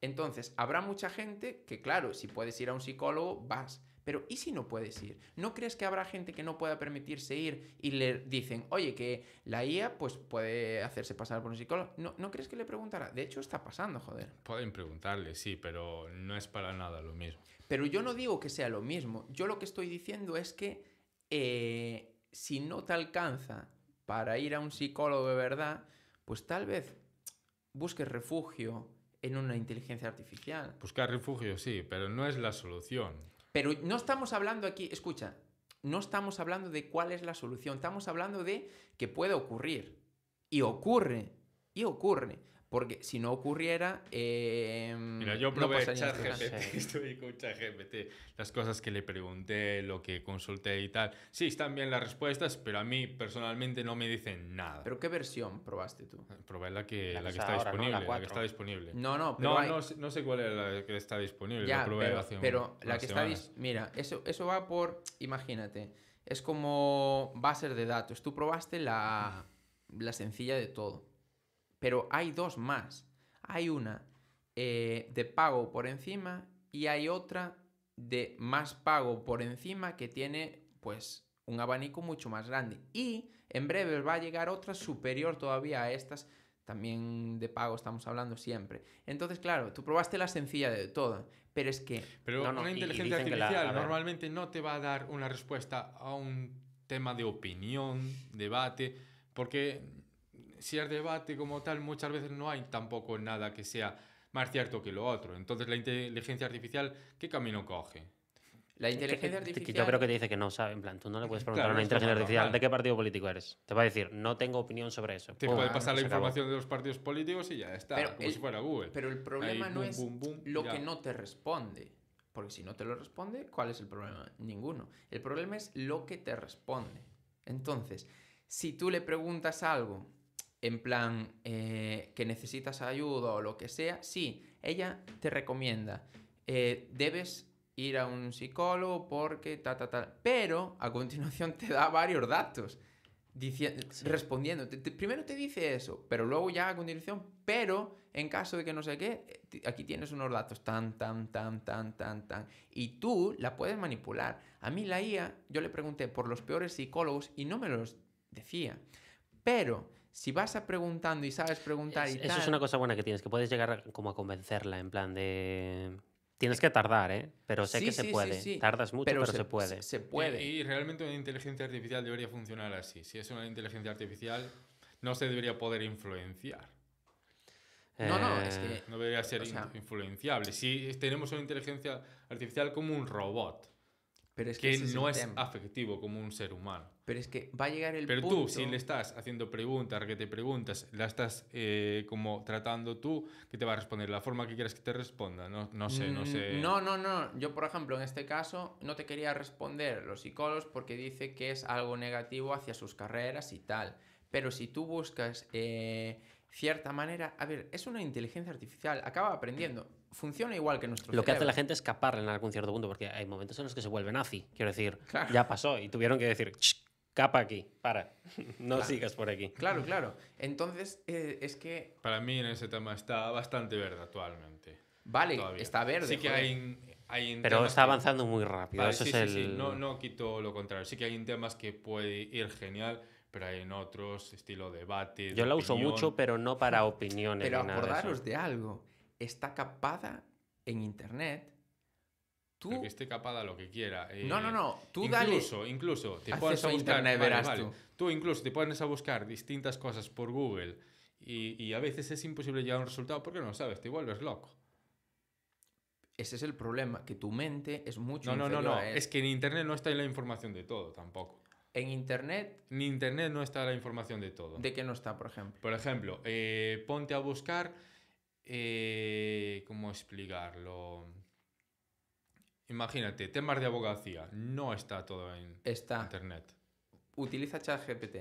Entonces, habrá mucha gente que, claro, si puedes ir a un psicólogo, vas. Pero ¿y si no puedes ir? ¿No crees que habrá gente que no pueda permitirse ir y le dicen, oye, que la IA pues puede hacerse pasar por un psicólogo? ¿No, crees que le preguntará? De hecho, está pasando, joder. Pueden preguntarle, sí, pero no es para nada lo mismo. Pero yo no digo que sea lo mismo. Yo lo que estoy diciendo es que eh, si no te alcanza para ir a un psicólogo de verdad, pues tal vez busques refugio en una inteligencia artificial. Buscar refugio, sí, pero no es la solución. Pero no estamos hablando aquí, escucha, no estamos hablando de cuál es la solución, estamos hablando de que puede ocurrir. Y ocurre, y ocurre. Porque si no ocurriera. Em, mira, yo probé no ChatGPT, <laughs> con ChatGPT, las cosas que le pregunté, lo que consulté y tal. Sí, están bien las respuestas, pero a mí personalmente no me dicen nada. ¿Pero qué versión probaste tú? Probé la que, la, que, está, disponible, ¿no? la, que está disponible. No, no, pero. No, sé cuál es la que está disponible, ya, probé pero, hace la que semanas. está. Mira, eso, eso va por. Imagínate, es como bases de datos. Tú probaste la, la sencilla de todo pero hay dos más. Hay una eh, de pago por encima y hay otra de más pago por encima que tiene pues un abanico mucho más grande. Y en breve va a llegar otra superior todavía a estas. También de pago estamos hablando siempre. Entonces, claro, tú probaste la sencilla de toda, pero es que... Pero una inteligencia artificial normalmente no te va a dar una respuesta a un tema de opinión, debate, porque si el debate como tal muchas veces no hay tampoco nada que sea más cierto que lo otro. Entonces, ¿la inteligencia artificial qué camino coge? La inteligencia artificial. yo creo que te dice que no sabe. En plan, tú no le puedes preguntar a una inteligencia artificial de qué partido político eres. Te va a decir, no tengo opinión sobre eso. Te puede pasar la información de los partidos políticos y ya está. Pero el, problema no es lo que no te responde. Porque si no te lo responde, ¿cuál es el problema? Ninguno. El problema es lo que te responde. Entonces, si tú le preguntas algo en plan eh, que necesitas ayuda o lo que sea, sí, ella te recomienda, eh, debes ir a un psicólogo porque ta, ta, pero a continuación te da varios datos. respondiendo. primero te dice eso, pero luego ya a continuación, pero en caso de que no sé qué, aquí tienes unos datos tan, tan, tan, tan, tan, tan. Y tú la puedes manipular. A mí la IA, yo le pregunté por los peores psicólogos y no me los decía. Pero si vas a preguntando y sabes preguntar y Eso es una cosa buena que tienes, que puedes llegar como a convencerla, en plan de... Tienes que tardar, ¿eh? Pero sé que se puede. Tardas mucho, pero, se, puede. Se, puede. Y, realmente una inteligencia artificial debería funcionar así. Si es una inteligencia artificial, no se debería poder influenciar. No, no, es eh, que... No debería ser influenciable. Si tenemos una inteligencia artificial como un robot, pero es que, no es afectivo como un ser humano. Pero es que va a llegar el Pero tú, si le estás haciendo preguntas, que te preguntas, la estás eh, como tratando tú, que te va a responder la forma que quieras que te responda. No, no sé, no mm, sé. No, no, no. Yo, por ejemplo, en este caso, no te quería responder los psicólogos porque dice que es algo negativo hacia sus carreras y tal. Pero si tú buscas eh, cierta manera, a ver, es una inteligencia artificial, acaba aprendiendo funciona igual que nuestro Lo que hace la gente es escapar en algún cierto punto, porque hay momentos en los que se vuelve nazi. Quiero decir, ya pasó y tuvieron que decir, capa aquí, para, <laughs> no sigas por aquí. Claro, claro. Entonces, eh, es que... Para mí en ese tema está bastante verde actualmente. Vale, está verde. Sí que hay, Pero está avanzando muy rápido. Eso es el... No, no quito lo contrario. Sí que hay temas que puede ir genial, pero hay en otros, estilo debate. Yo la uso mucho, pero no para opiniones. Pero acordaros de algo está capada en Internet. Tú... que esté capada lo que quiera. Eh, no, no, no. Tú incluso, Incluso, te pones a buscar... Internet, Tú. incluso te pones a buscar distintas cosas por Google y, a veces es imposible llegar a un resultado porque no lo sabes, te vuelves loco. Ese es el problema, que tu mente es mucho No, no, no, no. Es que en Internet no está la información de todo tampoco. En Internet... En Internet no está la información de todo. ¿De qué no está, por ejemplo? Por ejemplo, eh, ponte a buscar eh, ¿cómo explicarlo? Imagínate, temas de abogacía, no está todo en internet. Utiliza ChatGPT.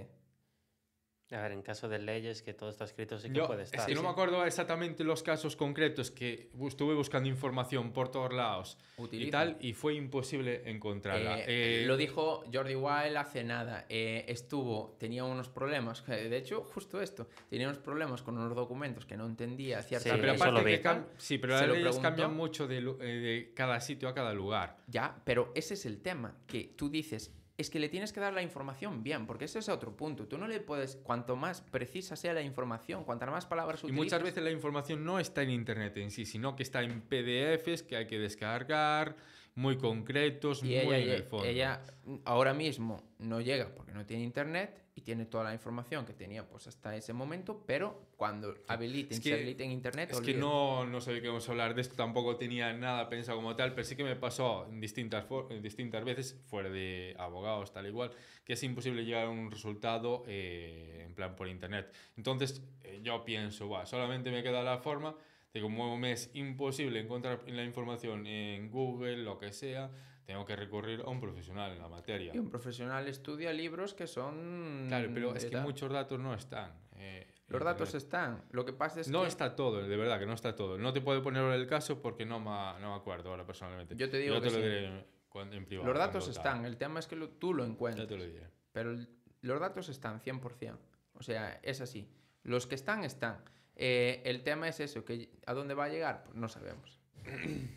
A ver, en caso de leyes que todo está escrito sí que puede estar. Yo no me acuerdo exactamente los casos concretos que estuve buscando información por todos lados y tal y fue imposible encontrarla. Eh, eh, lo dijo Jordi Wild hace nada. Eh, estuvo, tenía unos problemas, de hecho justo esto, tenía unos problemas con unos documentos que no entendía cierta. Sí, pero aparte que sí, pero las leyes cambian mucho de, de cada sitio a cada lugar. Ya, pero ese es el tema que tú dices es que le tienes que dar la información bien, porque ese es otro punto. Tú no le puedes, cuanto más precisa sea la información, cuantas más palabras utilices... Y muchas veces la información no está en Internet en sí, sino que está en PDFs que hay que descargar, muy concretos, muy ella, Ella ahora mismo no llega porque no tiene Internet y tiene toda la información que tenía pues hasta ese momento, pero cuando habiliten, es internet... Es que no, no sabía que íbamos a hablar de esto, tampoco tenía nada pensado como tal, pero sí que me pasó en distintas, distintas veces, fuera de abogados, tal igual, que es imposible llegar a un resultado eh, en plan por internet. Entonces eh, yo pienso, va, solamente me queda la forma de como me es imposible encontrar la información en Google, lo que sea, tengo que recurrir a un profesional en la materia. Y un profesional estudia libros que son... Claro, pero es que muchos datos no están. Eh, los datos están. Lo que pasa es no que... No está todo, de verdad que no está todo. No te puedo poner el caso porque no me, no acuerdo ahora personalmente. Yo te digo Yo te lo diré en, privado. Los datos están. El tema es que tú lo encuentras. Ya te lo diré. Pero los datos están, 100%. O sea, es así. Los que están, están. Eh, el tema es eso, que a dónde va a llegar, pues no sabemos.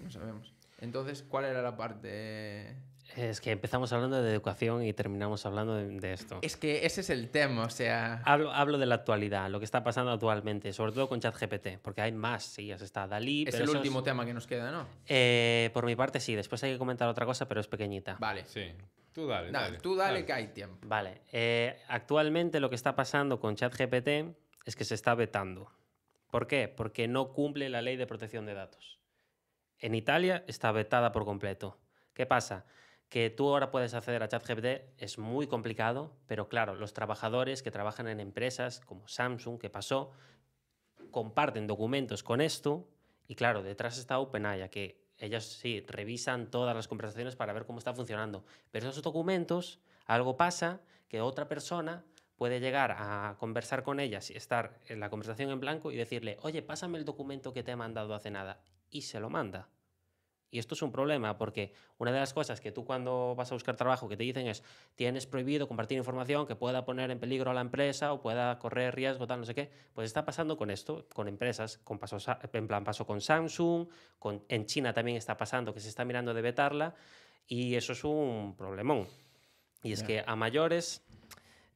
No sabemos. Entonces, ¿cuál era la parte? Es que empezamos hablando de educación y terminamos hablando de, esto. Es que ese es el tema, o sea... Hablo, hablo, de la actualidad, lo que está pasando actualmente, sobre todo con ChatGPT, porque hay más, sí, está Dalí... Es el último tema que nos queda, ¿no? Eh, por mi parte sí, después hay que comentar otra cosa, pero es pequeñita. Vale. Sí. Tú dale, tú dale, que hay tiempo. Vale. Eh, actualmente lo que está pasando con ChatGPT es que se está vetando. ¿Por qué? Porque no cumple la ley de protección de datos en Italia está vetada por completo. ¿Qué pasa? Que tú ahora puedes acceder a ChatGPT es muy complicado, pero claro, los trabajadores que trabajan en empresas como Samsung, que pasó, comparten documentos con esto y claro, detrás está OpenAI, que ellas sí revisan todas las conversaciones para ver cómo está funcionando, pero esos documentos, algo pasa que otra persona puede llegar a conversar con ellas y estar en la conversación en blanco y decirle, oye, pásame el documento que te he mandado hace nada y se lo manda. Y esto es un problema porque una de las cosas que tú cuando vas a buscar trabajo que te dicen es tienes prohibido compartir información que pueda poner en peligro a la empresa o pueda correr riesgo, tal, no sé qué. Pues está pasando con esto, con empresas, con en plan pasó con Samsung, con, en China también está pasando que se está mirando de vetarla y eso es un problemón. Y es que a mayores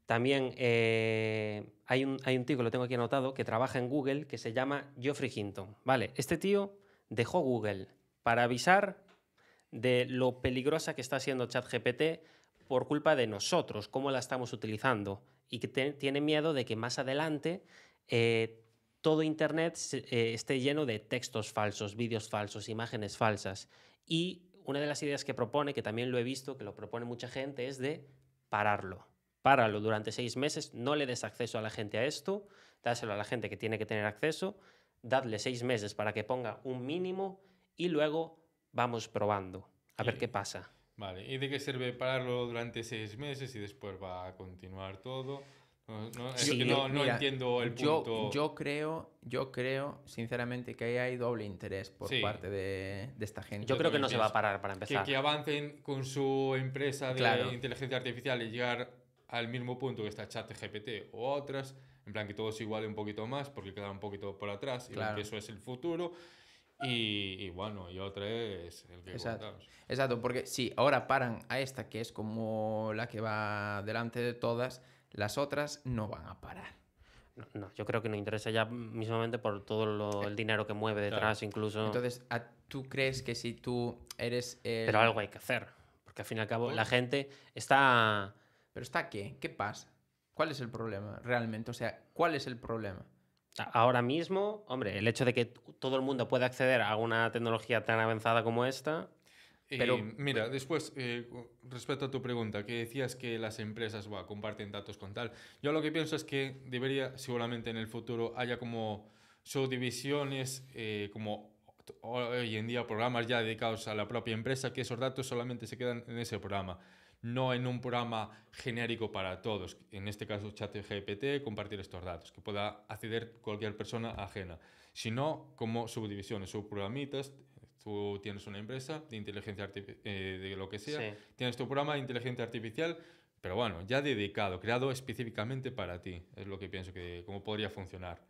también eh, hay, un, hay un tío que lo tengo aquí anotado que trabaja en Google que se llama Geoffrey Hinton. Vale, este tío dejó Google para avisar de lo peligrosa que está siendo ChatGPT por culpa de nosotros, cómo la estamos utilizando, y que tiene miedo de que más adelante eh, todo Internet eh, esté lleno de textos falsos, vídeos falsos, imágenes falsas. Y una de las ideas que propone, que también lo he visto, que lo propone mucha gente, es de pararlo. Páralo durante seis meses, no le des acceso a la gente a esto, dáselo a la gente que tiene que tener acceso dadle seis meses para que ponga un mínimo y luego vamos probando a ver qué pasa. Vale, ¿y de qué sirve pararlo durante seis meses y después va a continuar todo? No, es que no, entiendo el punto. Yo, creo, yo creo, sinceramente, que ahí hay doble interés por parte de, esta gente. Yo creo que no se va a parar para empezar. Que, que avancen con su empresa de inteligencia artificial y llegar al mismo punto que está ChatGPT o otras en plan que todo se iguale un poquito más porque queda un poquito por atrás y eso es el futuro. Y, bueno, y otra es el que Exacto. Exacto, porque si ahora paran a esta que es como la que va delante de todas, las otras no van a parar. No, yo creo que no interesa ya mismamente por todo eh, el dinero que mueve detrás incluso. Entonces, ¿tú crees que si tú eres... Pero algo hay que hacer, porque al fin y al cabo la gente está... ¿Pero está qué? ¿Qué pasa? ¿Cuál es el problema realmente? O sea, ¿cuál es el problema? Ahora mismo, hombre, el hecho de que todo el mundo pueda acceder a una tecnología tan avanzada como esta. Pero... mira, después, eh, respecto a tu pregunta, que decías que las empresas comparten datos con tal, yo lo que pienso es que debería, seguramente en el futuro, haya como subdivisiones, eh, como hoy en día programas ya dedicados a la propia empresa, que esos datos solamente se quedan en ese programa no en un programa genérico para todos, en este caso ChatGPT, compartir estos datos, que pueda acceder cualquier persona ajena, sino como subdivisiones, subprogramitas. Tú tienes una empresa de inteligencia artificial, eh, de lo que sea, tienes tu programa de inteligencia artificial, pero bueno, ya dedicado, creado específicamente para ti, es lo que pienso que cómo podría funcionar.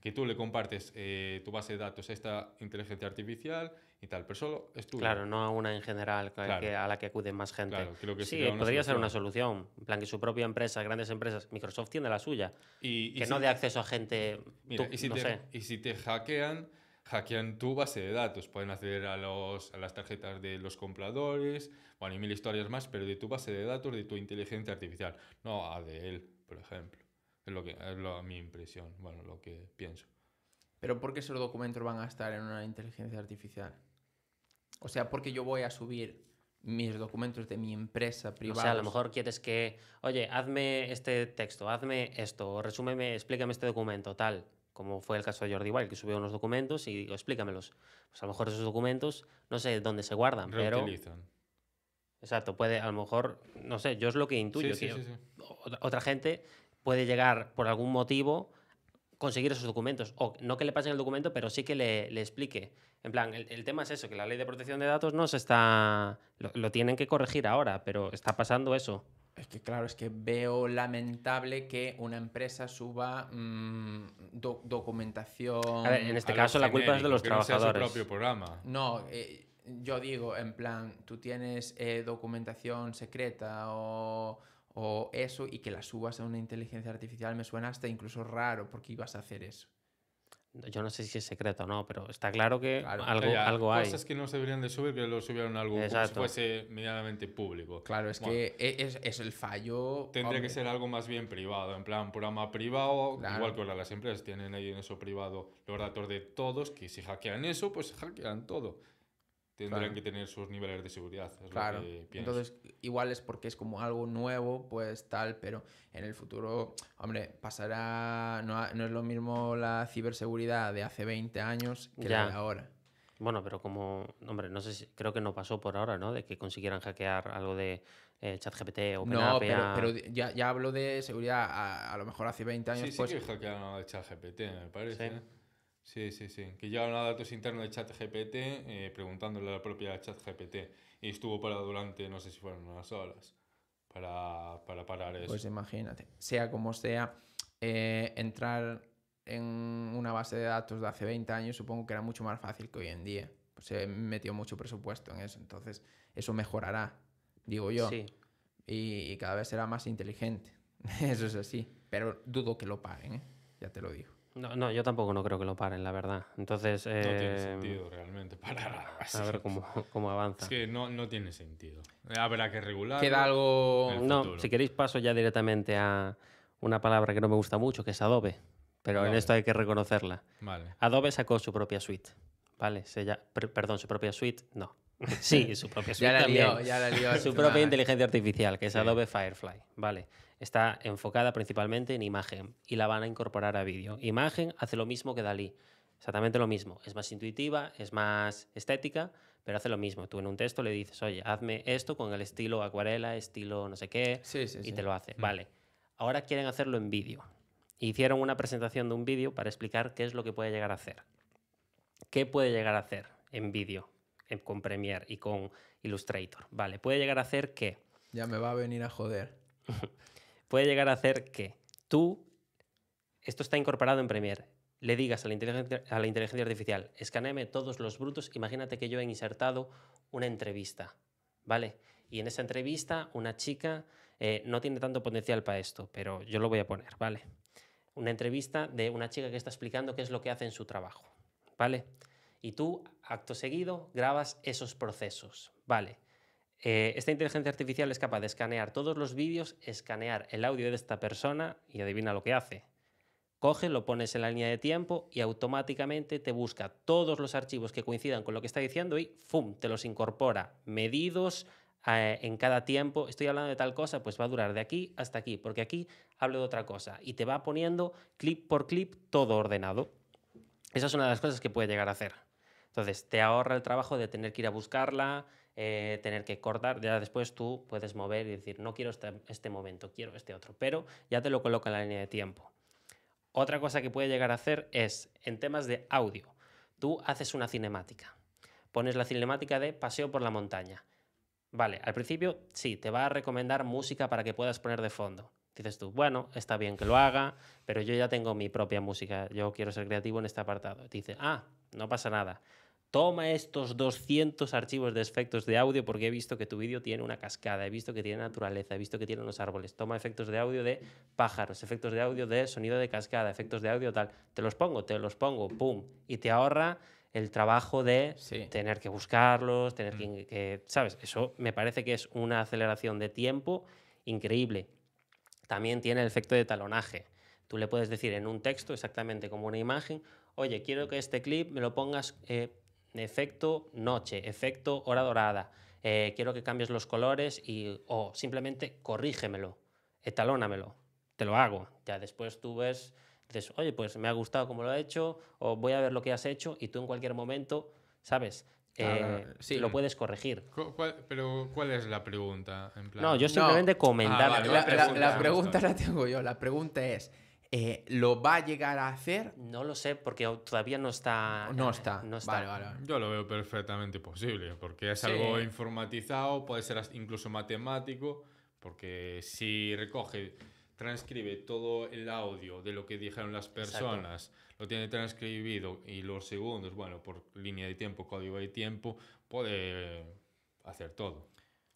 Que tú le compartes eh, tu base de datos a esta inteligencia artificial y tal, pero solo estudio. Claro, no a una en general a la que acude más gente. sí, podría ser una solución. En plan, que su propia empresa, grandes empresas, Microsoft tiene la suya, que no dé acceso a gente. y, si no te, sé. y si te hackean, hackean tu base de datos, pueden acceder a, a las tarjetas de los compradores, bueno, y mil historias más, pero de tu base de datos, de tu inteligencia artificial, no a de él, por ejemplo. Es, lo que, es mi impresión, bueno, lo que pienso. ¿Pero por qué esos documentos van a estar en una inteligencia artificial? O sea, porque yo voy a subir mis documentos de mi empresa privada. O sea, a lo mejor quieres que, oye, hazme este texto, hazme esto, resúmeme, explícame este documento, tal. Como fue el caso de Jordi Wild, que subió unos documentos y digo, explícamelos. Pues a lo mejor esos documentos, no sé dónde se guardan, pero. Exacto, puede, a lo mejor, no sé, yo es lo que intuyo. Sí, sí, sí, otra gente puede llegar por algún motivo conseguir esos documentos. O no que le pasen el documento, pero sí que le, explique. En plan, el, tema es eso, que la ley de protección de datos no se está... Lo, tienen que corregir ahora, pero está pasando eso. Es que claro, es que veo lamentable que una empresa suba mm, documentación... A ver, en este caso la culpa es de los trabajadores. No, propio programa. no eh, yo digo, en plan, tú tienes eh, documentación secreta o o eso y que la subas a una inteligencia artificial me suena hasta incluso raro porque ibas a hacer eso. Yo no sé si es secreto o no, pero está claro que algo, hay. Cosas que no se deberían de subir, que lo subieron a algo fuese medianamente público. Claro, es que e, es, es, el fallo. Tendría que ser algo más bien privado, en plan programa privado, igual que ahora las empresas tienen ahí en eso privado los datos de todos, que si hackean eso, pues hackean todo tendrán que tener sus niveles de seguridad. claro. Lo Entonces, igual es porque es como algo nuevo, pues tal, pero en el futuro, hombre, pasará. No, es lo mismo la ciberseguridad de hace 20 años que la de ahora. Bueno, pero como, hombre, no sé creo que no pasó por ahora, ¿no? De que consiguieran hackear algo de eh, ChatGPT o No, pero, ya, ya, hablo de seguridad, a, lo mejor hace 20 años. pues... sí ChatGPT, me parece. Sí, sí, sí. Que lleva a datos internos de ChatGPT eh, preguntándole a la propia ChatGPT y estuvo parado durante, no sé si fueron unas horas, para, para parar eso. Pues imagínate, sea como sea, eh, entrar en una base de datos de hace 20 años supongo que era mucho más fácil que hoy en día. Pues se metió mucho presupuesto en eso, entonces eso mejorará, digo yo. Sí. Y, cada vez será más inteligente. <laughs> eso es así. Pero dudo que lo paguen, ¿eh? ya te lo digo. No, no, yo tampoco no creo que lo paren, la verdad. Entonces. no tiene eh, sentido realmente parar. A ver cómo, cómo avanza. Es que no, tiene sentido. Habrá que regular. Queda algo. No, si queréis, paso ya directamente a una palabra que no me gusta mucho, que es Adobe. Pero en esto hay que reconocerla. Vale. Adobe sacó su propia suite. ¿Vale? Se Perdón, su propia suite, no. Sí, <laughs> su propia Su propia inteligencia artificial, que es Adobe Firefly. Vale. Está enfocada principalmente en imagen y la van a incorporar a vídeo. Imagen hace lo mismo que Dalí. Exactamente lo mismo. Es más intuitiva, es más estética, pero hace lo mismo. Tú en un texto le dices, oye, hazme esto con el estilo acuarela, estilo no sé qué, y te lo hace. Mm. Vale. Ahora quieren hacerlo en vídeo. Hicieron una presentación de un vídeo para explicar qué es lo que puede llegar a hacer. ¿Qué puede llegar a hacer en vídeo? con Premiere y con Illustrator, ¿vale? Puede llegar a hacer que... Ya me va a venir a joder. <laughs> puede llegar a hacer que tú, esto está incorporado en Premiere, le digas a la, inteligencia, artificial, escanéme todos los brutos, imagínate que yo he insertado una entrevista, ¿vale? Y en esa entrevista una chica eh, no tiene tanto potencial para esto, pero yo lo voy a poner, ¿vale? Una entrevista de una chica que está explicando qué es lo que hace en su trabajo, ¿vale? Y tú acto seguido, grabas esos procesos. Vale. Eh, esta inteligencia artificial es capaz de escanear todos los vídeos, escanear el audio de esta persona y adivina lo que hace. Coge, lo pones en la línea de tiempo y automáticamente te busca todos los archivos que coincidan con lo que está diciendo y ¡fum! te los incorpora medidos eh, en cada tiempo. Estoy hablando de tal cosa, pues va a durar de aquí hasta aquí, porque aquí hablo de otra cosa y te va poniendo clip por clip todo ordenado. Esa es una de las cosas que puede llegar a hacer. Entonces, te ahorra el trabajo de tener que ir a buscarla, eh, tener que cortar, ya después tú puedes mover y decir, no quiero este, momento, quiero este otro, pero ya te lo coloca en la línea de tiempo. Otra cosa que puede llegar a hacer es, en temas de audio, tú haces una cinemática, pones la cinemática de paseo por la montaña. Vale, al principio sí, te va a recomendar música para que puedas poner de fondo. Dices tú, bueno, está bien que lo haga, pero yo ya tengo mi propia música, yo quiero ser creativo en este apartado. dice, ah, no pasa nada toma estos 200 archivos de efectos de audio porque he visto que tu vídeo tiene una cascada, he visto que tiene naturaleza, he visto que tiene unos árboles, toma efectos de audio de pájaros, efectos de audio de sonido de cascada, efectos de audio tal, te los pongo, te los pongo, pum, y te ahorra el trabajo de tener que buscarlos, tener mm. que, ¿sabes? Eso me parece que es una aceleración de tiempo increíble. También tiene el efecto de talonaje. Tú le puedes decir en un texto, exactamente como una imagen, oye, quiero que este clip me lo pongas eh, efecto noche, efecto hora dorada, eh, quiero que cambies los colores y o simplemente corrígemelo, etalónamelo, te lo hago. Ya después tú ves, dices, oye, pues me ha gustado como lo ha hecho, o voy a ver lo que has hecho y tú en cualquier momento, ¿sabes? Eh, sí. Lo puedes corregir. pero, ¿cuál es la pregunta? No, yo simplemente comentar. Ah, la, pregunta la tengo yo. La pregunta es: eh, ¿Lo va a llegar a hacer? No lo sé, porque todavía no está. No está. Yo lo veo perfectamente posible, porque es algo informatizado, puede ser incluso matemático, porque si recoge, transcribe todo el audio de lo que dijeron las personas, lo tiene transcribido y los segundos, bueno, por línea de tiempo, código de tiempo, puede hacer todo.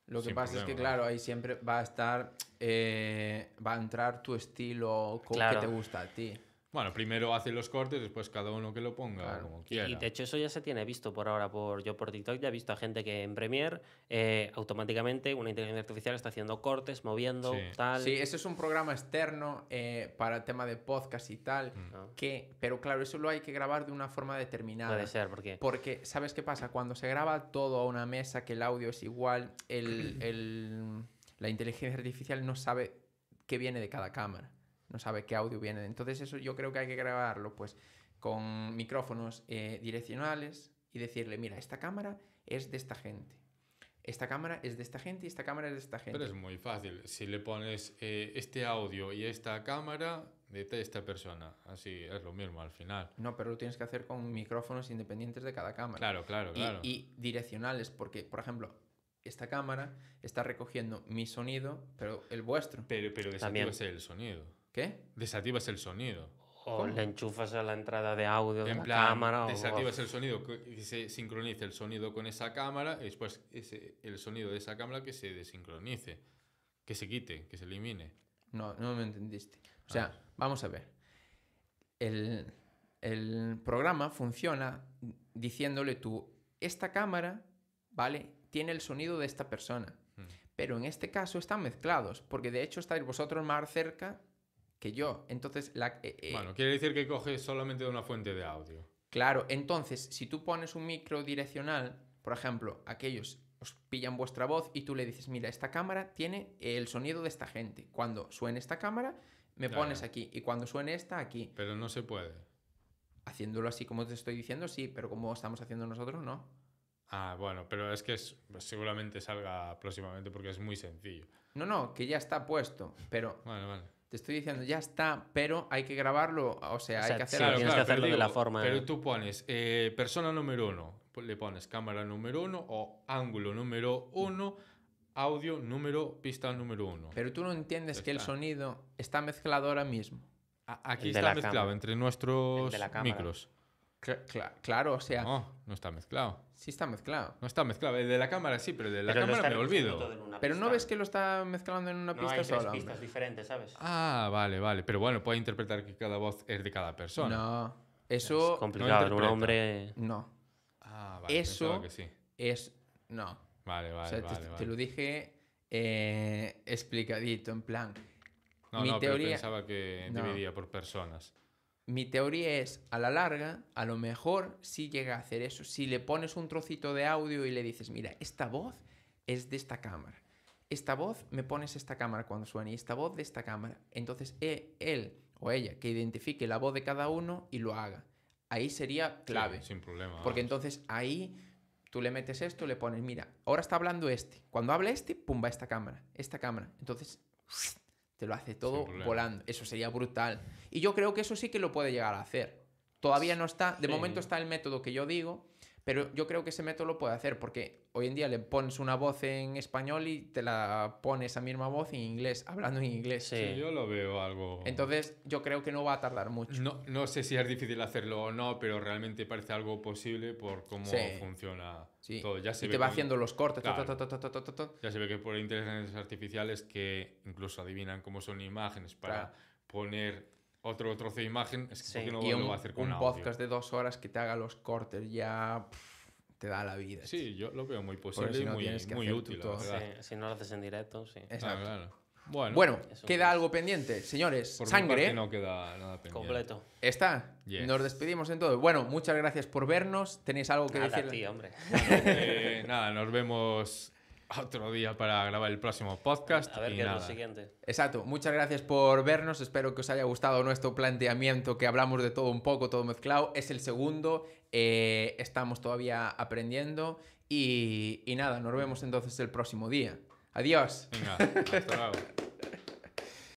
Lo que pasa es que, claro, ahí siempre va a estar, eh, va a entrar tu estilo, con que te gusta a ti. Bueno, primero hacen los cortes, después cada uno que lo ponga como quiera. Y de hecho eso ya se tiene visto por ahora, por yo por TikTok ya he visto a gente que en Premiere eh, automáticamente una inteligencia artificial está haciendo cortes, moviendo, tal. Sí, ese es un programa externo eh, para el tema de podcast y tal, mm. ah. que, pero claro, eso lo hay que grabar de una forma determinada. Puede ser, ¿por qué? Porque, ¿sabes qué pasa? Cuando se graba todo a una mesa, que el audio es igual, el, el, la inteligencia artificial no sabe qué viene de cada cámara no sabe qué audio viene. Entonces eso yo creo que hay que grabarlo pues con micrófonos eh, direccionales y decirle, mira, esta cámara es de esta gente. Esta cámara es de esta gente y esta cámara es de esta gente. Pero es muy fácil. Si le pones eh, este audio y esta cámara, de esta persona. Así es lo mismo al final. No, pero lo tienes que hacer con micrófonos independientes de cada cámara. Claro, claro, claro. Y, direccionales, porque, por ejemplo, esta cámara está recogiendo mi sonido, pero el vuestro. Pero, pero ese También. es el sonido. ¿Qué? Desactivas el sonido. O le enchufas a la entrada de audio de la cámara. Desactivas el sonido, y se sincroniza el sonido con esa cámara, y después el sonido de esa cámara que se desincronice, que se quite, que se elimine. No, no me entendiste. O sea, ah. vamos a ver. El, programa funciona diciéndole tú, esta cámara, ¿vale? Tiene el sonido de esta persona. Mm. Pero en este caso están mezclados, porque de hecho estáis vosotros más cerca yo. Entonces, la, eh, eh, bueno, quiere decir que coge solamente de una fuente de audio. Claro, entonces, si tú pones un micro direccional, por ejemplo, aquellos os pillan vuestra voz y tú le dices, mira, esta cámara tiene el sonido de esta gente. Cuando suene esta cámara, me pones aquí. Y cuando suene esta, aquí. Pero no se puede. Haciéndolo así como te estoy diciendo, sí, pero como estamos haciendo nosotros, no. Ah, bueno, pero es que pues, seguramente salga próximamente porque es muy sencillo. No, no, que ya está puesto, pero... Vale, vale te estoy diciendo, ya está, pero hay que grabarlo, o sea, hay que hacerlo. de la forma. Pero tú pones eh, persona número uno, le pones cámara número uno o ángulo número uno, audio número, pista número uno. Pero tú no entiendes que el sonido está mezclado ahora mismo. aquí está mezclado entre nuestros micros claro, o sea. No, no está mezclado. Sí está mezclado. No está mezclado. El de la cámara sí, pero el de la cámara me olvido. Pero no ves que lo está mezclando en una no, pista hay pistas diferentes, ¿sabes? Ah, vale, vale. Pero bueno, puede interpretar que cada voz es de cada persona. No. Eso. Es complicado, no un hombre. No. Ah, vale. Eso sí. es. No. Vale, vale, o sea, te, lo dije eh, explicadito, en plan. No, no, teoría... pero pensaba que dividía por personas mi teoría es, a la larga, a lo mejor sí llega a hacer eso. Si le pones un trocito de audio y le dices, mira, esta voz es de esta cámara. Esta voz me pones esta cámara cuando suene y esta voz de esta cámara. Entonces e, él o ella que identifique la voz de cada uno y lo haga. Ahí sería clave. sin problema. Porque entonces ahí tú le metes esto, le pones, mira, ahora está hablando este. Cuando habla este, pumba esta cámara, esta cámara. Entonces te lo hace todo volando. Eso sería brutal. Y yo creo que eso sí que lo puede llegar a hacer. Todavía no está. De momento está el método que yo digo, pero yo creo que ese método lo puede hacer porque hoy en día le pones una voz en español y te la pones esa misma voz en inglés, hablando en inglés. Sí, yo lo veo algo. Entonces yo creo que no va a tardar mucho. No, no sé si es difícil hacerlo o no, pero realmente parece algo posible por cómo funciona todo. Ya se y te va haciendo los cortes. ya se ve que por inteligencias artificiales que incluso adivinan cómo son imágenes para poner otro trozo de imagen, es que no lo va a hacer con un podcast de dos horas que te haga los cortes ya te da la vida. Sí, yo lo veo muy posible y muy, muy útil. Todo. si no lo haces en directo, sí. Ah, claro. Bueno, queda algo pendiente, señores. Por sangre. ¿eh? no queda nada pendiente. Completo. Está. Nos despedimos en todo. Bueno, muchas gracias por vernos. ¿Tenéis algo que decir? hombre. Eh, nada, nos vemos otro día para grabar el próximo podcast. A ver qué es lo siguiente. Exacto. Muchas gracias por vernos. Espero que os haya gustado nuestro planteamiento, que hablamos de todo un poco, todo mezclado. Es el segundo. Eh, estamos todavía aprendiendo. Y, y nada, nos vemos entonces el próximo día. Adiós. Venga, hasta luego. <laughs>